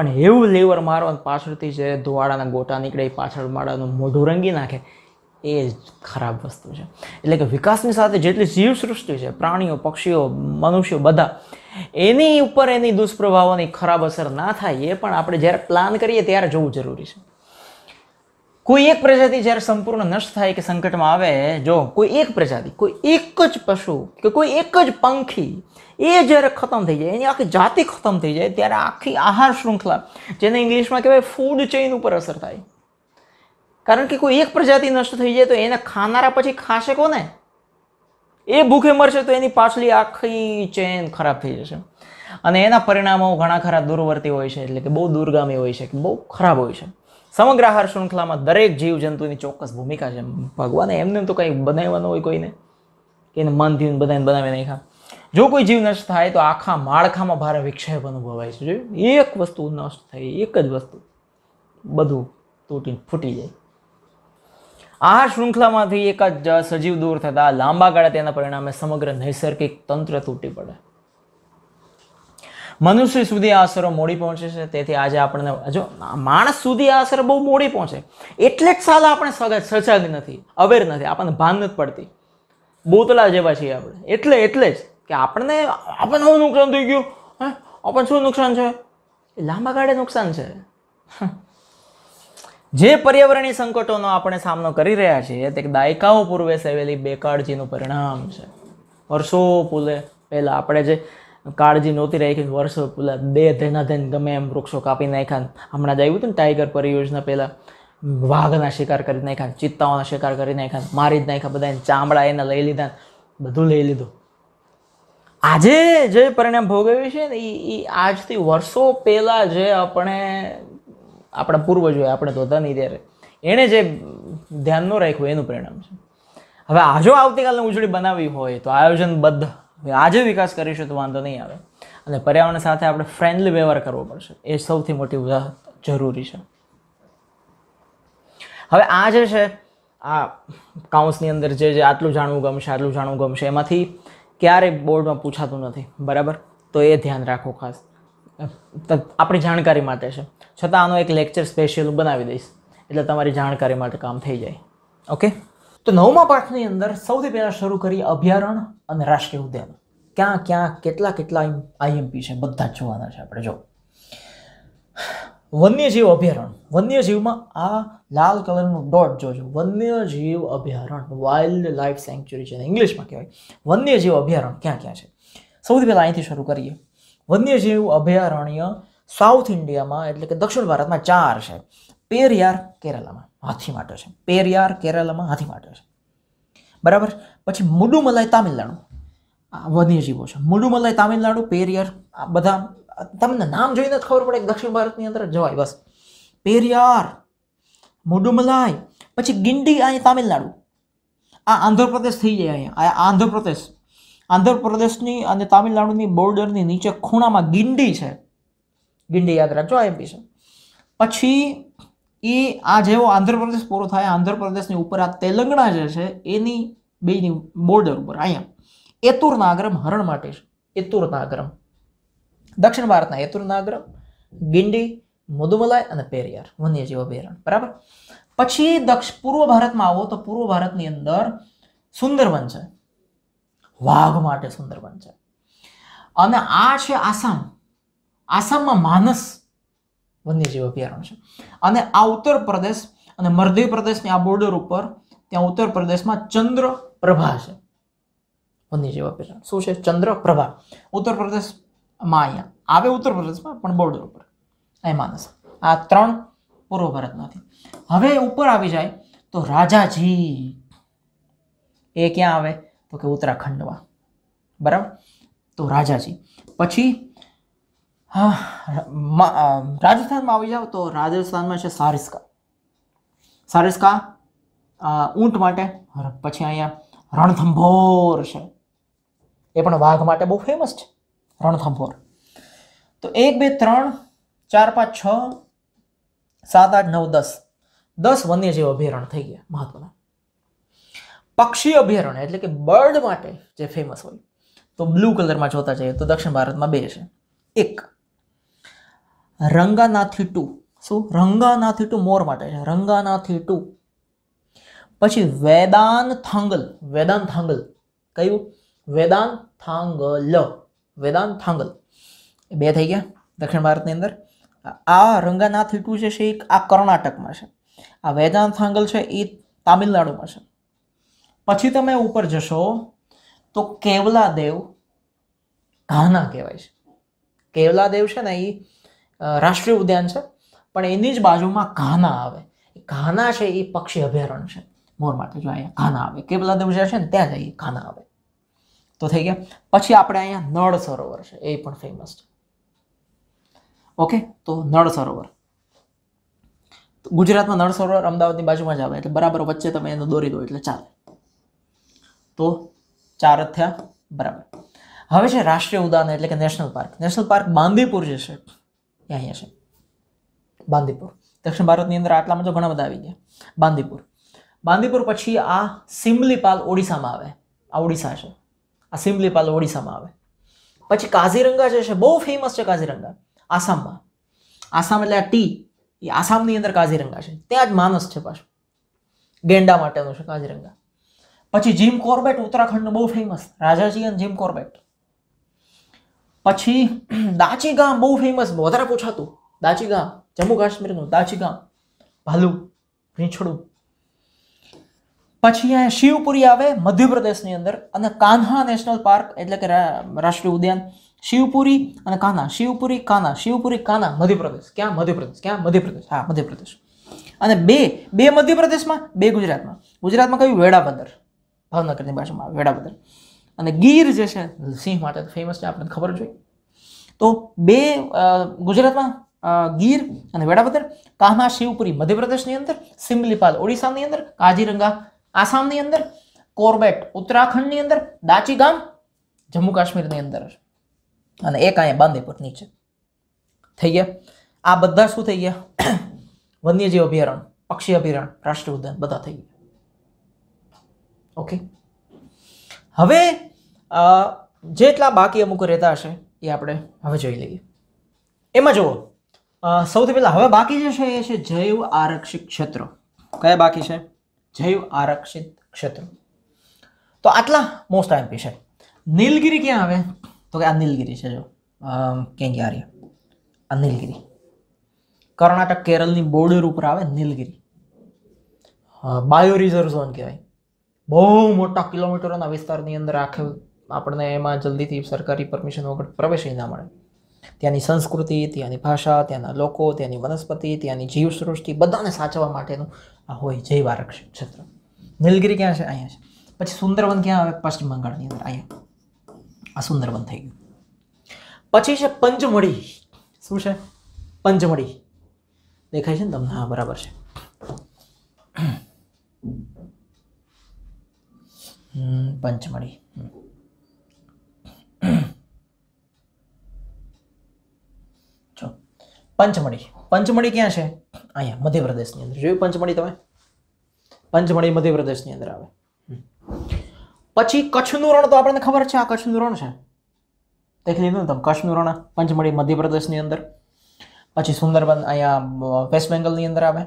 પણ એવું લેવર મારો અને પાછળથી જે ધોવાળાના ગોટા નીકળે પાછળ માળાનું મોઢું રંગી નાખે એ જ ખરાબ વસ્તુ છે એટલે કે વિકાસની સાથે જેટલી જીવસૃષ્ટિ છે પ્રાણીઓ પક્ષીઓ મનુષ્યો બધા એની ઉપર એની દુષ્પ્રભાવોની ખરાબ અસર ના થાય એ પણ આપણે જ્યારે પ્લાન કરીએ ત્યારે જોવું જરૂરી છે કોઈ એક પ્રજાતિ જ્યારે સંપૂર્ણ નષ્ટ થાય કે સંકટમાં આવે જો કોઈ એક પ્રજાતિ કોઈ એક જ પશુ કે કોઈ એક જ પંખી એ જ્યારે ખતમ થઈ જાય એની આખી જાતિ ખતમ થઈ જાય ત્યારે આખી આહાર શૃંખલા જેને ઇંગ્લિશમાં કહેવાય ફૂડ ચેઇન ઉપર અસર થાય કારણ કે કોઈ એક પ્રજાતિ નષ્ટ થઈ જાય તો એને ખાનારા પછી ખાશે કોને એ ભૂખે મરશે તો એની પાછલી આખી ચેન ખરાબ થઈ જશે અને એના પરિણામો ઘણા ખરા દૂરવર્તી હોય છે એટલે કે બહુ દૂરગામી હોય છે કે બહુ ખરાબ હોય છે સમગ્ર આહાર શૃંખલામાં દરેક જીવજંતુની ચોક્કસ ભૂમિકા છે ભગવાને એમને તો કંઈ બનાવવાનું હોય કોઈને કે એને મન થયું બધાને બનાવી નાખ્યા જો કોઈ જીવ નષ્ટ થાય તો આખા માળખામાં ભારે વિક્ષેપ અનુભવાય છે એક વસ્તુ નષ્ટ થઈ એક જ વસ્તુ બધું તૂટી ફૂટી જાય આ શૃંખલામાંથી એક જ સજીવ દૂર થતાં લાંબા ગાળે તેના પરિણામે સમગ્ર નૈસર્ગિક તંત્ર તૂટી પડે મનુષ્ય સુધી આ અસરો મોડી પહોંચે છે તેથી આજે આપણને જો માણસ સુધી આ અસર બહુ મોડી પહોંચે એટલે જ સાલ આપણે સગા સજાગ નથી અવેર નથી આપણને ભાન નથી પડતી બોતલા જેવા છીએ આપણે એટલે એટલે જ કે આપણને આપણને શું નુકસાન થઈ ગયું હે આપણને શું નુકસાન છે લાંબા ગાળે નુકસાન છે જે પર્યાવરણીય સંકટોનો આપણે સામનો કરી રહ્યા છીએ તે દાયકાઓ પૂર્વે સેવેલી બેકાળજીનું પરિણામ છે વર્ષો પૂલે પહેલાં આપણે જે કાળજી નહોતી રાખી વર્ષો પૂલા બે ધેના ધેન ગમે એમ વૃક્ષો કાપી નાખ્યા હમણાં જ આવ્યું હતું ને ટાઈગર પરિયોજના પહેલાં વાઘના શિકાર કરી નાખ્યા ચિત્તાઓના શિકાર કરી નાખ્યા મારી જ નાખ્યા બધાને ચામડા એને લઈ લીધા બધું લઈ લીધું આજે જે પરિણામ ભોગવ્યું છે ને એ આજથી વર્ષો પહેલાં જે આપણે આપણા પૂર્વજોએ આપણે તો હતા નહીં ત્યારે એણે જે ધ્યાન ન રાખ્યું એનું પરિણામ છે હવે આ જો આવતીકાલની ઉજળી બનાવવી હોય તો આયોજનબદ્ધ આજે વિકાસ કરીશું તો વાંધો નહીં આવે અને પર્યાવરણ સાથે આપણે ફ્રેન્ડલી વ્યવહાર કરવો પડશે એ સૌથી મોટી જરૂરી છે હવે આ જે છે આ કાઉન્સની અંદર જે જે આટલું જાણવું ગમશે આટલું જાણવું ગમશે એમાંથી ક્યારેય બોર્ડમાં પૂછાતું નથી બરાબર તો એ ધ્યાન રાખો ખાસ આપણી જાણકારી માટે છે છતાં આનો એક લેક્ચર સ્પેશિયલ બનાવી દઈશ એટલે તમારી જાણકારી માટે કામ થઈ જાય ઓકે તો નવમા પાઠની અંદર સૌથી પહેલાં શરૂ કરીએ અભયારણ્ય અને રાષ્ટ્રીય ઉદ્યાન ક્યાં ક્યાં કેટલા કેટલા આઈએમપી છે બધા જ જોવાના છે આપણે જો વન્યજીવ અભયારણ્ય વન્યજીવમાં આ લાલ કલરનું ડોટ જોજો વન્યજીવ અભયારણ્ય વાઇલ્ડ લાઈફ સેન્ચ્યુરી છે ઇંગ્લિશમાં કહેવાય વન્યજીવ અભયારણ્ય ક્યાં ક્યાં છે સૌથી પહેલાં અહીંથી શરૂ કરીએ વન્યજીવ અભયારણ્ય સાઉથ ઇન્ડિયામાં એટલે કે દક્ષિણ ભારતમાં ચાર છે પેરિયાર કેરલામાં હાથી માટે છે પેરિયાર કેરલામાં હાથી માટે છે બરાબર પછી મુડુમલાઈ તામિલનાડુ આ વન્યજીવો છે મુડુમલાઈ તામિલનાડુ પેરિયાર આ બધા તમને નામ જોઈને જ ખબર પડે દક્ષિણ ભારતની અંદર જવાય બસ પેરિયાર મુડુમલાઈ પછી ગિંડી અહીં તામિલનાડુ આ આંધ્રપ્રદેશ થઈ જાય અહીંયા આ આંધ્રપ્રદેશ આંધ્રપ્રદેશની અને તામિલનાડુની બોર્ડરની નીચે ખૂણામાં ગિંડી છે ગિંડી યાદ રાખજો આઈએમપી છે પછી એ આ જેવો આંધ્રપ્રદેશ પૂરો થાય આંધ્રપ્રદેશની ઉપર આ તેલંગણા જે છે એની બેની બોર્ડર ઉપર અહીંયા એતુર નાગરમ હરણ માટે છે એતુર નાગરમ દક્ષિણ ભારતના એતુર નાગરમ ગિંડી મુદુમલાય અને પેરિયાર વન્યજીવ અભયારણ્ય બરાબર પછી દક્ષ પૂર્વ ભારતમાં આવો તો પૂર્વ ભારતની અંદર સુંદરવન છે વાઘ માટે સુંદરવન છે અને આ છે આસામ આસામમાં માનસ વન્યજીવ અભયારણ્ય છે અને આ ઉત્તર પ્રદેશ અને મધ્ય પ્રદેશની આ બોર્ડર ઉપર ત્યાં ઉત્તર પ્રદેશમાં ચંદ્રપ્રભા છે વન્યજીવ અભયારણ્ય શું છે ચંદ્રપ્રભા ઉત્તર પ્રદેશમાં અહીંયા આવે ઉત્તર પ્રદેશમાં પણ બોર્ડર ઉપર અહીં માનસ આ ત્રણ પૂર્વ ભારતમાંથી હવે ઉપર આવી જાય તો રાજાજી એ ક્યાં આવે તો કે ઉત્તરાખંડમાં બરાબર તો રાજાજી પછી હા રાજસ્થાનમાં આવી જાઓ તો રાજસ્થાનમાં છે સારિસ્કા સારિસ્કા ઊંટ માટે પછી અહીંયા રણથંભોર છે એ પણ વાઘ માટે બહુ ફેમસ છે રણથંભોર તો એક બે ત્રણ ચાર પાંચ છ સાત આઠ નવ દસ દસ વન્યજીવ અભયારણ્ય થઈ ગયા મહત્વના પક્ષી અભયારણ્ય એટલે કે બર્ડ માટે જે ફેમસ હોય તો બ્લુ કલરમાં જોતા જઈએ તો દક્ષિણ ભારતમાં બે છે એક રંગાનાથી ટુ શું રંગાનાથી ટુ મોર માટે છે રંગાનાથી ટુ પછી વેદાન થાંગલ વેદાન થાંગલ કયું વેદાન થાંગલ વેદાન થાંગલ બે થઈ ગયા દક્ષિણ ભારતની અંદર આ રંગાનાથી ટુ જે છે એ આ કર્ણાટકમાં છે આ વેદાન થાંગલ છે એ તામિલનાડુમાં છે પછી તમે ઉપર જશો તો કેવલા દેવ ઘાના કહેવાય છે કેવલા દેવ છે ને એ રાષ્ટ્રીય ઉદ્યાન છે પણ એની જ બાજુમાં ઘાના આવે ઘાના છે એ પક્ષી અભયારણ્ય છે મોર માટે જો અહીંયા ઘાના આવે કેવલા દેવ જ્યાં છે ને ત્યાં જઈએ ઘાના આવે તો થઈ ગયા પછી આપણે અહીંયા નળ સરોવર છે એ પણ ફેમસ છે ઓકે તો નળ સરોવર ગુજરાતમાં નળ સરોવર અમદાવાદની બાજુમાં જ આવે એટલે બરાબર વચ્ચે તમે એને દોરી દો એટલે ચાલે તો ચાર જ થયા બરાબર હવે છે રાષ્ટ્રીય ઉદાન એટલે કે national park national park Bandipur જે છે એ અહીંયા છે બાંદીપુર દક્ષિણ ભારતની અંદર આટલામાં તો ઘણા બધા આવી ગયા બાંદીપુર બાંદીપુર પછી આ સિમલીપાલ ઓડિશામાં આવે આ ઓડિશા છે આ સિમલીપાલ ઓડિશામાં આવે પછી કાઝીરંગા જે છે બહુ ફેમસ છે કાઝીરંગા આસામમાં આસામ એટલે આ ટી એ આસામની અંદર કાઝીરંગા છે ત્યાં જ માનસ છે પાછું ગેંડા માટેનું છે કાઝીરંગા પછી જીમ કોર્બેટ ઉત્તરાખંડનો બહુ ફેમસ રાજાજી અને જીમ કોર્બેટ પછી દાચી ગામ બહુ ફેમસ વધારે પૂછાતું દાચી ગામ જમ્મુ કાશ્મીરનું દાચી ગામ ભાલુ રીંછડું પછી અહીંયા શિવપુરી આવે મધ્યપ્રદેશની અંદર અને કાન્હા નેશનલ પાર્ક એટલે કે રાષ્ટ્રીય ઉદ્યાન શિવપુરી અને કાના શિવપુરી કાના શિવપુરી કાના મધ્યપ્રદેશ ક્યાં મધ્યપ્રદેશ ક્યાં મધ્યપ્રદેશ હા મધ્યપ્રદેશ અને બે બે મધ્યપ્રદેશમાં બે ગુજરાતમાં ગુજરાતમાં કયું વેળાબંદર ભાવનગરની બાજુમાં વેળાબદર અને ગીર જે છે સિંહ માટે ફેમસ છે આપણને ખબર જોઈએ તો બે ગુજરાતમાં ગીર અને વેળાબદર કામા શિવપુરી મધ્યપ્રદેશની અંદર સિમલીપાલ ઓડિશાની અંદર કાજીરંગા આસામની અંદર કોર્બેટ ઉત્તરાખંડની અંદર દાચીગામ જમ્મુ કાશ્મીરની અંદર અને એક અહીંયા બાંદીપુર નીચે થઈ ગયા આ બધા શું થઈ ગયા વન્યજીવ અભયારણ્ય પક્ષી અભયારણ્ય રાષ્ટ્રીય ઉદ્યાન બધા થઈ ગયા ઓકે હવે જેટલા બાકી અમુક રહેતા હશે એ આપણે હવે જોઈ લઈએ એમાં જુઓ સૌથી પહેલાં હવે બાકી જે છે એ છે જૈવ આરક્ષિત ક્ષેત્રો કયા બાકી છે જૈવ આરક્ષિત ક્ષેત્રો તો આટલા મોસ્ટ એમ્પી છે નીલગીરી ક્યાં આવે તો કે આ નીલગીરી છે જો ક્યાં ગયા આ નીલગીરી કર્ણાટક કેરલની બોર્ડર ઉપર આવે નીલગીરી બાયો રિઝર્વ ઝોન કહેવાય બહુ મોટા કિલોમીટરોના વિસ્તારની અંદર આખે આપણને એમાં જલ્દીથી સરકારી પરમિશન વગર પ્રવેશ ના મળે ત્યાંની સંસ્કૃતિ ત્યાંની ભાષા ત્યાંના લોકો ત્યાંની વનસ્પતિ ત્યાંની જીવસૃષ્ટિ બધાને સાચવવા માટેનું આ હોય જૈવ આરક્ષણ ક્ષેત્ર નીલગીરી ક્યાં છે અહીંયા છે પછી સુંદરવન ક્યાં આવે પશ્ચિમ બંગાળની અંદર અહીંયા આ સુંદરવન થઈ ગયું પછી છે પંચમળી શું છે પંચમળી દેખાય છે ને તમને હા બરાબર છે પંચમળી જો પંચમળી પંચમળી ક્યાં છે અહીંયા મધ્યપ્રદેશની અંદર જોયું પંચમળી તમે પંચમળી મધ્યપ્રદેશની અંદર આવે પછી કચ્છનું રણ તો આપણને ખબર છે આ કચ્છનું રણ છે દેખી લીધું તમે કચ્છનું રણ પંચમળી મધ્યપ્રદેશની અંદર પછી સુંદરબન અહીંયા વેસ્ટ બેંગલની અંદર આવે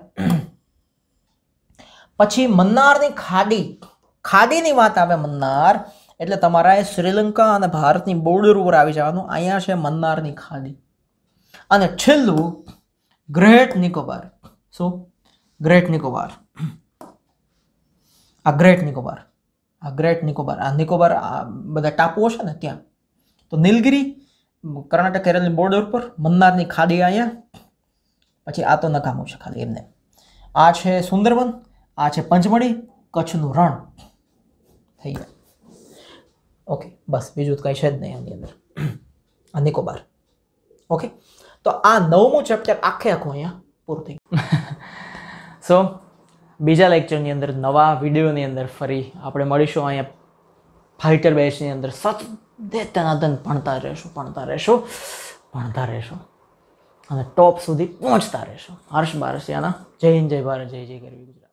પછી મન્નારની ખાડી ખાદીની વાત આવે મન્નાર એટલે તમારા એ શ્રીલંકા અને ભારતની બોર્ડર ઉપર આવી જવાનું અહીંયા છે મન્નારની ખાદી અને છેલ્લું ગ્રેટ નિકોબાર શું ગ્રેટ નિકોબાર આ ગ્રેટ નિકોબાર આ ગ્રેટ નિકોબાર આ નિકોબાર આ બધા ટાપુઓ છે ને ત્યાં તો નીલગીરી કર્ણાટક કેરળની બોર્ડર ઉપર મન્નારની ખાડી અહીંયા પછી આ તો નકામું છે ખાલી એમને આ છે સુંદરવન આ છે પંચમળી કચ્છનું રણ થઈ ગયા ઓકે બસ બીજું કંઈ છે જ નહીં આની અંદર આ નિકોબાર ઓકે તો આ નવમું ચેપ્ટર આખે આખું અહીંયા પૂરું થઈ સો બીજા લેક્ચરની અંદર નવા વિડીયોની અંદર ફરી આપણે મળીશું અહીંયા ફાઇટર બેચની અંદર સતદે તનાતન ભણતા રહેશું ભણતા રહેશું ભણતા રહેશું અને ટોપ સુધી પહોંચતા રહેશું હર્ષ બારસિયાના જય હિન્દ જય ભારત જય જય કરવી ગુજરાત